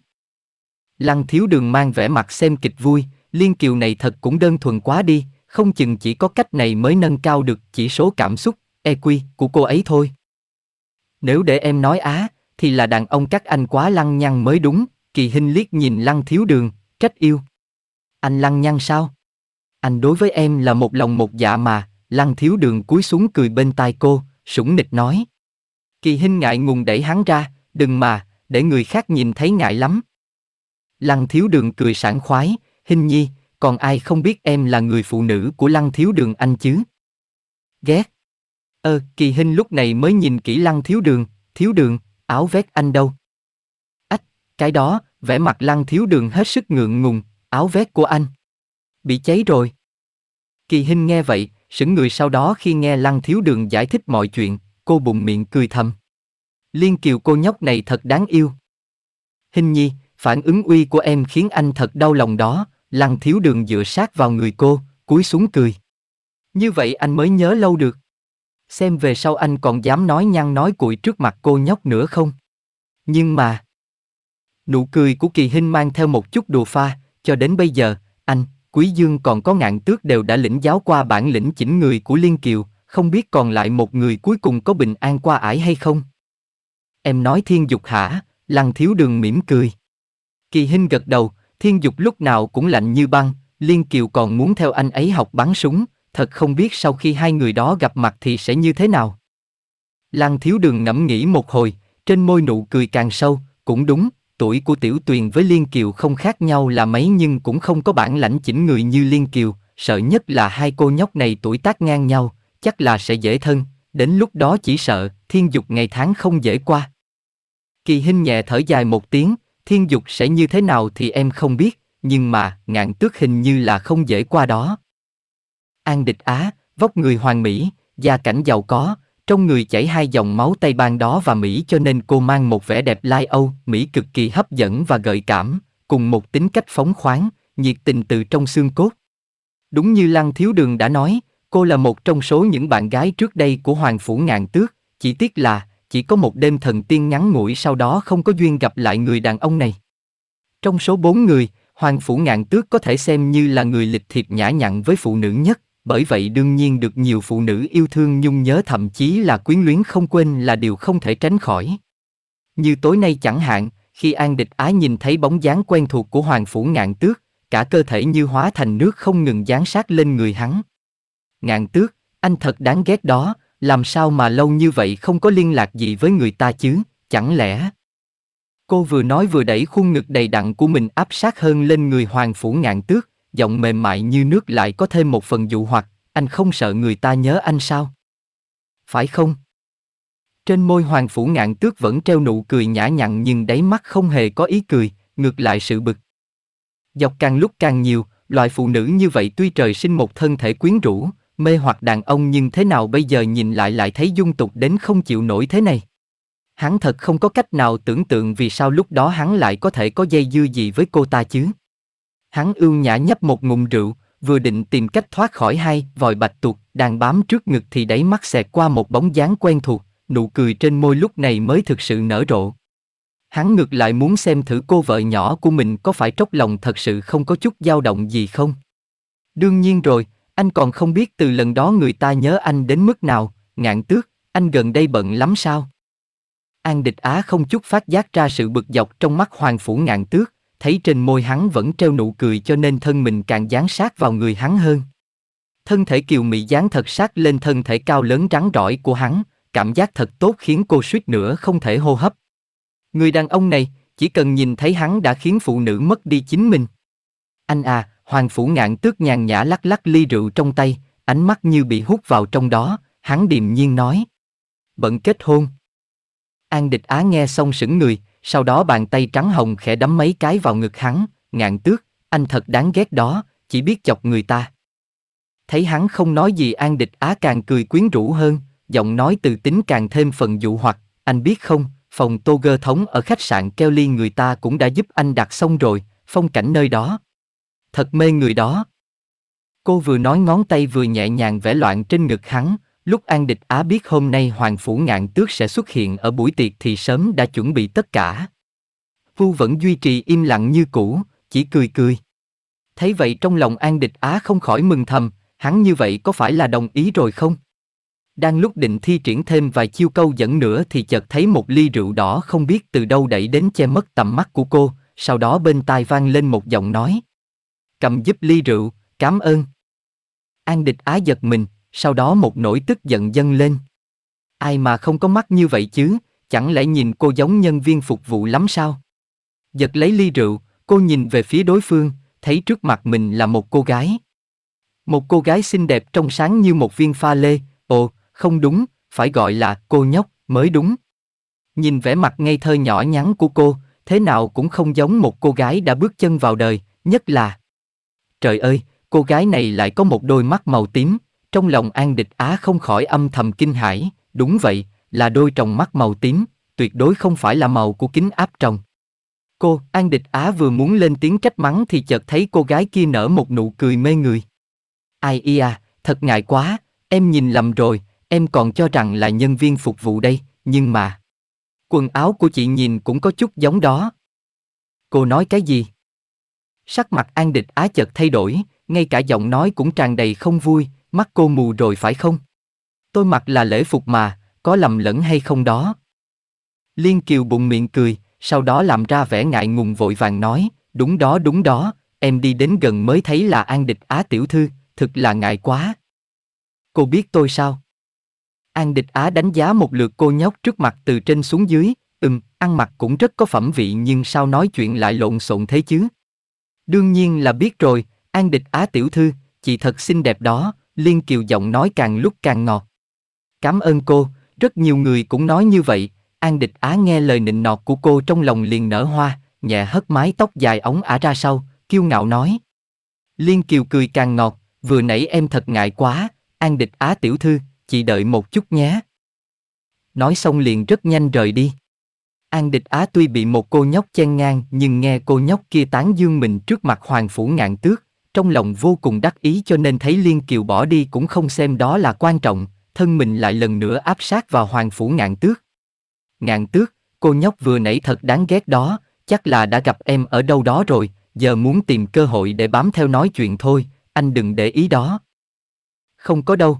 Speaker 1: Lăng thiếu đường mang vẻ mặt xem kịch vui, liên kiều này thật cũng đơn thuần quá đi, không chừng chỉ có cách này mới nâng cao được chỉ số cảm xúc, EQ của cô ấy thôi. Nếu để em nói á, thì là đàn ông các anh quá lăng nhăng mới đúng, kỳ hình liếc nhìn lăng thiếu đường, trách yêu. Anh lăng nhăng sao? Anh đối với em là một lòng một dạ mà, lăng thiếu đường cúi xuống cười bên tai cô, sủng nịch nói. Kỳ hình ngại ngùng đẩy hắn ra, đừng mà, để người khác nhìn thấy ngại lắm. Lăng thiếu đường cười sảng khoái, hình nhi, còn ai không biết em là người phụ nữ của lăng thiếu đường anh chứ? Ghét. Ờ, kỳ hình lúc này mới nhìn kỹ lăng thiếu đường, thiếu đường, áo vest anh đâu? Ách, cái đó, vẻ mặt lăng thiếu đường hết sức ngượng ngùng, áo vest của anh. Bị cháy rồi. Kỳ hình nghe vậy, sững người sau đó khi nghe lăng thiếu đường giải thích mọi chuyện, cô bụng miệng cười thầm. Liên Kiều cô nhóc này thật đáng yêu. Hình nhi, phản ứng uy của em khiến anh thật đau lòng đó, lăng thiếu đường dựa sát vào người cô, cúi xuống cười. Như vậy anh mới nhớ lâu được. Xem về sau anh còn dám nói nhăn nói cuội trước mặt cô nhóc nữa không? Nhưng mà... Nụ cười của kỳ hình mang theo một chút đùa pha, cho đến bây giờ, anh, Quý Dương còn có ngạn tước đều đã lĩnh giáo qua bản lĩnh chỉnh người của Liên Kiều, không biết còn lại một người cuối cùng có bình an qua ải hay không? Em nói thiên dục hả? Lăng thiếu đường mỉm cười. Kỳ Hinh gật đầu, thiên dục lúc nào cũng lạnh như băng, Liên Kiều còn muốn theo anh ấy học bắn súng, thật không biết sau khi hai người đó gặp mặt thì sẽ như thế nào. Lăng thiếu đường ngẫm nghĩ một hồi, trên môi nụ cười càng sâu, cũng đúng, tuổi của tiểu tuyền với Liên Kiều không khác nhau là mấy nhưng cũng không có bản lãnh chỉnh người như Liên Kiều, sợ nhất là hai cô nhóc này tuổi tác ngang nhau, chắc là sẽ dễ thân, đến lúc đó chỉ sợ, thiên dục ngày tháng không dễ qua. Kỳ Hinh nhẹ thở dài một tiếng, thiên dục sẽ như thế nào thì em không biết, nhưng mà, ngạn tước hình như là không dễ qua đó. An địch Á, vóc người hoàng mỹ, gia cảnh giàu có, trong người chảy hai dòng máu Tây Ban đó và Mỹ cho nên cô mang một vẻ đẹp lai Âu, Mỹ cực kỳ hấp dẫn và gợi cảm, cùng một tính cách phóng khoáng, nhiệt tình từ trong xương cốt. Đúng như Lăng Thiếu Đường đã nói, cô là một trong số những bạn gái trước đây của Hoàng Phủ Ngàn Tước, chỉ tiếc là chỉ có một đêm thần tiên ngắn ngủi sau đó không có duyên gặp lại người đàn ông này. Trong số bốn người, Hoàng Phủ Ngạn Tước có thể xem như là người lịch thiệp nhã nhặn với phụ nữ nhất, bởi vậy đương nhiên được nhiều phụ nữ yêu thương nhung nhớ thậm chí là quyến luyến không quên là điều không thể tránh khỏi. Như tối nay chẳng hạn, khi An Địch ái nhìn thấy bóng dáng quen thuộc của Hoàng Phủ Ngạn Tước, cả cơ thể như hóa thành nước không ngừng dán sát lên người hắn. Ngạn Tước, anh thật đáng ghét đó, làm sao mà lâu như vậy không có liên lạc gì với người ta chứ, chẳng lẽ... Cô vừa nói vừa đẩy khuôn ngực đầy đặn của mình áp sát hơn lên người hoàng phủ ngạn tước, giọng mềm mại như nước lại có thêm một phần dụ hoặc, anh không sợ người ta nhớ anh sao? Phải không? Trên môi hoàng phủ ngạn tước vẫn treo nụ cười nhã nhặn nhưng đáy mắt không hề có ý cười, ngược lại sự bực. Dọc càng lúc càng nhiều, loại phụ nữ như vậy tuy trời sinh một thân thể quyến rũ, mê hoặc đàn ông nhưng thế nào bây giờ nhìn lại lại thấy dung tục đến không chịu nổi thế này. Hắn thật không có cách nào tưởng tượng vì sao lúc đó hắn lại có thể có dây dưa gì với cô ta chứ. Hắn ưu nhã nhấp một ngụm rượu, vừa định tìm cách thoát khỏi hai vòi bạch tuộc đang bám trước ngực thì đáy mắt xẹt qua một bóng dáng quen thuộc, nụ cười trên môi lúc này mới thực sự nở rộ. Hắn ngược lại muốn xem thử cô vợ nhỏ của mình có phải trốc lòng thật sự không có chút dao động gì không. Đương nhiên rồi, anh còn không biết từ lần đó người ta nhớ anh đến mức nào, ngạn tước, anh gần đây bận lắm sao? An địch á không chút phát giác ra sự bực dọc trong mắt hoàng phủ ngạn tước, thấy trên môi hắn vẫn treo nụ cười cho nên thân mình càng dán sát vào người hắn hơn. Thân thể kiều mị dán thật sát lên thân thể cao lớn trắng rỏi của hắn, cảm giác thật tốt khiến cô suýt nữa không thể hô hấp. Người đàn ông này, chỉ cần nhìn thấy hắn đã khiến phụ nữ mất đi chính mình. Anh à, Hoàng Phủ Ngạn tước nhàn nhã lắc lắc ly rượu trong tay, ánh mắt như bị hút vào trong đó, hắn điềm nhiên nói. Bận kết hôn. An địch á nghe xong sững người, sau đó bàn tay trắng hồng khẽ đấm mấy cái vào ngực hắn, ngạn tước, anh thật đáng ghét đó, chỉ biết chọc người ta. Thấy hắn không nói gì an địch á càng cười quyến rũ hơn, giọng nói từ tính càng thêm phần dụ hoặc, anh biết không, phòng tô gơ thống ở khách sạn Kelly người ta cũng đã giúp anh đặt xong rồi, phong cảnh nơi đó thật mê người đó. Cô vừa nói ngón tay vừa nhẹ nhàng vẽ loạn trên ngực hắn, lúc An Địch Á biết hôm nay Hoàng Phủ Ngạn Tước sẽ xuất hiện ở buổi tiệc thì sớm đã chuẩn bị tất cả. Vu vẫn duy trì im lặng như cũ, chỉ cười cười. Thấy vậy trong lòng An Địch Á không khỏi mừng thầm, hắn như vậy có phải là đồng ý rồi không? Đang lúc định thi triển thêm vài chiêu câu dẫn nữa thì chợt thấy một ly rượu đỏ không biết từ đâu đẩy đến che mất tầm mắt của cô, sau đó bên tai vang lên một giọng nói cầm giúp ly rượu, cảm ơn. An địch ái giật mình, sau đó một nỗi tức giận dâng lên. Ai mà không có mắt như vậy chứ, chẳng lẽ nhìn cô giống nhân viên phục vụ lắm sao? Giật lấy ly rượu, cô nhìn về phía đối phương, thấy trước mặt mình là một cô gái. Một cô gái xinh đẹp trong sáng như một viên pha lê, ồ, không đúng, phải gọi là cô nhóc, mới đúng. Nhìn vẻ mặt ngây thơ nhỏ nhắn của cô, thế nào cũng không giống một cô gái đã bước chân vào đời, nhất là Trời ơi, cô gái này lại có một đôi mắt màu tím, trong lòng An Địch Á không khỏi âm thầm kinh hãi, đúng vậy, là đôi tròng mắt màu tím, tuyệt đối không phải là màu của kính áp tròng. Cô, An Địch Á vừa muốn lên tiếng trách mắng thì chợt thấy cô gái kia nở một nụ cười mê người. Ai ia, à, thật ngại quá, em nhìn lầm rồi, em còn cho rằng là nhân viên phục vụ đây, nhưng mà... Quần áo của chị nhìn cũng có chút giống đó. Cô nói cái gì? Sắc mặt An Địch Á chợt thay đổi, ngay cả giọng nói cũng tràn đầy không vui, mắt cô mù rồi phải không? Tôi mặc là lễ phục mà, có lầm lẫn hay không đó? Liên Kiều bụng miệng cười, sau đó làm ra vẻ ngại ngùng vội vàng nói, đúng đó đúng đó, em đi đến gần mới thấy là An Địch Á tiểu thư, thực là ngại quá. Cô biết tôi sao? An Địch Á đánh giá một lượt cô nhóc trước mặt từ trên xuống dưới, ừm, ăn mặc cũng rất có phẩm vị nhưng sao nói chuyện lại lộn xộn thế chứ, Đương nhiên là biết rồi, An Địch Á tiểu thư, chị thật xinh đẹp đó, Liên Kiều giọng nói càng lúc càng ngọt. Cảm ơn cô, rất nhiều người cũng nói như vậy, An Địch Á nghe lời nịnh nọt của cô trong lòng liền nở hoa, nhẹ hất mái tóc dài ống ả ra sau, kiêu ngạo nói. Liên Kiều cười càng ngọt, vừa nãy em thật ngại quá, An Địch Á tiểu thư, chị đợi một chút nhé. Nói xong liền rất nhanh rời đi. An Địch Á tuy bị một cô nhóc chen ngang nhưng nghe cô nhóc kia tán dương mình trước mặt Hoàng Phủ Ngạn Tước, trong lòng vô cùng đắc ý cho nên thấy Liên Kiều bỏ đi cũng không xem đó là quan trọng, thân mình lại lần nữa áp sát vào Hoàng Phủ Ngạn Tước. Ngạn Tước, cô nhóc vừa nãy thật đáng ghét đó, chắc là đã gặp em ở đâu đó rồi, giờ muốn tìm cơ hội để bám theo nói chuyện thôi, anh đừng để ý đó. Không có đâu.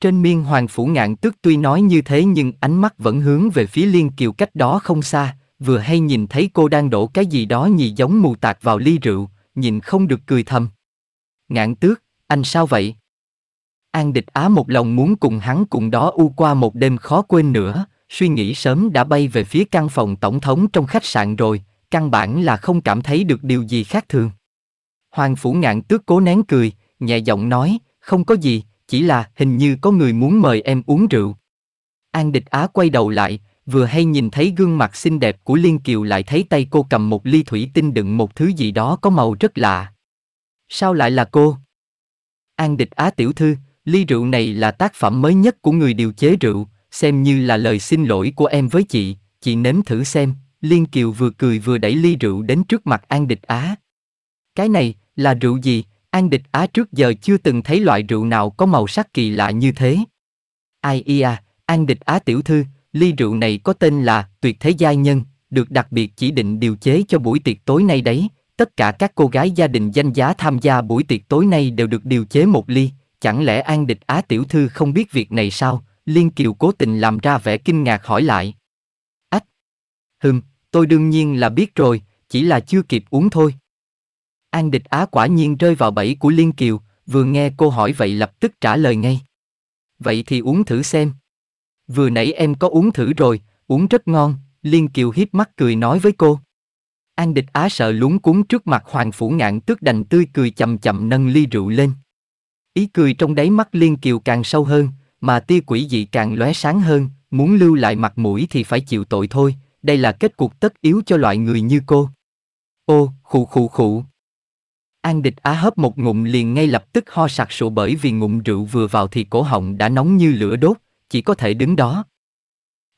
Speaker 1: Trên miên hoàng phủ ngạn tức tuy nói như thế nhưng ánh mắt vẫn hướng về phía liên kiều cách đó không xa, vừa hay nhìn thấy cô đang đổ cái gì đó nhì giống mù tạc vào ly rượu, nhìn không được cười thầm. Ngạn tước, anh sao vậy? An địch á một lòng muốn cùng hắn cùng đó u qua một đêm khó quên nữa, suy nghĩ sớm đã bay về phía căn phòng tổng thống trong khách sạn rồi, căn bản là không cảm thấy được điều gì khác thường. Hoàng phủ ngạn tước cố nén cười, nhẹ giọng nói, không có gì, chỉ là hình như có người muốn mời em uống rượu. An Địch Á quay đầu lại, vừa hay nhìn thấy gương mặt xinh đẹp của Liên Kiều lại thấy tay cô cầm một ly thủy tinh đựng một thứ gì đó có màu rất lạ. Sao lại là cô? An Địch Á tiểu thư, ly rượu này là tác phẩm mới nhất của người điều chế rượu, xem như là lời xin lỗi của em với chị, chị nếm thử xem. Liên Kiều vừa cười vừa đẩy ly rượu đến trước mặt An Địch Á. Cái này, là rượu gì, An địch Á trước giờ chưa từng thấy loại rượu nào có màu sắc kỳ lạ như thế. Ai ia, An địch Á tiểu thư, ly rượu này có tên là tuyệt thế giai nhân, được đặc biệt chỉ định điều chế cho buổi tiệc tối nay đấy. Tất cả các cô gái gia đình danh giá tham gia buổi tiệc tối nay đều được điều chế một ly. Chẳng lẽ An địch Á tiểu thư không biết việc này sao? Liên Kiều cố tình làm ra vẻ kinh ngạc hỏi lại. Ách! Hừm, tôi đương nhiên là biết rồi, chỉ là chưa kịp uống thôi. An địch Á quả nhiên rơi vào bẫy của Liên Kiều, vừa nghe cô hỏi vậy lập tức trả lời ngay. Vậy thì uống thử xem. Vừa nãy em có uống thử rồi, uống rất ngon, Liên Kiều hiếp mắt cười nói với cô. An địch Á sợ lúng cuốn trước mặt Hoàng Phủ Ngạn tước đành tươi cười chậm chậm nâng ly rượu lên. Ý cười trong đáy mắt Liên Kiều càng sâu hơn, mà tia quỷ dị càng lóe sáng hơn, muốn lưu lại mặt mũi thì phải chịu tội thôi, đây là kết cục tất yếu cho loại người như cô. Ô, khụ khụ khụ. An địch á hớp một ngụm liền ngay lập tức ho sặc sụa bởi vì ngụm rượu vừa vào thì cổ họng đã nóng như lửa đốt, chỉ có thể đứng đó.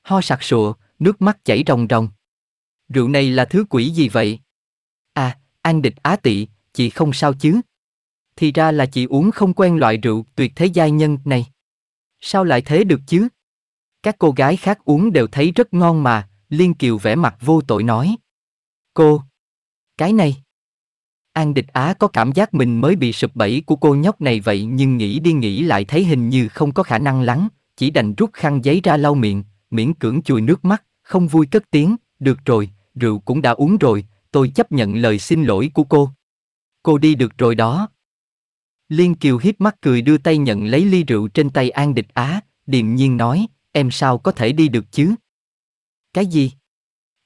Speaker 1: Ho sặc sụa, nước mắt chảy ròng ròng. Rượu này là thứ quỷ gì vậy? À, An địch á tị, chị không sao chứ? Thì ra là chị uống không quen loại rượu tuyệt thế giai nhân này. Sao lại thế được chứ? Các cô gái khác uống đều thấy rất ngon mà, Liên Kiều vẻ mặt vô tội nói. Cô, cái này An Địch Á có cảm giác mình mới bị sụp bẫy của cô nhóc này vậy nhưng nghĩ đi nghĩ lại thấy hình như không có khả năng lắng, chỉ đành rút khăn giấy ra lau miệng, miễn cưỡng chùi nước mắt, không vui cất tiếng, được rồi, rượu cũng đã uống rồi, tôi chấp nhận lời xin lỗi của cô. Cô đi được rồi đó. Liên Kiều hít mắt cười đưa tay nhận lấy ly rượu trên tay An Địch Á, điềm nhiên nói, em sao có thể đi được chứ? Cái gì?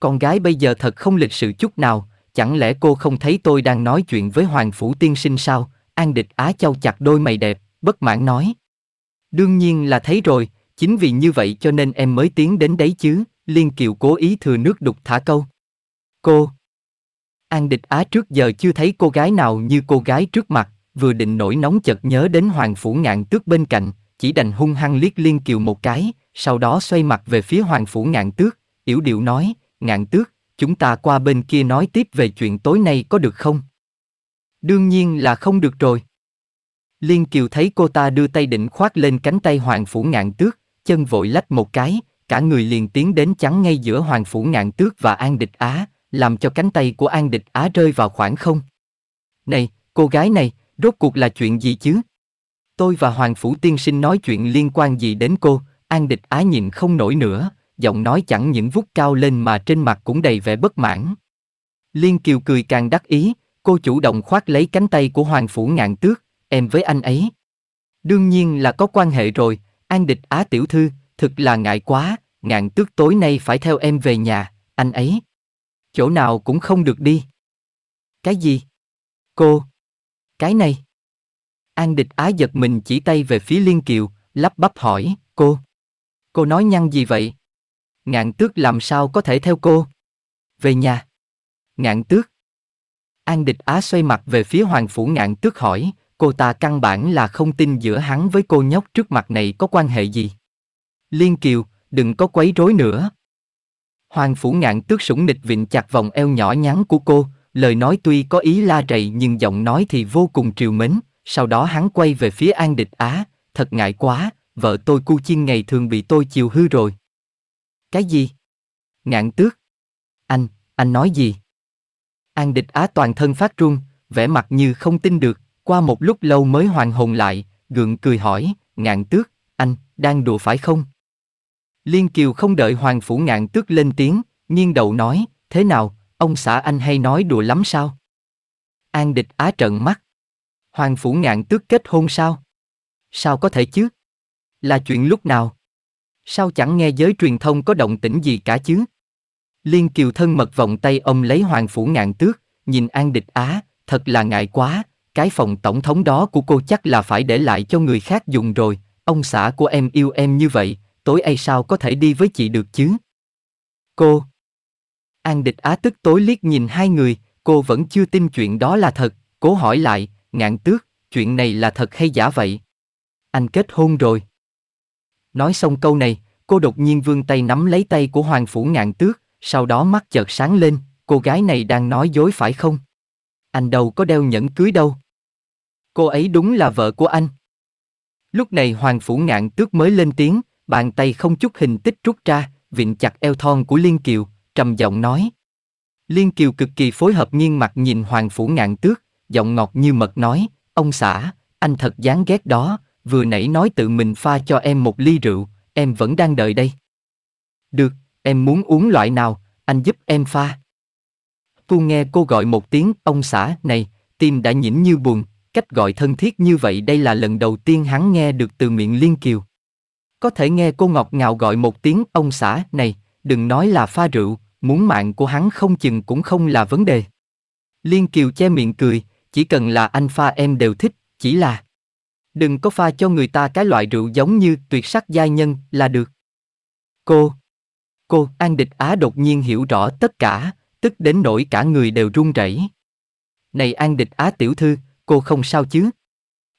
Speaker 1: Con gái bây giờ thật không lịch sự chút nào, Chẳng lẽ cô không thấy tôi đang nói chuyện với Hoàng Phủ Tiên Sinh sao? An địch Á Châu chặt đôi mày đẹp, bất mãn nói. Đương nhiên là thấy rồi, chính vì như vậy cho nên em mới tiến đến đấy chứ, Liên Kiều cố ý thừa nước đục thả câu. Cô An địch Á trước giờ chưa thấy cô gái nào như cô gái trước mặt, vừa định nổi nóng chợt nhớ đến Hoàng Phủ Ngạn Tước bên cạnh, chỉ đành hung hăng liếc Liên Kiều một cái, sau đó xoay mặt về phía Hoàng Phủ Ngạn Tước, yểu điệu nói, Ngạn Tước, chúng ta qua bên kia nói tiếp về chuyện tối nay có được không? Đương nhiên là không được rồi. Liên Kiều thấy cô ta đưa tay định khoác lên cánh tay Hoàng Phủ Ngạn Tước, chân vội lách một cái, cả người liền tiến đến chắn ngay giữa Hoàng Phủ Ngạn Tước và An Địch Á, làm cho cánh tay của An Địch Á rơi vào khoảng không. Này, cô gái này, rốt cuộc là chuyện gì chứ? Tôi và Hoàng Phủ Tiên Sinh nói chuyện liên quan gì đến cô, An Địch Á nhìn không nổi nữa, giọng nói chẳng những vút cao lên mà trên mặt cũng đầy vẻ bất mãn. Liên Kiều cười càng đắc ý, cô chủ động khoác lấy cánh tay của Hoàng Phủ Ngạn Tước, em với anh ấy. Đương nhiên là có quan hệ rồi, An Địch Á Tiểu Thư, thực là ngại quá, Ngạn Tước tối nay phải theo em về nhà, anh ấy. Chỗ nào cũng không được đi. Cái gì? Cô? Cái này? An Địch Á giật mình chỉ tay về phía Liên Kiều, lắp bắp hỏi, cô? Cô nói nhăn gì vậy? Ngạn tước làm sao có thể theo cô? Về nhà. Ngạn tước. An địch á xoay mặt về phía hoàng phủ ngạn tước hỏi, cô ta căn bản là không tin giữa hắn với cô nhóc trước mặt này có quan hệ gì. Liên Kiều, đừng có quấy rối nữa. Hoàng phủ ngạn tước sủng nịch vịn chặt vòng eo nhỏ nhắn của cô, lời nói tuy có ý la rầy nhưng giọng nói thì vô cùng triều mến, sau đó hắn quay về phía An Địch Á, thật ngại quá, vợ tôi cu chiên ngày thường bị tôi chiều hư rồi. Cái gì? Ngạn tước. Anh, anh nói gì? An địch á toàn thân phát run, vẻ mặt như không tin được, qua một lúc lâu mới hoàn hồn lại, gượng cười hỏi, ngạn tước, anh, đang đùa phải không? Liên Kiều không đợi Hoàng Phủ Ngạn tước lên tiếng, nghiêng đầu nói, thế nào, ông xã anh hay nói đùa lắm sao? An địch á trợn mắt. Hoàng Phủ Ngạn tước kết hôn sao? Sao có thể chứ? Là chuyện lúc nào? Sao chẳng nghe giới truyền thông có động tĩnh gì cả chứ? Liên Kiều thân mật vòng tay ông lấy Hoàng Phủ Ngạn Tước, nhìn An Địch Á, thật là ngại quá, cái phòng tổng thống đó của cô chắc là phải để lại cho người khác dùng rồi, ông xã của em yêu em như vậy, tối ấy sao có thể đi với chị được chứ? Cô An Địch Á tức tối liếc nhìn hai người, cô vẫn chưa tin chuyện đó là thật, cố hỏi lại, ngạn tước, chuyện này là thật hay giả vậy? Anh kết hôn rồi. Nói xong câu này, cô đột nhiên vươn tay nắm lấy tay của Hoàng Phủ Ngạn Tước, sau đó mắt chợt sáng lên, cô gái này đang nói dối phải không? Anh đâu có đeo nhẫn cưới đâu. Cô ấy đúng là vợ của anh. Lúc này Hoàng Phủ Ngạn Tước mới lên tiếng, bàn tay không chút hình tích rút ra, vịn chặt eo thon của Liên Kiều, trầm giọng nói. Liên Kiều cực kỳ phối hợp nghiêng mặt nhìn Hoàng Phủ Ngạn Tước, giọng ngọt như mật nói, ông xã, anh thật chán ghét đó, vừa nãy nói tự mình pha cho em một ly rượu, em vẫn đang đợi đây. Được, em muốn uống loại nào, anh giúp em pha. cô nghe cô gọi một tiếng ông xã này, tim đã nhỉnh như buồn, cách gọi thân thiết như vậy đây là lần đầu tiên hắn nghe được từ miệng Liên Kiều. Có thể nghe cô ngọt ngào gọi một tiếng ông xã này, đừng nói là pha rượu, muốn mạng của hắn không chừng cũng không là vấn đề. Liên Kiều che miệng cười, chỉ cần là anh pha em đều thích, chỉ là đừng có pha cho người ta cái loại rượu giống như tuyệt sắc giai nhân là được. Cô, cô, An Địch Á đột nhiên hiểu rõ tất cả, tức đến nỗi cả người đều run rẩy. Này An Địch Á tiểu thư, cô không sao chứ?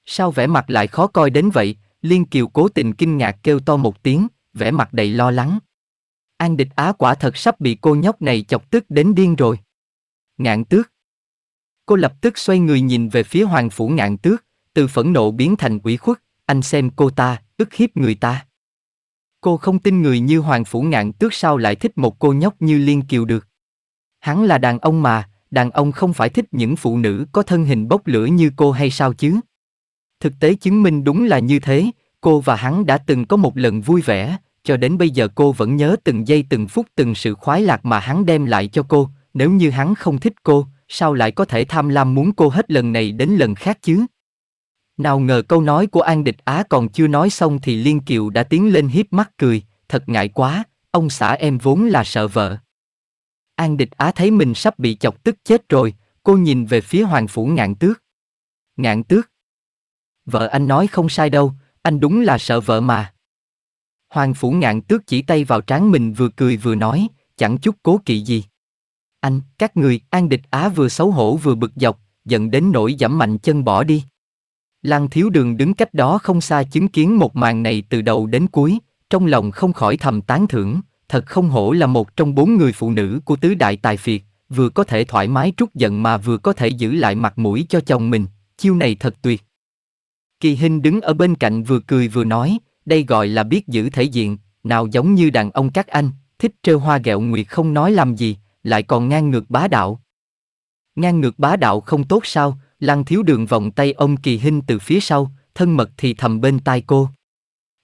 Speaker 1: Sao vẻ mặt lại khó coi đến vậy? Liên Kiều cố tình kinh ngạc kêu to một tiếng, vẻ mặt đầy lo lắng. An Địch Á quả thật sắp bị cô nhóc này chọc tức đến điên rồi. Ngạn tước. Cô lập tức xoay người nhìn về phía hoàng phủ ngạn tước, từ phẫn nộ biến thành ủy khuất, anh xem cô ta, ức hiếp người ta. Cô không tin người như Hoàng Phủ Ngạn tước sau lại thích một cô nhóc như Liên Kiều được. Hắn là đàn ông mà, đàn ông không phải thích những phụ nữ có thân hình bốc lửa như cô hay sao chứ? Thực tế chứng minh đúng là như thế, cô và hắn đã từng có một lần vui vẻ, cho đến bây giờ cô vẫn nhớ từng giây từng phút từng sự khoái lạc mà hắn đem lại cho cô, nếu như hắn không thích cô, sao lại có thể tham lam muốn cô hết lần này đến lần khác chứ? Nào ngờ câu nói của An Địch Á còn chưa nói xong thì Liên Kiều đã tiến lên hiếp mắt cười, thật ngại quá, ông xã em vốn là sợ vợ. An Địch Á thấy mình sắp bị chọc tức chết rồi, cô nhìn về phía Hoàng Phủ Ngạn Tước. Ngạn Tước. Vợ anh nói không sai đâu, anh đúng là sợ vợ mà. Hoàng Phủ Ngạn Tước chỉ tay vào trán mình vừa cười vừa nói, chẳng chút cố kỵ gì. Anh, các người, An Địch Á vừa xấu hổ vừa bực dọc, giận đến nỗi giảm mạnh chân bỏ đi. Lăng thiếu đường đứng cách đó không xa chứng kiến một màn này từ đầu đến cuối, trong lòng không khỏi thầm tán thưởng, thật không hổ là một trong bốn người phụ nữ của tứ đại tài phiệt, vừa có thể thoải mái trút giận mà vừa có thể giữ lại mặt mũi cho chồng mình, chiêu này thật tuyệt. Kỳ Hinh đứng ở bên cạnh vừa cười vừa nói, đây gọi là biết giữ thể diện, nào giống như đàn ông các anh, thích trêu hoa ghẹo nguyệt không nói làm gì, lại còn ngang ngược bá đạo. Ngang ngược bá đạo không tốt sao, Lăng thiếu đường vòng tay ôm Kỳ Hinh từ phía sau, thân mật thì thầm bên tai cô.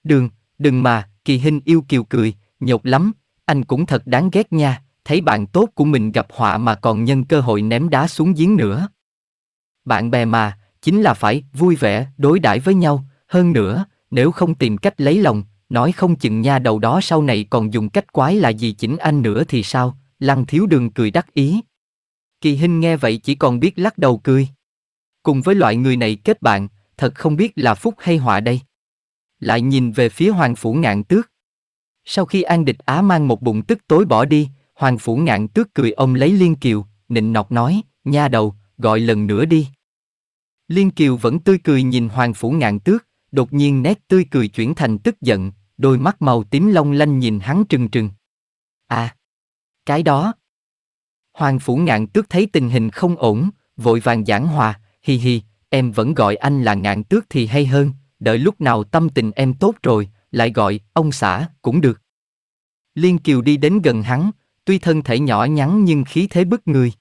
Speaker 1: Đường, đừng mà, Kỳ Hinh yêu kiều cười, nhột lắm, anh cũng thật đáng ghét nha, thấy bạn tốt của mình gặp họa mà còn nhân cơ hội ném đá xuống giếng nữa. Bạn bè mà, chính là phải vui vẻ đối đãi với nhau, hơn nữa, nếu không tìm cách lấy lòng, nói không chừng nha đầu đó sau này còn dùng cách quái là gì chỉnh anh nữa thì sao, Lăng Thiếu Đường cười đắc ý. Kỳ Hinh nghe vậy chỉ còn biết lắc đầu cười. Cùng với loại người này kết bạn, thật không biết là phúc hay họa đây. Lại nhìn về phía Hoàng Phủ Ngạn Tước. Sau khi An Địch Á mang một bụng tức tối bỏ đi, Hoàng Phủ Ngạn Tước cười ông lấy Liên Kiều, nịnh nọt nói, nha đầu, gọi lần nữa đi. Liên Kiều vẫn tươi cười nhìn Hoàng Phủ Ngạn Tước, đột nhiên nét tươi cười chuyển thành tức giận, đôi mắt màu tím long lanh nhìn hắn trừng trừng. À, cái đó. Hoàng Phủ Ngạn Tước thấy tình hình không ổn, vội vàng giảng hòa, hi hi, em vẫn gọi anh là ngạn tước thì hay hơn, đợi lúc nào tâm tình em tốt rồi, lại gọi ông xã cũng được. Liên Kiều đi đến gần hắn, tuy thân thể nhỏ nhắn nhưng khí thế bức người.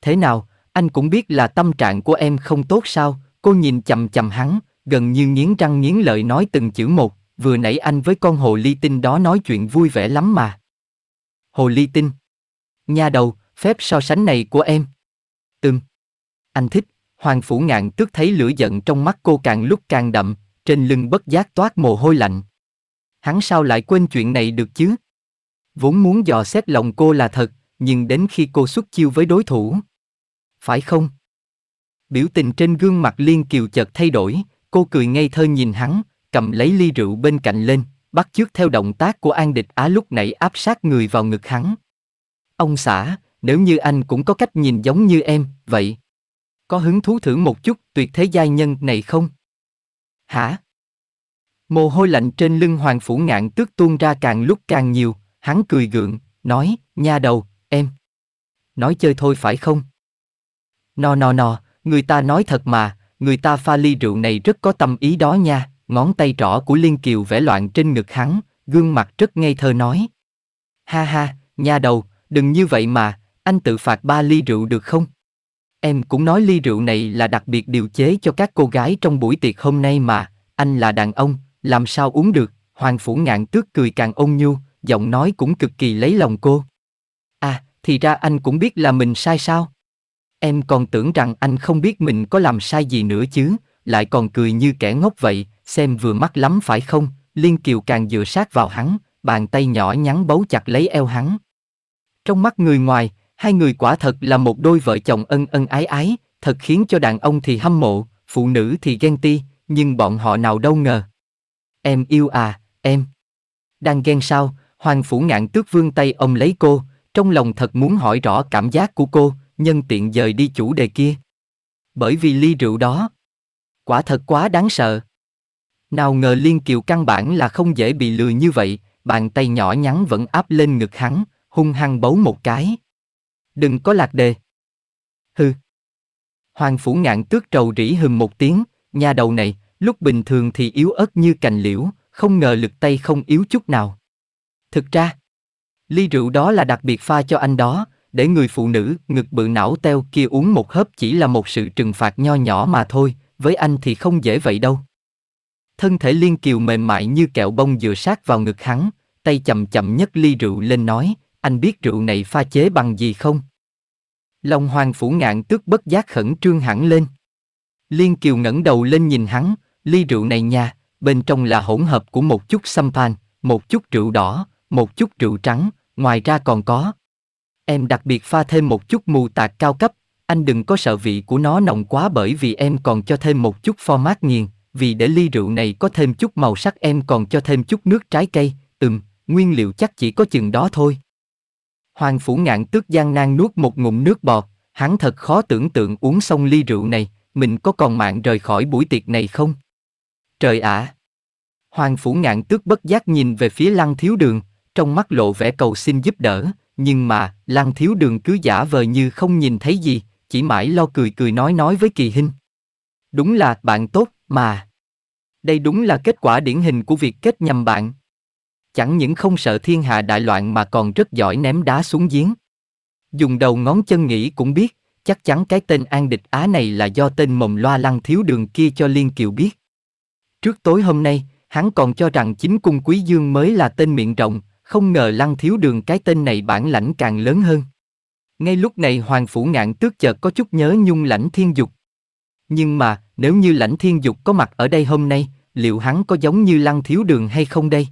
Speaker 1: Thế nào, anh cũng biết là tâm trạng của em không tốt sao, cô nhìn chầm chầm hắn, gần như nghiến răng nghiến lợi nói từng chữ một, vừa nãy anh với con hồ ly tinh đó nói chuyện vui vẻ lắm mà. Hồ ly tinh. Nha đầu, phép so sánh này của em. Từng. Anh thích. Hoàng phủ ngạn trước thấy lửa giận trong mắt cô càng lúc càng đậm, trên lưng bất giác toát mồ hôi lạnh. Hắn sao lại quên chuyện này được chứ? Vốn muốn dò xét lòng cô là thật, nhưng đến khi cô xuất chiêu với đối thủ. Phải không? Biểu tình trên gương mặt Liên Kiều chợt thay đổi, cô cười ngây thơ nhìn hắn, cầm lấy ly rượu bên cạnh lên, bắt chước theo động tác của An Địch Á lúc nãy áp sát người vào ngực hắn. Ông xã, nếu như anh cũng có cách nhìn giống như em, vậy, có hứng thú thử một chút tuyệt thế giai nhân này không? Hả? Mồ hôi lạnh trên lưng hoàng phủ ngạn tước tuôn ra càng lúc càng nhiều, hắn cười gượng, nói, nha đầu, em. Nói chơi thôi phải không? nò nò nò, người ta nói thật mà, người ta pha ly rượu này rất có tâm ý đó nha, ngón tay trỏ của Liên Kiều vẽ loạn trên ngực hắn, gương mặt rất ngây thơ nói. Ha ha, nha đầu, đừng như vậy mà, anh tự phạt ba ly rượu được không? Em cũng nói ly rượu này là đặc biệt điều chế cho các cô gái trong buổi tiệc hôm nay mà, anh là đàn ông, làm sao uống được, Hoàng Phủ Ngạn tước cười càng ôn nhu, giọng nói cũng cực kỳ lấy lòng cô. À, thì ra anh cũng biết là mình sai sao? Em còn tưởng rằng anh không biết mình có làm sai gì nữa chứ, lại còn cười như kẻ ngốc vậy, xem vừa mắt lắm phải không? Liên Kiều càng dựa sát vào hắn, bàn tay nhỏ nhắn bấu chặt lấy eo hắn. Trong mắt người ngoài, Hai người quả thật là một đôi vợ chồng ân ân ái ái, thật khiến cho đàn ông thì hâm mộ, phụ nữ thì ghen ti, nhưng bọn họ nào đâu ngờ. Em yêu à, em. Đang ghen sao, hoàng phủ ngạn tước vương tay ông lấy cô, trong lòng thật muốn hỏi rõ cảm giác của cô, nhân tiện dời đi chủ đề kia. Bởi vì ly rượu đó, quả thật quá đáng sợ. Nào ngờ Liên Kiều căn bản là không dễ bị lừa như vậy, bàn tay nhỏ nhắn vẫn áp lên ngực hắn, hung hăng bấu một cái đừng có lạc đề. Hừ. Hoàng phủ ngạn tước trầu rỉ hừng một tiếng, nhà đầu này, lúc bình thường thì yếu ớt như cành liễu, không ngờ lực tay không yếu chút nào. Thực ra, ly rượu đó là đặc biệt pha cho anh đó, để người phụ nữ ngực bự não teo kia uống một hớp chỉ là một sự trừng phạt nho nhỏ mà thôi, với anh thì không dễ vậy đâu. Thân thể Liên Kiều mềm mại như kẹo bông dựa sát vào ngực hắn, tay chậm chậm nhấc ly rượu lên nói, anh biết rượu này pha chế bằng gì không? long hoàng phủ ngạn tước bất giác khẩn trương hẳn lên. Liên Kiều ngẩng đầu lên nhìn hắn, ly rượu này nha, bên trong là hỗn hợp của một chút sampan, một chút rượu đỏ, một chút rượu trắng, ngoài ra còn có. Em đặc biệt pha thêm một chút mù tạc cao cấp, anh đừng có sợ vị của nó nồng quá bởi vì em còn cho thêm một chút format nghiền, vì để ly rượu này có thêm chút màu sắc em còn cho thêm chút nước trái cây, ừm, nguyên liệu chắc chỉ có chừng đó thôi. Hoàng phủ ngạn tước gian nan nuốt một ngụm nước bọt, hắn thật khó tưởng tượng uống xong ly rượu này, mình có còn mạng rời khỏi buổi tiệc này không? Trời ạ! Hoàng phủ ngạn tước bất giác nhìn về phía lăng thiếu đường, trong mắt lộ vẻ cầu xin giúp đỡ, nhưng mà, lăng thiếu đường cứ giả vờ như không nhìn thấy gì, chỉ mãi lo cười cười nói nói với kỳ hinh. Đúng là bạn tốt, mà. Đây đúng là kết quả điển hình của việc kết nhầm bạn chẳng những không sợ thiên hạ đại loạn mà còn rất giỏi ném đá xuống giếng. Dùng đầu ngón chân nghĩ cũng biết, chắc chắn cái tên An Địch Á này là do tên mồng loa lăng thiếu đường kia cho Liên Kiều biết. Trước tối hôm nay, hắn còn cho rằng chính cung Quý Dương mới là tên miệng rộng, không ngờ lăng thiếu đường cái tên này bản lãnh càng lớn hơn. Ngay lúc này Hoàng Phủ Ngạn tước chợt có chút nhớ nhung lãnh thiên dục. Nhưng mà, nếu như lãnh thiên dục có mặt ở đây hôm nay, liệu hắn có giống như lăng thiếu đường hay không đây?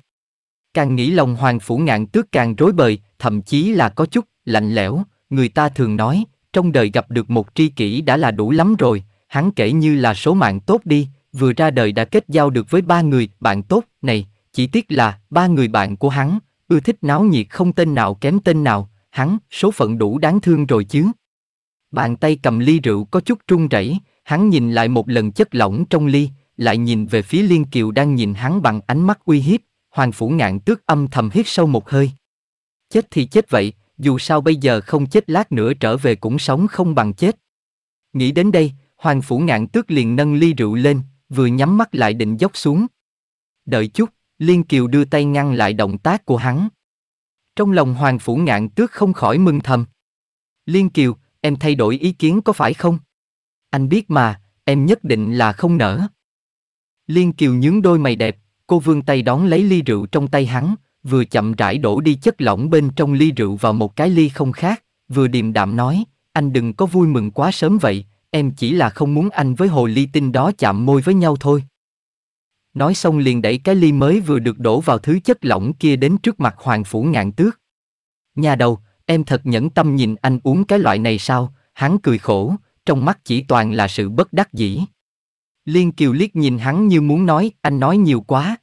Speaker 1: Càng nghĩ lòng hoàng phủ ngạn tước càng rối bời, thậm chí là có chút lạnh lẽo, người ta thường nói, trong đời gặp được một tri kỷ đã là đủ lắm rồi, hắn kể như là số mạng tốt đi, vừa ra đời đã kết giao được với ba người bạn tốt này, chỉ tiếc là ba người bạn của hắn, ưa thích náo nhiệt không tên nào kém tên nào, hắn số phận đủ đáng thương rồi chứ. Bàn tay cầm ly rượu có chút trung rẩy, hắn nhìn lại một lần chất lỏng trong ly, lại nhìn về phía Liên Kiều đang nhìn hắn bằng ánh mắt uy hiếp, Hoàng Phủ Ngạn tước âm thầm hít sâu một hơi. Chết thì chết vậy, dù sao bây giờ không chết lát nữa trở về cũng sống không bằng chết. Nghĩ đến đây, Hoàng Phủ Ngạn tước liền nâng ly rượu lên, vừa nhắm mắt lại định dốc xuống. Đợi chút, Liên Kiều đưa tay ngăn lại động tác của hắn. Trong lòng Hoàng Phủ Ngạn tước không khỏi mừng thầm. Liên Kiều, em thay đổi ý kiến có phải không? Anh biết mà, em nhất định là không nỡ. Liên Kiều nhướng đôi mày đẹp, Cô vươn tay đón lấy ly rượu trong tay hắn, vừa chậm rãi đổ đi chất lỏng bên trong ly rượu vào một cái ly không khác, vừa điềm đạm nói, anh đừng có vui mừng quá sớm vậy, em chỉ là không muốn anh với hồ ly tinh đó chạm môi với nhau thôi. Nói xong liền đẩy cái ly mới vừa được đổ vào thứ chất lỏng kia đến trước mặt hoàng phủ ngạn tước. Nhà đầu, em thật nhẫn tâm nhìn anh uống cái loại này sao, hắn cười khổ, trong mắt chỉ toàn là sự bất đắc dĩ. Liên Kiều liếc nhìn hắn như muốn nói, anh nói nhiều quá.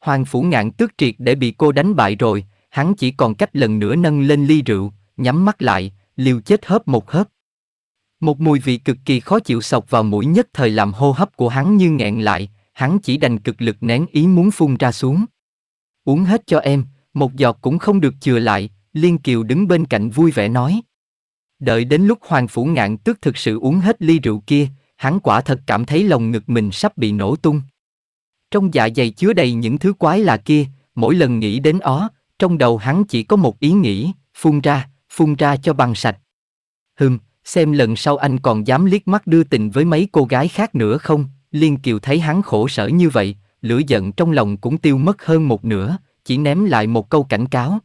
Speaker 1: Hoàng phủ ngạn tước triệt để bị cô đánh bại rồi, hắn chỉ còn cách lần nữa nâng lên ly rượu, nhắm mắt lại, liều chết hớp một hớp. Một mùi vị cực kỳ khó chịu sọc vào mũi nhất thời làm hô hấp của hắn như nghẹn lại, hắn chỉ đành cực lực nén ý muốn phun ra xuống. Uống hết cho em, một giọt cũng không được chừa lại, Liên Kiều đứng bên cạnh vui vẻ nói. Đợi đến lúc Hoàng Phủ Ngạn tức thực sự uống hết ly rượu kia, hắn quả thật cảm thấy lồng ngực mình sắp bị nổ tung. Trong dạ dày chứa đầy những thứ quái lạ kia, mỗi lần nghĩ đến ó, trong đầu hắn chỉ có một ý nghĩ, phun ra, phun ra cho bằng sạch. Hừm, xem lần sau anh còn dám liếc mắt đưa tình với mấy cô gái khác nữa không, Liên Kiều thấy hắn khổ sở như vậy, lửa giận trong lòng cũng tiêu mất hơn một nửa, chỉ ném lại một câu cảnh cáo.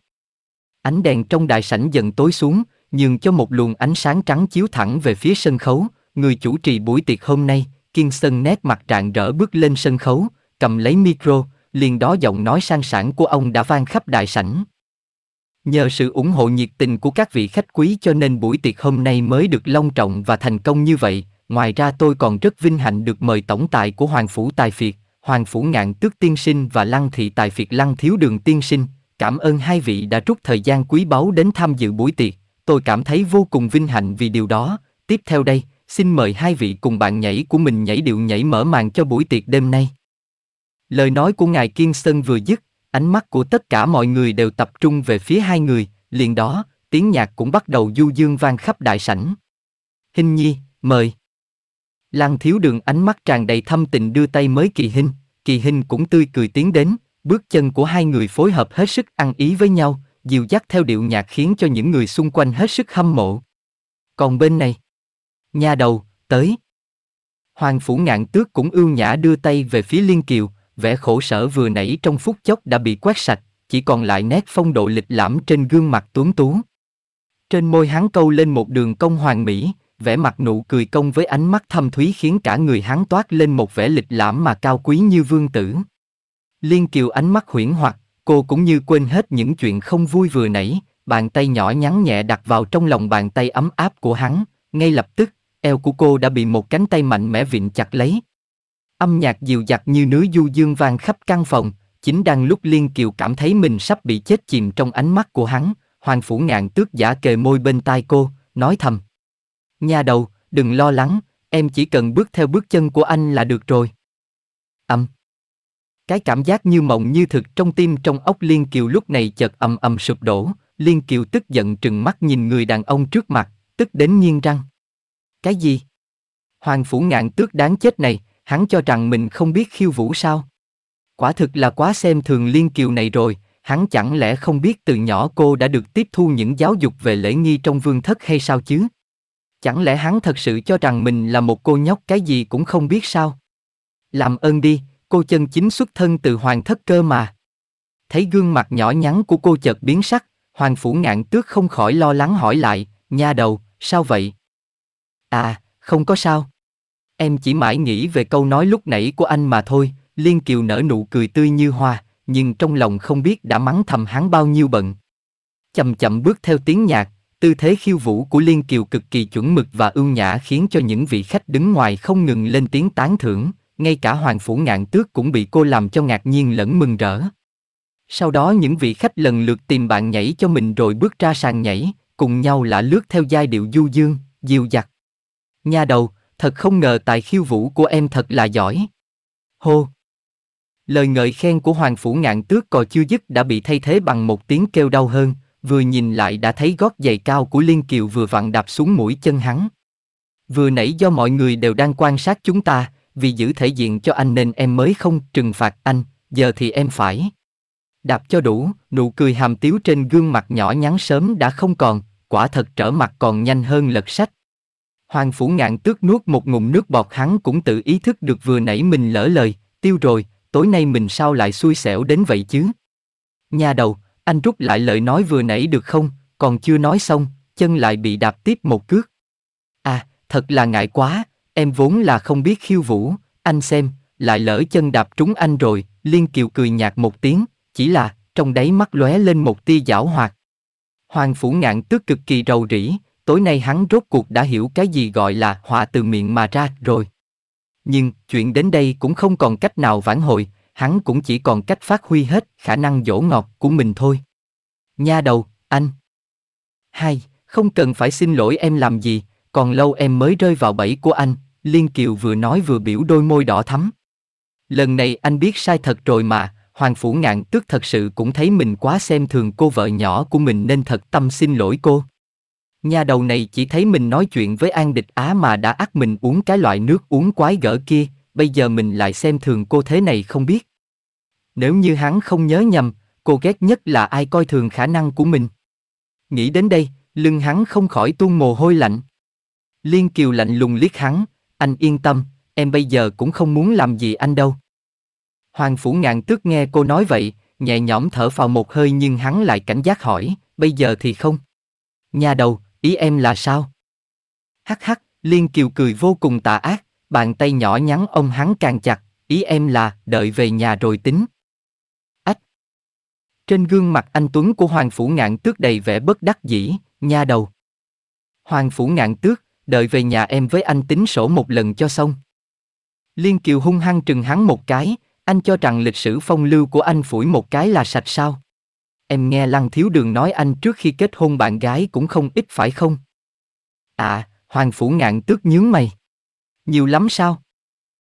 Speaker 1: Ánh đèn trong đại sảnh dần tối xuống, nhường cho một luồng ánh sáng trắng chiếu thẳng về phía sân khấu, người chủ trì buổi tiệc hôm nay, Kiên Sơn nét mặt rạng rỡ bước lên sân khấu, cầm lấy micro, liền đó giọng nói sang sảng của ông đã vang khắp đại sảnh. Nhờ sự ủng hộ nhiệt tình của các vị khách quý cho nên buổi tiệc hôm nay mới được long trọng và thành công như vậy, ngoài ra tôi còn rất vinh hạnh được mời tổng tài của Hoàng Phủ Tài Phiệt, Hoàng Phủ Ngạn Tước Tiên Sinh và Lăng Thị Tài Phiệt Lăng Thiếu Đường Tiên Sinh, cảm ơn hai vị đã rút thời gian quý báu đến tham dự buổi tiệc, tôi cảm thấy vô cùng vinh hạnh vì điều đó, tiếp theo đây, Xin mời hai vị cùng bạn nhảy của mình nhảy điệu nhảy mở màn cho buổi tiệc đêm nay. Lời nói của Ngài Kiên Sơn vừa dứt, ánh mắt của tất cả mọi người đều tập trung về phía hai người, liền đó, tiếng nhạc cũng bắt đầu du dương vang khắp đại sảnh. Hình nhi, mời. lăng thiếu đường ánh mắt tràn đầy thâm tình đưa tay mới kỳ hình, kỳ hình cũng tươi cười tiến đến, bước chân của hai người phối hợp hết sức ăn ý với nhau, dìu dắt theo điệu nhạc khiến cho những người xung quanh hết sức hâm mộ. Còn bên này, nhà đầu, tới. Hoàng phủ ngạn tước cũng ưu nhã đưa tay về phía Liên Kiều, vẻ khổ sở vừa nãy trong phút chốc đã bị quét sạch, chỉ còn lại nét phong độ lịch lãm trên gương mặt tuấn tú. Trên môi hắn câu lên một đường cong hoàng mỹ, vẻ mặt nụ cười công với ánh mắt thâm thúy khiến cả người hắn toát lên một vẻ lịch lãm mà cao quý như vương tử. Liên Kiều ánh mắt huyễn hoặc, cô cũng như quên hết những chuyện không vui vừa nãy, bàn tay nhỏ nhắn nhẹ đặt vào trong lòng bàn tay ấm áp của hắn, ngay lập tức, eo của cô đã bị một cánh tay mạnh mẽ vịn chặt lấy. Âm nhạc dịu dặt như núi du dương vang khắp căn phòng, chính đang lúc Liên Kiều cảm thấy mình sắp bị chết chìm trong ánh mắt của hắn, Hoàng Phủ Ngạn tước giả kề môi bên tai cô, nói thầm. Nhà đầu, đừng lo lắng, em chỉ cần bước theo bước chân của anh là được rồi. Âm. Cái cảm giác như mộng như thực trong tim trong ốc Liên Kiều lúc này chợt ầm ầm sụp đổ, Liên Kiều tức giận trừng mắt nhìn người đàn ông trước mặt, tức đến nghiêng răng. Cái gì? Hoàng phủ ngạn tước đáng chết này, hắn cho rằng mình không biết khiêu vũ sao? Quả thực là quá xem thường liên kiều này rồi, hắn chẳng lẽ không biết từ nhỏ cô đã được tiếp thu những giáo dục về lễ nghi trong vương thất hay sao chứ? Chẳng lẽ hắn thật sự cho rằng mình là một cô nhóc cái gì cũng không biết sao? Làm ơn đi, cô chân chính xuất thân từ hoàng thất cơ mà. Thấy gương mặt nhỏ nhắn của cô chợt biến sắc, hoàng phủ ngạn tước không khỏi lo lắng hỏi lại, nha đầu, sao vậy, À, không có sao. Em chỉ mãi nghĩ về câu nói lúc nãy của anh mà thôi, Liên Kiều nở nụ cười tươi như hoa, nhưng trong lòng không biết đã mắng thầm hắn bao nhiêu bận. Chậm chậm bước theo tiếng nhạc, tư thế khiêu vũ của Liên Kiều cực kỳ chuẩn mực và ưu nhã khiến cho những vị khách đứng ngoài không ngừng lên tiếng tán thưởng, ngay cả Hoàng Phủ Ngạn Tước cũng bị cô làm cho ngạc nhiên lẫn mừng rỡ. Sau đó những vị khách lần lượt tìm bạn nhảy cho mình rồi bước ra sàn nhảy, cùng nhau là lướt theo giai điệu du dương, dịu dặt. Nha đầu, thật không ngờ tài khiêu vũ của em thật là giỏi. Hô! Lời ngợi khen của Hoàng Phủ Ngạn Tước còn chưa dứt đã bị thay thế bằng một tiếng kêu đau hơn, vừa nhìn lại đã thấy gót giày cao của Liên Kiều vừa vặn đạp xuống mũi chân hắn. Vừa nãy do mọi người đều đang quan sát chúng ta, vì giữ thể diện cho anh nên em mới không trừng phạt anh, giờ thì em phải. Đạp cho đủ, nụ cười hàm tiếu trên gương mặt nhỏ nhắn sớm đã không còn, quả thật trở mặt còn nhanh hơn lật sách. Hoàng Phủ Ngạn tước nuốt một ngụm nước bọt hắn cũng tự ý thức được vừa nãy mình lỡ lời, tiêu rồi, tối nay mình sao lại xui xẻo đến vậy chứ? Nhà đầu, anh rút lại lời nói vừa nãy được không, còn chưa nói xong, chân lại bị đạp tiếp một cước. À, thật là ngại quá, em vốn là không biết khiêu vũ, anh xem, lại lỡ chân đạp trúng anh rồi, Liên Kiều cười nhạt một tiếng, chỉ là, trong đáy mắt lóe lên một tia giảo hoạt. Hoàng Phủ Ngạn tước cực kỳ rầu rĩ, Tối nay hắn rốt cuộc đã hiểu cái gì gọi là họa từ miệng mà ra rồi. Nhưng, chuyện đến đây cũng không còn cách nào vãn hồi, hắn cũng chỉ còn cách phát huy hết khả năng dỗ ngọt của mình thôi. Nha đầu, anh. Hai, không cần phải xin lỗi em làm gì, còn lâu em mới rơi vào bẫy của anh, Liên Kiều vừa nói vừa biểu đôi môi đỏ thắm. Lần này anh biết sai thật rồi mà, Hoàng Phủ Ngạn tức thật sự cũng thấy mình quá xem thường cô vợ nhỏ của mình nên thật tâm xin lỗi cô. Nhà đầu này chỉ thấy mình nói chuyện với An Địch Á mà đã ắt mình uống cái loại nước uống quái gở kia, bây giờ mình lại xem thường cô thế này không biết. Nếu như hắn không nhớ nhầm, cô ghét nhất là ai coi thường khả năng của mình. Nghĩ đến đây, lưng hắn không khỏi tuôn mồ hôi lạnh. Liên Kiều lạnh lùng liếc hắn, anh yên tâm, em bây giờ cũng không muốn làm gì anh đâu. Hoàng Phủ Ngạn tước nghe cô nói vậy, nhẹ nhõm thở vào một hơi nhưng hắn lại cảnh giác hỏi, bây giờ thì không. Nhà đầu, Ý em là sao? Hắc hắc, Liên Kiều cười vô cùng tà ác, bàn tay nhỏ nhắn ông hắn càng chặt, ý em là đợi về nhà rồi tính. Ách! Trên gương mặt anh Tuấn của Hoàng Phủ Ngạn Tước đầy vẻ bất đắc dĩ, nha đầu. Hoàng Phủ Ngạn Tước, đợi về nhà em với anh tính sổ một lần cho xong. Liên Kiều hung hăng trừng hắn một cái, anh cho rằng lịch sử phong lưu của anh phủi một cái là sạch sao. Em nghe Lăng Thiếu Đường nói anh trước khi kết hôn bạn gái cũng không ít phải không? À, Hoàng Phủ Ngạn tước nhướng mày. Nhiều lắm sao?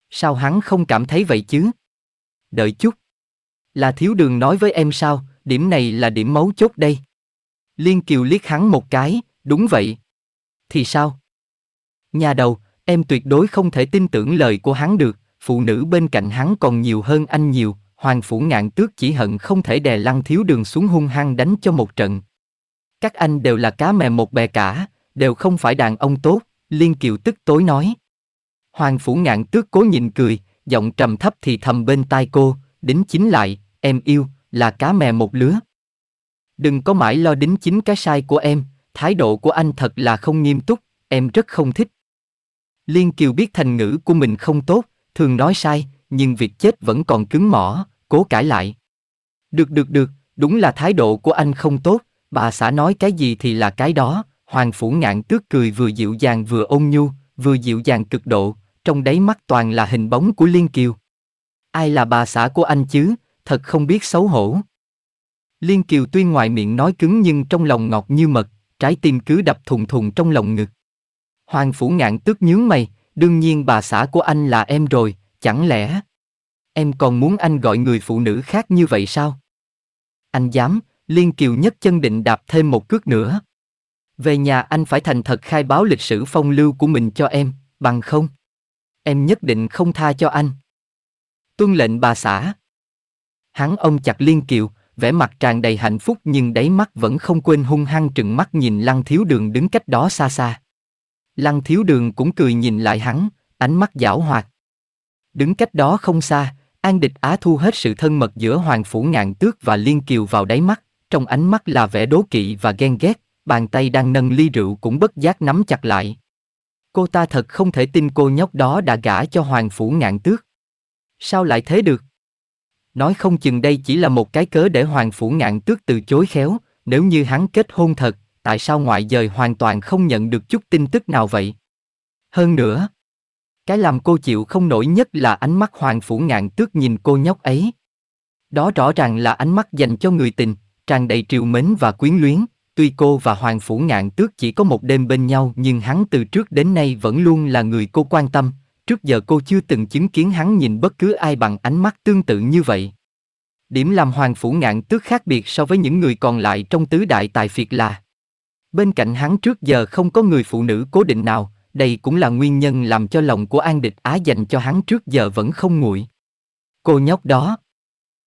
Speaker 1: Sao hắn không cảm thấy vậy chứ? Đợi chút. Là Thiếu Đường nói với em sao, điểm này là điểm mấu chốt đây. Liên Kiều liếc hắn một cái, đúng vậy. Thì sao? Nhà đầu, em tuyệt đối không thể tin tưởng lời của hắn được, phụ nữ bên cạnh hắn còn nhiều hơn anh nhiều, Hoàng Phủ Ngạn Tước chỉ hận không thể đè lăng thiếu đường xuống hung hăng đánh cho một trận. Các anh đều là cá mè một bè cả, đều không phải đàn ông tốt, Liên Kiều tức tối nói. Hoàng Phủ Ngạn Tước cố nhìn cười, giọng trầm thấp thì thầm bên tai cô, đính chính lại, em yêu, là cá mè một lứa. Đừng có mãi lo đính chính cái sai của em, thái độ của anh thật là không nghiêm túc, em rất không thích. Liên Kiều biết thành ngữ của mình không tốt, thường nói sai, nhưng việc chết vẫn còn cứng mỏ, cố cãi lại. Được được được, đúng là thái độ của anh không tốt, bà xã nói cái gì thì là cái đó, hoàng phủ ngạn tước cười vừa dịu dàng vừa ôn nhu, vừa dịu dàng cực độ, trong đáy mắt toàn là hình bóng của Liên Kiều. Ai là bà xã của anh chứ, thật không biết xấu hổ. Liên Kiều tuy ngoài miệng nói cứng nhưng trong lòng ngọt như mật, trái tim cứ đập thùng thùng trong lòng ngực. Hoàng Phủ Ngạn tức nhướng mày, đương nhiên bà xã của anh là em rồi, Chẳng lẽ em còn muốn anh gọi người phụ nữ khác như vậy sao? Anh dám, Liên Kiều nhất chân định đạp thêm một cước nữa. Về nhà anh phải thành thật khai báo lịch sử phong lưu của mình cho em, bằng không. Em nhất định không tha cho anh. Tuân lệnh bà xã. Hắn ông chặt Liên Kiều, vẻ mặt tràn đầy hạnh phúc nhưng đáy mắt vẫn không quên hung hăng trừng mắt nhìn Lăng Thiếu Đường đứng cách đó xa xa. Lăng Thiếu Đường cũng cười nhìn lại hắn, ánh mắt giảo hoạt. Đứng cách đó không xa, An Địch Á thu hết sự thân mật giữa Hoàng Phủ Ngạn Tước và Liên Kiều vào đáy mắt, trong ánh mắt là vẻ đố kỵ và ghen ghét, bàn tay đang nâng ly rượu cũng bất giác nắm chặt lại. Cô ta thật không thể tin cô nhóc đó đã gả cho Hoàng Phủ Ngạn Tước. Sao lại thế được? Nói không chừng đây chỉ là một cái cớ để Hoàng Phủ Ngạn Tước từ chối khéo, nếu như hắn kết hôn thật, tại sao ngoại giới hoàn toàn không nhận được chút tin tức nào vậy? Hơn nữa, cái làm cô chịu không nổi nhất là ánh mắt hoàng phủ ngạn tước nhìn cô nhóc ấy. Đó rõ ràng là ánh mắt dành cho người tình, tràn đầy triều mến và quyến luyến. Tuy cô và Hoàng Phủ Ngạn Tước chỉ có một đêm bên nhau nhưng hắn từ trước đến nay vẫn luôn là người cô quan tâm, trước giờ cô chưa từng chứng kiến hắn nhìn bất cứ ai bằng ánh mắt tương tự như vậy. Điểm làm Hoàng Phủ Ngạn Tước khác biệt so với những người còn lại trong tứ đại tài phiệt là Bên cạnh hắn trước giờ không có người phụ nữ cố định nào, đây cũng là nguyên nhân làm cho lòng của An Địch Á dành cho hắn trước giờ vẫn không nguội. Cô nhóc đó.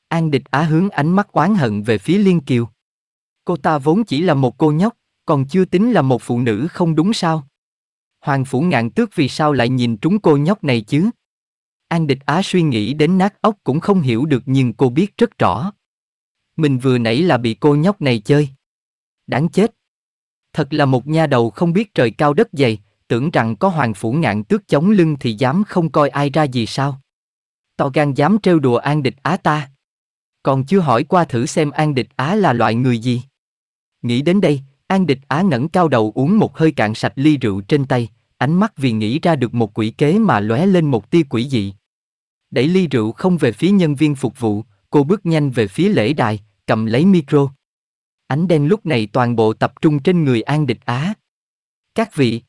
Speaker 1: An Địch Á hướng ánh mắt oán hận về phía Liên Kiều. Cô ta vốn chỉ là một cô nhóc, còn chưa tính là một phụ nữ không đúng sao? Hoàng phủ ngạn tước vì sao lại nhìn trúng cô nhóc này chứ? An địch á suy nghĩ đến nát óc cũng không hiểu được nhưng cô biết rất rõ. Mình vừa nãy là bị cô nhóc này chơi. Đáng chết. Thật là một nha đầu không biết trời cao đất dày, Tưởng rằng có hoàng phủ ngạn tước chống lưng thì dám không coi ai ra gì sao? To gan dám trêu đùa an địch á ta. Còn chưa hỏi qua thử xem an địch á là loại người gì. Nghĩ đến đây, an địch á ngẩng cao đầu uống một hơi cạn sạch ly rượu trên tay, ánh mắt vì nghĩ ra được một quỷ kế mà lóe lên một tia quỷ dị. Đẩy ly rượu không về phía nhân viên phục vụ, cô bước nhanh về phía lễ đài, cầm lấy micro. Ánh đen lúc này toàn bộ tập trung trên người An Địch Á. Các vị,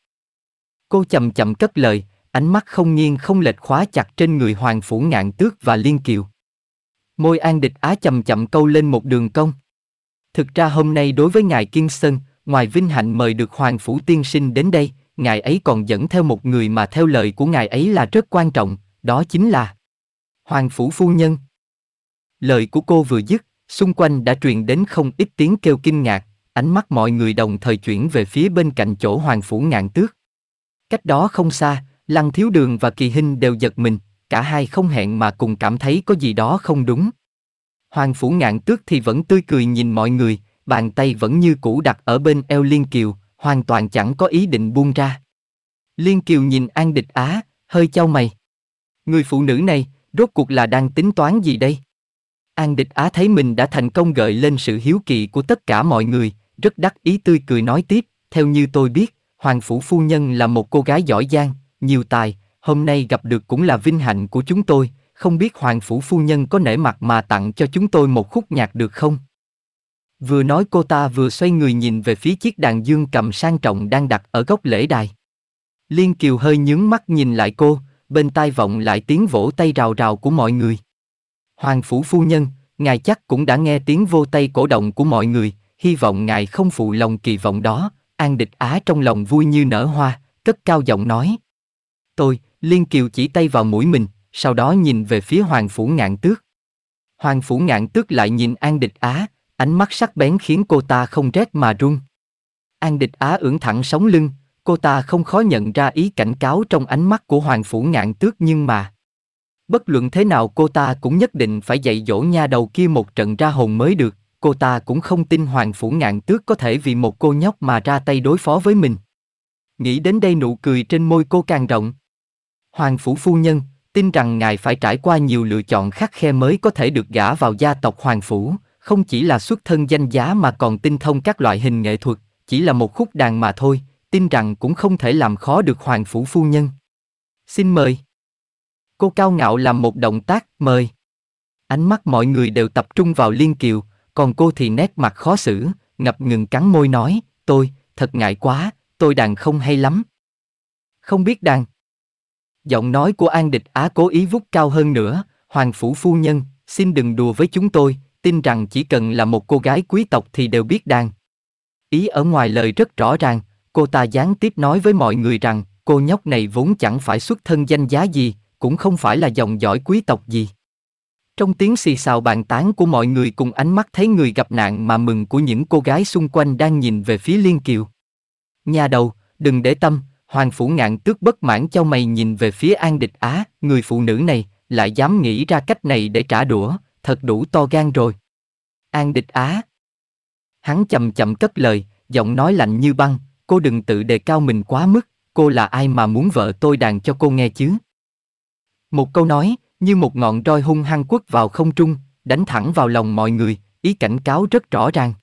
Speaker 1: Cô chậm chậm cất lời, ánh mắt không nghiêng không lệch khóa chặt trên người Hoàng Phủ Ngạn Tước và Liên Kiều. Môi An Địch Á chậm chậm câu lên một đường cong. Thực ra hôm nay đối với ngài Kim Sơn, ngoài vinh hạnh mời được Hoàng Phủ Tiên Sinh đến đây, ngài ấy còn dẫn theo một người mà theo lời của ngài ấy là rất quan trọng, đó chính là Hoàng Phủ Phu Nhân. Lời của cô vừa dứt, xung quanh đã truyền đến không ít tiếng kêu kinh ngạc, ánh mắt mọi người đồng thời chuyển về phía bên cạnh chỗ Hoàng Phủ Ngạn Tước. Cách đó không xa, Lăng Thiếu Đường và Kỳ Hinh đều giật mình, cả hai không hẹn mà cùng cảm thấy có gì đó không đúng. Hoàng Phủ Ngạn Tước thì vẫn tươi cười nhìn mọi người, bàn tay vẫn như cũ đặt ở bên eo Liên Kiều, hoàn toàn chẳng có ý định buông ra. Liên Kiều nhìn An Địch Á, hơi chau mày. Người phụ nữ này, rốt cuộc là đang tính toán gì đây? An Địch Á thấy mình đã thành công gợi lên sự hiếu kỳ của tất cả mọi người, rất đắc ý tươi cười nói tiếp, theo như tôi biết, Hoàng Phủ Phu Nhân là một cô gái giỏi giang, nhiều tài, hôm nay gặp được cũng là vinh hạnh của chúng tôi, không biết Hoàng Phủ Phu Nhân có nể mặt mà tặng cho chúng tôi một khúc nhạc được không? Vừa nói cô ta vừa xoay người nhìn về phía chiếc đàn dương cầm sang trọng đang đặt ở góc lễ đài. Liên Kiều hơi nhướng mắt nhìn lại cô, bên tai vọng lại tiếng vỗ tay rào rào của mọi người. Hoàng Phủ Phu Nhân, ngài chắc cũng đã nghe tiếng vô tay cổ động của mọi người, hy vọng ngài không phụ lòng kỳ vọng đó, An địch Á trong lòng vui như nở hoa, cất cao giọng nói. Tôi, Liên Kiều chỉ tay vào mũi mình, sau đó nhìn về phía Hoàng Phủ Ngạn Tước. Hoàng Phủ Ngạn Tước lại nhìn An địch Á, ánh mắt sắc bén khiến cô ta không rét mà run. An địch Á ưỡn thẳng sống lưng, cô ta không khó nhận ra ý cảnh cáo trong ánh mắt của Hoàng Phủ Ngạn Tước nhưng mà... Bất luận thế nào cô ta cũng nhất định phải dạy dỗ nha đầu kia một trận ra hồn mới được cô ta cũng không tin Hoàng Phủ Ngạn Tước có thể vì một cô nhóc mà ra tay đối phó với mình. Nghĩ đến đây nụ cười trên môi cô càng rộng. Hoàng Phủ Phu Nhân, tin rằng ngài phải trải qua nhiều lựa chọn khắc khe mới có thể được gả vào gia tộc Hoàng Phủ, không chỉ là xuất thân danh giá mà còn tinh thông các loại hình nghệ thuật, chỉ là một khúc đàn mà thôi, tin rằng cũng không thể làm khó được Hoàng Phủ Phu Nhân. Xin mời. Cô cao ngạo làm một động tác, mời. Ánh mắt mọi người đều tập trung vào Liên Kiều, còn cô thì nét mặt khó xử, ngập ngừng cắn môi nói, tôi, thật ngại quá, tôi đàn không hay lắm. Không biết đàn. Giọng nói của An Địch Á cố ý vút cao hơn nữa, Hoàng Phủ Phu Nhân, xin đừng đùa với chúng tôi, tin rằng chỉ cần là một cô gái quý tộc thì đều biết đàn. Ý ở ngoài lời rất rõ ràng, cô ta gián tiếp nói với mọi người rằng, cô nhóc này vốn chẳng phải xuất thân danh giá gì, cũng không phải là dòng dõi quý tộc gì. Trong tiếng xì xào bàn tán của mọi người cùng ánh mắt thấy người gặp nạn mà mừng của những cô gái xung quanh đang nhìn về phía Liên Kiều. Nhà đầu, đừng để tâm, Hoàng Phủ Ngạn tước bất mãn cho mày nhìn về phía An Địch Á, người phụ nữ này, lại dám nghĩ ra cách này để trả đũa, thật đủ to gan rồi. An Địch Á Hắn chậm chậm cất lời, giọng nói lạnh như băng, cô đừng tự đề cao mình quá mức, cô là ai mà muốn vợ tôi đàn cho cô nghe chứ? Một câu nói, như một ngọn roi hung hăng quất vào không trung, đánh thẳng vào lòng mọi người, ý cảnh cáo rất rõ ràng.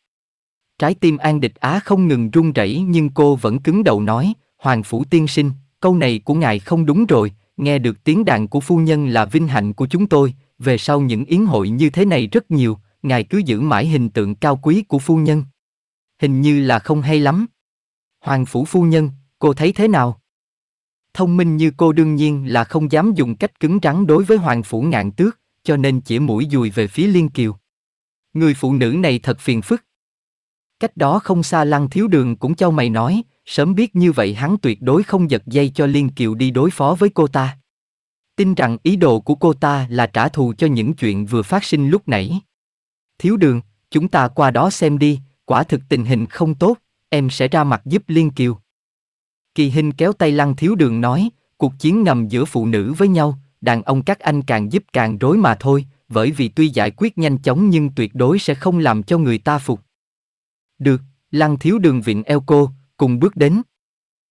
Speaker 1: Trái tim An Địch Á không ngừng run rẩy nhưng cô vẫn cứng đầu nói, Hoàng Phủ Tiên Sinh, câu này của ngài không đúng rồi, nghe được tiếng đàn của phu nhân là vinh hạnh của chúng tôi, về sau những yến hội như thế này rất nhiều, ngài cứ giữ mãi hình tượng cao quý của phu nhân. Hình như là không hay lắm. Hoàng Phủ Phu Nhân, cô thấy thế nào? thông minh như cô đương nhiên là không dám dùng cách cứng rắn đối với hoàng phủ ngạn tước, cho nên chỉ mũi dùi về phía Liên Kiều. Người phụ nữ này thật phiền phức. Cách đó không xa lăng thiếu đường cũng cho mày nói, sớm biết như vậy hắn tuyệt đối không giật dây cho Liên Kiều đi đối phó với cô ta. Tin rằng ý đồ của cô ta là trả thù cho những chuyện vừa phát sinh lúc nãy. Thiếu đường, chúng ta qua đó xem đi, quả thực tình hình không tốt, em sẽ ra mặt giúp Liên Kiều. Kỳ Hinh kéo tay Lăng Thiếu Đường nói, cuộc chiến nằm giữa phụ nữ với nhau, đàn ông các anh càng giúp càng rối mà thôi, bởi vì tuy giải quyết nhanh chóng nhưng tuyệt đối sẽ không làm cho người ta phục. Được, Lăng Thiếu Đường vịn eo cô, cùng bước đến.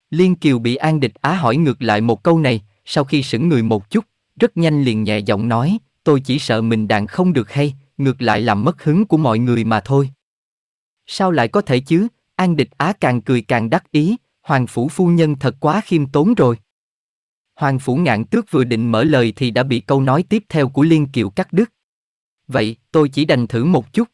Speaker 1: Liên Kiều bị An Địch Á hỏi ngược lại một câu này, sau khi sững người một chút, rất nhanh liền nhẹ giọng nói, tôi chỉ sợ mình đàn không được hay, ngược lại làm mất hứng của mọi người mà thôi. Sao lại có thể chứ? An Địch Á càng cười càng đắc ý, Hoàng phủ phu nhân thật quá khiêm tốn rồi. Hoàng phủ ngạn tước vừa định mở lời thì đã bị câu nói tiếp theo của Liên Kiều cắt đứt. Vậy, tôi chỉ đành thử một chút.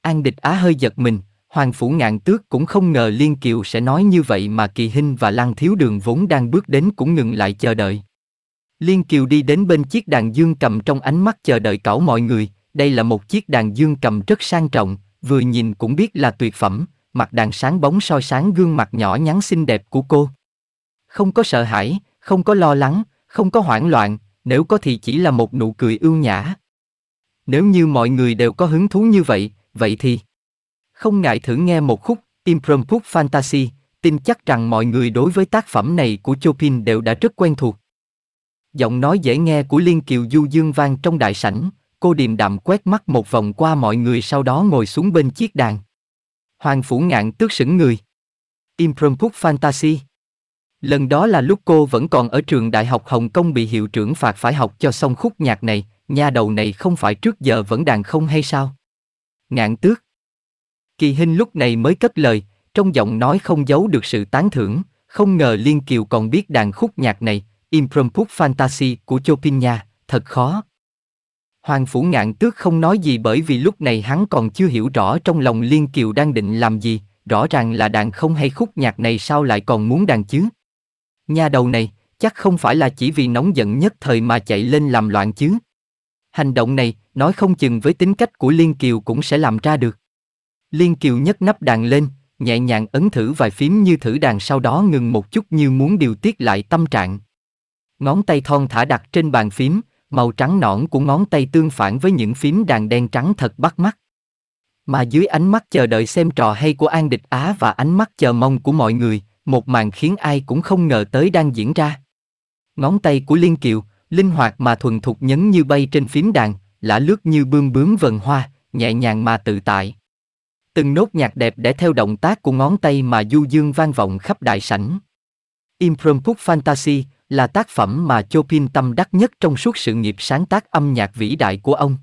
Speaker 1: An địch á hơi giật mình, Hoàng phủ ngạn tước cũng không ngờ Liên Kiều sẽ nói như vậy mà Kỳ Hinh và Lan Thiếu Đường vốn đang bước đến cũng ngừng lại chờ đợi. Liên Kiều đi đến bên chiếc đàn dương cầm trong ánh mắt chờ đợi cảo mọi người, đây là một chiếc đàn dương cầm rất sang trọng, vừa nhìn cũng biết là tuyệt phẩm, mặt đàn sáng bóng soi sáng gương mặt nhỏ nhắn xinh đẹp của cô. Không có sợ hãi, không có lo lắng, không có hoảng loạn, nếu có thì chỉ là một nụ cười ưu nhã. Nếu như mọi người đều có hứng thú như vậy, vậy thì không ngại thử nghe một khúc Impromptu Fantasy, tin chắc rằng mọi người đối với tác phẩm này của Chopin đều đã rất quen thuộc. Giọng nói dễ nghe của Liên Kiều Du Dương vang trong đại sảnh, cô điềm đạm quét mắt một vòng qua mọi người sau đó ngồi xuống bên chiếc đàn. Hoàng Phủ Ngạn tước sững người. Impromptu Fantasy. Lần đó là lúc cô vẫn còn ở trường đại học Hồng Kông bị hiệu trưởng phạt phải học cho xong khúc nhạc này, nha đầu này không phải trước giờ vẫn đàn không hay sao? Ngạn tước. Kỳ hình lúc này mới cất lời, trong giọng nói không giấu được sự tán thưởng, không ngờ Liên Kiều còn biết đàn khúc nhạc này, Impromptu Fantasy của Chopin nha, thật khó. Hoàng Phủ Ngạn Tước không nói gì bởi vì lúc này hắn còn chưa hiểu rõ trong lòng Liên Kiều đang định làm gì, rõ ràng là đàn không hay khúc nhạc này sao lại còn muốn đàn chứ. Nhà đầu này, chắc không phải là chỉ vì nóng giận nhất thời mà chạy lên làm loạn chứ. Hành động này, nói không chừng với tính cách của Liên Kiều cũng sẽ làm ra được. Liên Kiều nhấc nắp đàn lên, nhẹ nhàng ấn thử vài phím như thử đàn sau đó ngừng một chút như muốn điều tiết lại tâm trạng. Ngón tay thon thả đặt trên bàn phím, màu trắng nõn của ngón tay tương phản với những phím đàn đen trắng thật bắt mắt. Mà dưới ánh mắt chờ đợi xem trò hay của An Địch Á và ánh mắt chờ mong của mọi người, một màn khiến ai cũng không ngờ tới đang diễn ra. Ngón tay của Liên Kiều, linh hoạt mà thuần thục nhấn như bay trên phím đàn, lã lướt như bươm bướm vần hoa, nhẹ nhàng mà tự tại. Từng nốt nhạc đẹp để theo động tác của ngón tay mà du dương vang vọng khắp đại sảnh. Impromptu Fantasy là tác phẩm mà Chopin tâm đắc nhất trong suốt sự nghiệp sáng tác âm nhạc vĩ đại của ông.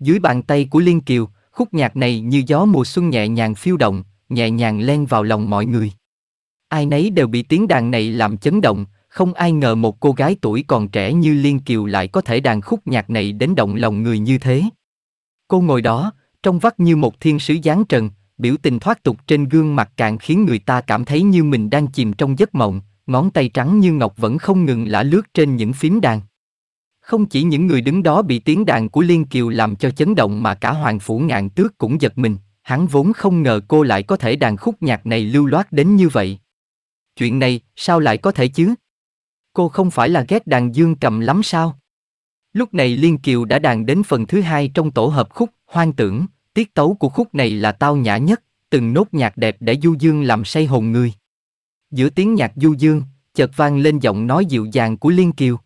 Speaker 1: Dưới bàn tay của Liên Kiều, khúc nhạc này như gió mùa xuân nhẹ nhàng phiêu động, nhẹ nhàng len vào lòng mọi người. Ai nấy đều bị tiếng đàn này làm chấn động, không ai ngờ một cô gái tuổi còn trẻ như Liên Kiều lại có thể đàn khúc nhạc này đến động lòng người như thế. Cô ngồi đó, trong vắt như một thiên sứ giáng trần, biểu tình thoát tục trên gương mặt càng khiến người ta cảm thấy như mình đang chìm trong giấc mộng, ngón tay trắng như ngọc vẫn không ngừng lả lướt trên những phím đàn. Không chỉ những người đứng đó bị tiếng đàn của Liên Kiều làm cho chấn động mà cả Hoàng Phủ Ngạn Tước cũng giật mình, hắn vốn không ngờ cô lại có thể đàn khúc nhạc này lưu loát đến như vậy. Chuyện này, sao lại có thể chứ? Cô không phải là ghét đàn dương cầm lắm sao? Lúc này Liên Kiều đã đàn đến phần thứ hai trong tổ hợp khúc, hoang tưởng, tiết tấu của khúc này là tao nhã nhất, từng nốt nhạc đẹp để du dương làm say hồn người. Giữa tiếng nhạc du dương, chợt vang lên giọng nói dịu dàng của Liên Kiều.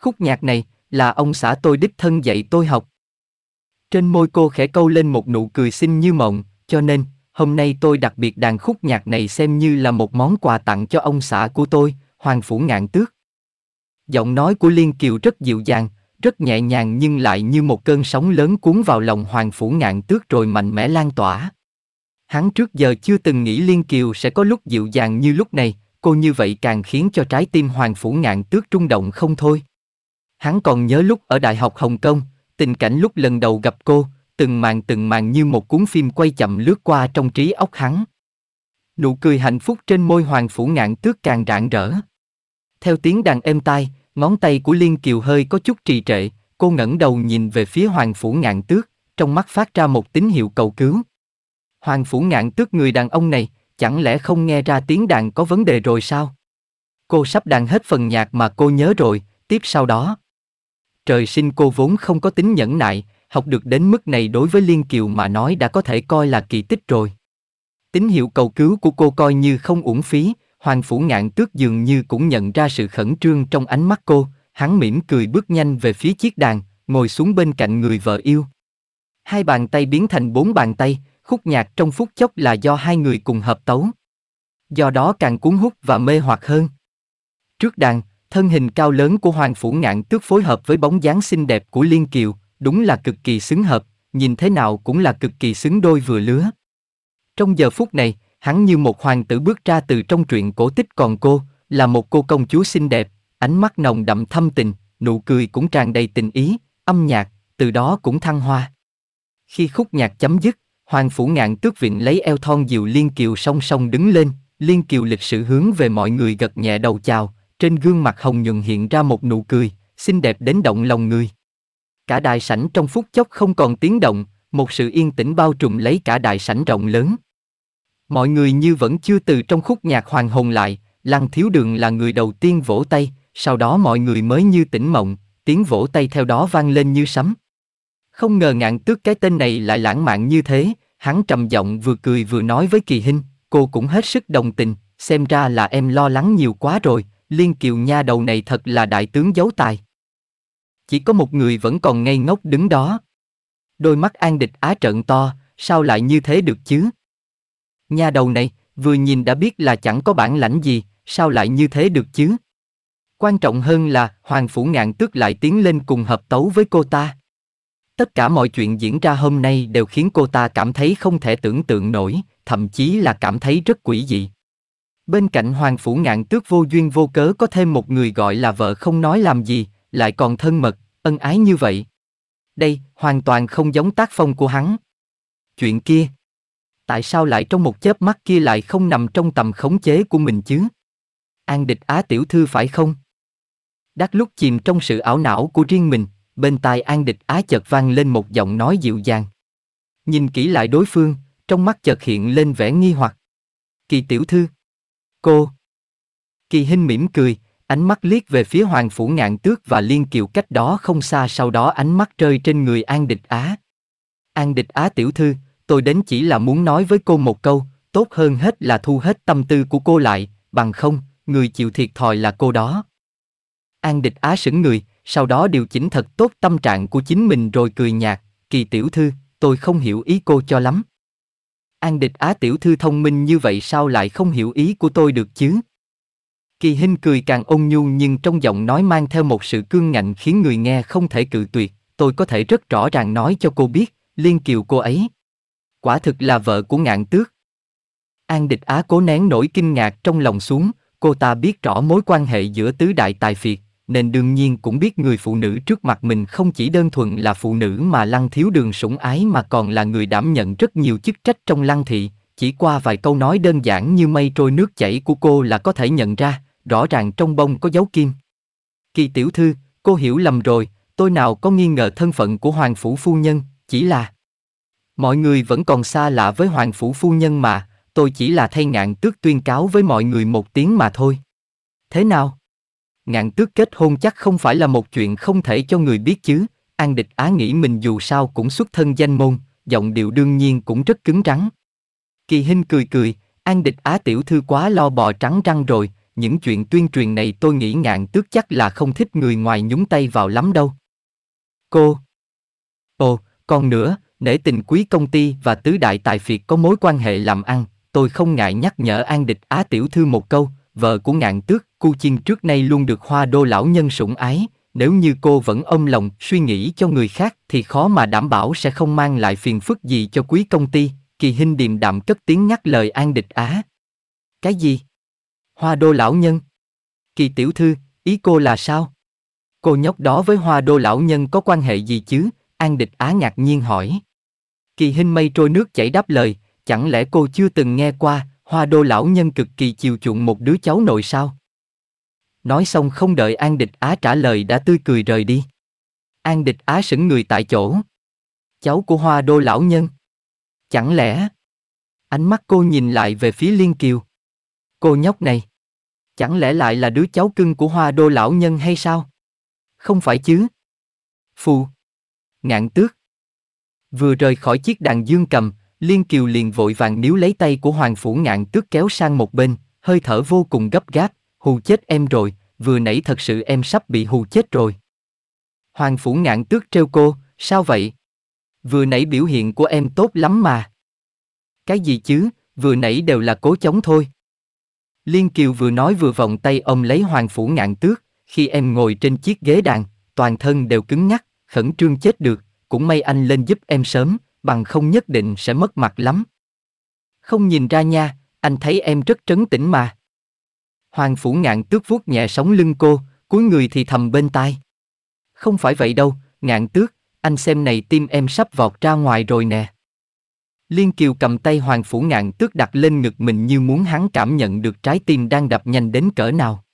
Speaker 1: Khúc nhạc này là ông xã tôi đích thân dạy tôi học. Trên môi cô khẽ câu lên một nụ cười xinh như mộng, cho nên, hôm nay tôi đặc biệt đàn khúc nhạc này xem như là một món quà tặng cho ông xã của tôi, Hoàng Phủ Ngạn Tước. Giọng nói của Liên Kiều rất dịu dàng, rất nhẹ nhàng nhưng lại như một cơn sóng lớn cuốn vào lòng Hoàng Phủ Ngạn Tước rồi mạnh mẽ lan tỏa. Hắn trước giờ chưa từng nghĩ Liên Kiều sẽ có lúc dịu dàng như lúc này, cô như vậy càng khiến cho trái tim Hoàng Phủ Ngạn Tước trung động không thôi. Hắn còn nhớ lúc ở Đại học Hồng Kông, tình cảnh lúc lần đầu gặp cô, từng màn từng màn như một cuốn phim quay chậm lướt qua trong trí óc hắn. Nụ cười hạnh phúc trên môi Hoàng Phủ Ngạn Tước càng rạng rỡ. Theo tiếng đàn êm tai, ngón tay của Liên Kiều hơi có chút trì trệ, cô ngẩng đầu nhìn về phía Hoàng Phủ Ngạn Tước, trong mắt phát ra một tín hiệu cầu cứu. Hoàng Phủ Ngạn tước người đàn ông này, chẳng lẽ không nghe ra tiếng đàn có vấn đề rồi sao? Cô sắp đàn hết phần nhạc mà cô nhớ rồi, tiếp sau đó. Trời sinh cô vốn không có tính nhẫn nại, học được đến mức này đối với Liên Kiều mà nói đã có thể coi là kỳ tích rồi. Tín hiệu cầu cứu của cô coi như không uổng phí, Hoàng Phủ Ngạn tước dường như cũng nhận ra sự khẩn trương trong ánh mắt cô, hắn mỉm cười bước nhanh về phía chiếc đàn, ngồi xuống bên cạnh người vợ yêu. Hai bàn tay biến thành bốn bàn tay, khúc nhạc trong phút chốc là do hai người cùng hợp tấu. Do đó càng cuốn hút và mê hoặc hơn. Trước đàn, thân hình cao lớn của Hoàng Phủ Ngạn tước phối hợp với bóng dáng xinh đẹp của Liên Kiều, đúng là cực kỳ xứng hợp, nhìn thế nào cũng là cực kỳ xứng đôi vừa lứa. Trong giờ phút này, hắn như một hoàng tử bước ra từ trong truyện cổ tích còn cô, là một cô công chúa xinh đẹp, ánh mắt nồng đậm thâm tình, nụ cười cũng tràn đầy tình ý, âm nhạc, từ đó cũng thăng hoa. Khi khúc nhạc chấm dứt, Hoàng phủ ngạn tước vịnh lấy eo thon dịu Liên Kiều song song đứng lên, Liên Kiều lịch sự hướng về mọi người gật nhẹ đầu chào, trên gương mặt hồng nhuận hiện ra một nụ cười, xinh đẹp đến động lòng người. Cả đại sảnh trong phút chốc không còn tiếng động, một sự yên tĩnh bao trùm lấy cả đại sảnh rộng lớn. Mọi người như vẫn chưa từ trong khúc nhạc hoàng hồn lại, Lăng Thiếu Đường là người đầu tiên vỗ tay, sau đó mọi người mới như tỉnh mộng, tiếng vỗ tay theo đó vang lên như sấm. Không ngờ ngạn tước cái tên này lại lãng mạn như thế, hắn trầm giọng vừa cười vừa nói với kỳ hinh, cô cũng hết sức đồng tình, xem ra là em lo lắng nhiều quá rồi, liên kiều nha đầu này thật là đại tướng giấu tài. Chỉ có một người vẫn còn ngây ngốc đứng đó. Đôi mắt an địch á trợn to, sao lại như thế được chứ? Nha đầu này, vừa nhìn đã biết là chẳng có bản lãnh gì, sao lại như thế được chứ? Quan trọng hơn là, Hoàng Phủ Ngạn Tước lại tiến lên cùng hợp tấu với cô ta. Tất cả mọi chuyện diễn ra hôm nay đều khiến cô ta cảm thấy không thể tưởng tượng nổi, thậm chí là cảm thấy rất quỷ dị. Bên cạnh Hoàng Phủ Ngạn Tước vô duyên vô cớ có thêm một người gọi là vợ không nói làm gì, lại còn thân mật, ân ái như vậy. Đây, hoàn toàn không giống tác phong của hắn. Chuyện kia, tại sao lại trong một chớp mắt kia lại không nằm trong tầm khống chế của mình chứ? An địch á tiểu thư phải không? Đắc lúc chìm trong sự ảo não của riêng mình, bên tai An Địch Á chợt vang lên một giọng nói dịu dàng. Nhìn kỹ lại đối phương, trong mắt chợt hiện lên vẻ nghi hoặc. Kỳ tiểu thư. Cô. Kỳ Hinh mỉm cười, ánh mắt liếc về phía Hoàng Phủ Ngạn Tước và Liên Kiều cách đó không xa sau đó ánh mắt rơi trên người An Địch Á. An Địch Á tiểu thư, tôi đến chỉ là muốn nói với cô một câu, tốt hơn hết là thu hết tâm tư của cô lại, bằng không, người chịu thiệt thòi là cô đó. An Địch Á sững người, sau đó điều chỉnh thật tốt tâm trạng của chính mình rồi cười nhạt, kỳ tiểu thư, tôi không hiểu ý cô cho lắm. An địch á tiểu thư thông minh như vậy sao lại không hiểu ý của tôi được chứ? Kỳ hình cười càng ôn nhu nhưng trong giọng nói mang theo một sự cương ngạnh khiến người nghe không thể cự tuyệt, tôi có thể rất rõ ràng nói cho cô biết, Liên Kiều cô ấy. Quả thực là vợ của ngạn tước. An địch á cố nén nổi kinh ngạc trong lòng xuống, cô ta biết rõ mối quan hệ giữa tứ đại tài phiệt, nên đương nhiên cũng biết người phụ nữ trước mặt mình không chỉ đơn thuần là phụ nữ mà lăng thiếu đường sủng ái mà còn là người đảm nhận rất nhiều chức trách trong lăng thị, chỉ qua vài câu nói đơn giản như mây trôi nước chảy của cô là có thể nhận ra, rõ ràng trong bông có dấu kim. Kỳ tiểu thư, cô hiểu lầm rồi, tôi nào có nghi ngờ thân phận của hoàng phủ phu nhân, chỉ là... Mọi người vẫn còn xa lạ với hoàng phủ phu nhân mà, tôi chỉ là thay ngạn tước tuyên cáo với mọi người một tiếng mà thôi. Thế nào? ngạn tước kết hôn chắc không phải là một chuyện không thể cho người biết chứ, An Địch Á nghĩ mình dù sao cũng xuất thân danh môn, giọng điệu đương nhiên cũng rất cứng rắn. Kỳ Hinh cười cười, An Địch Á tiểu thư quá lo bò trắng răng rồi, những chuyện tuyên truyền này tôi nghĩ ngạn tước chắc là không thích người ngoài nhúng tay vào lắm đâu. Cô Ồ, còn nữa, nể tình quý công ty và tứ đại tài phiệt có mối quan hệ làm ăn, tôi không ngại nhắc nhở An Địch Á tiểu thư một câu, vợ của ngạn tước, cu chiên trước nay luôn được hoa đô lão nhân sủng ái, nếu như cô vẫn ôm lòng suy nghĩ cho người khác thì khó mà đảm bảo sẽ không mang lại phiền phức gì cho quý công ty, kỳ hinh điềm đạm cất tiếng nhắc lời an địch á. Cái gì? Hoa đô lão nhân? Kỳ tiểu thư, ý cô là sao? Cô nhóc đó với hoa đô lão nhân có quan hệ gì chứ? An địch á ngạc nhiên hỏi. Kỳ hinh mây trôi nước chảy đáp lời, chẳng lẽ cô chưa từng nghe qua, Hoa đô lão nhân cực kỳ chiều chuộng một đứa cháu nội sao? Nói xong không đợi An Địch Á trả lời đã tươi cười rời đi. An Địch Á sững người tại chỗ. Cháu của Hoa đô lão nhân. Chẳng lẽ... Ánh mắt cô nhìn lại về phía Liên Kiều. Cô nhóc này. Chẳng lẽ lại là đứa cháu cưng của Hoa đô lão nhân hay sao? Không phải chứ. Phù. Ngạn tước. Vừa rời khỏi chiếc đàn dương cầm, Liên Kiều liền vội vàng níu lấy tay của Hoàng Phủ Ngạn tước kéo sang một bên, hơi thở vô cùng gấp gáp, hù chết em rồi, vừa nãy thật sự em sắp bị hù chết rồi. Hoàng Phủ Ngạn tước trêu cô, sao vậy? Vừa nãy biểu hiện của em tốt lắm mà. Cái gì chứ, vừa nãy đều là cố chống thôi. Liên Kiều vừa nói vừa vòng tay ông lấy Hoàng Phủ Ngạn tước, khi em ngồi trên chiếc ghế đàn, toàn thân đều cứng nhắc, khẩn trương chết được, cũng may anh lên giúp em sớm, bằng không nhất định sẽ mất mặt lắm. Không nhìn ra nha, anh thấy em rất trấn tĩnh mà. Hoàng phủ ngạn tước vuốt nhẹ sống lưng cô, cuối người thì thầm bên tai. Không phải vậy đâu, ngạn tước, anh xem này tim em sắp vọt ra ngoài rồi nè. Liên Kiều cầm tay Hoàng Phủ Ngạn tước đặt lên ngực mình như muốn hắn cảm nhận được trái tim đang đập nhanh đến cỡ nào.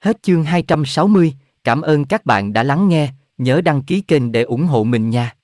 Speaker 1: Hết chương 260, cảm ơn các bạn đã lắng nghe, nhớ đăng ký kênh để ủng hộ mình nha.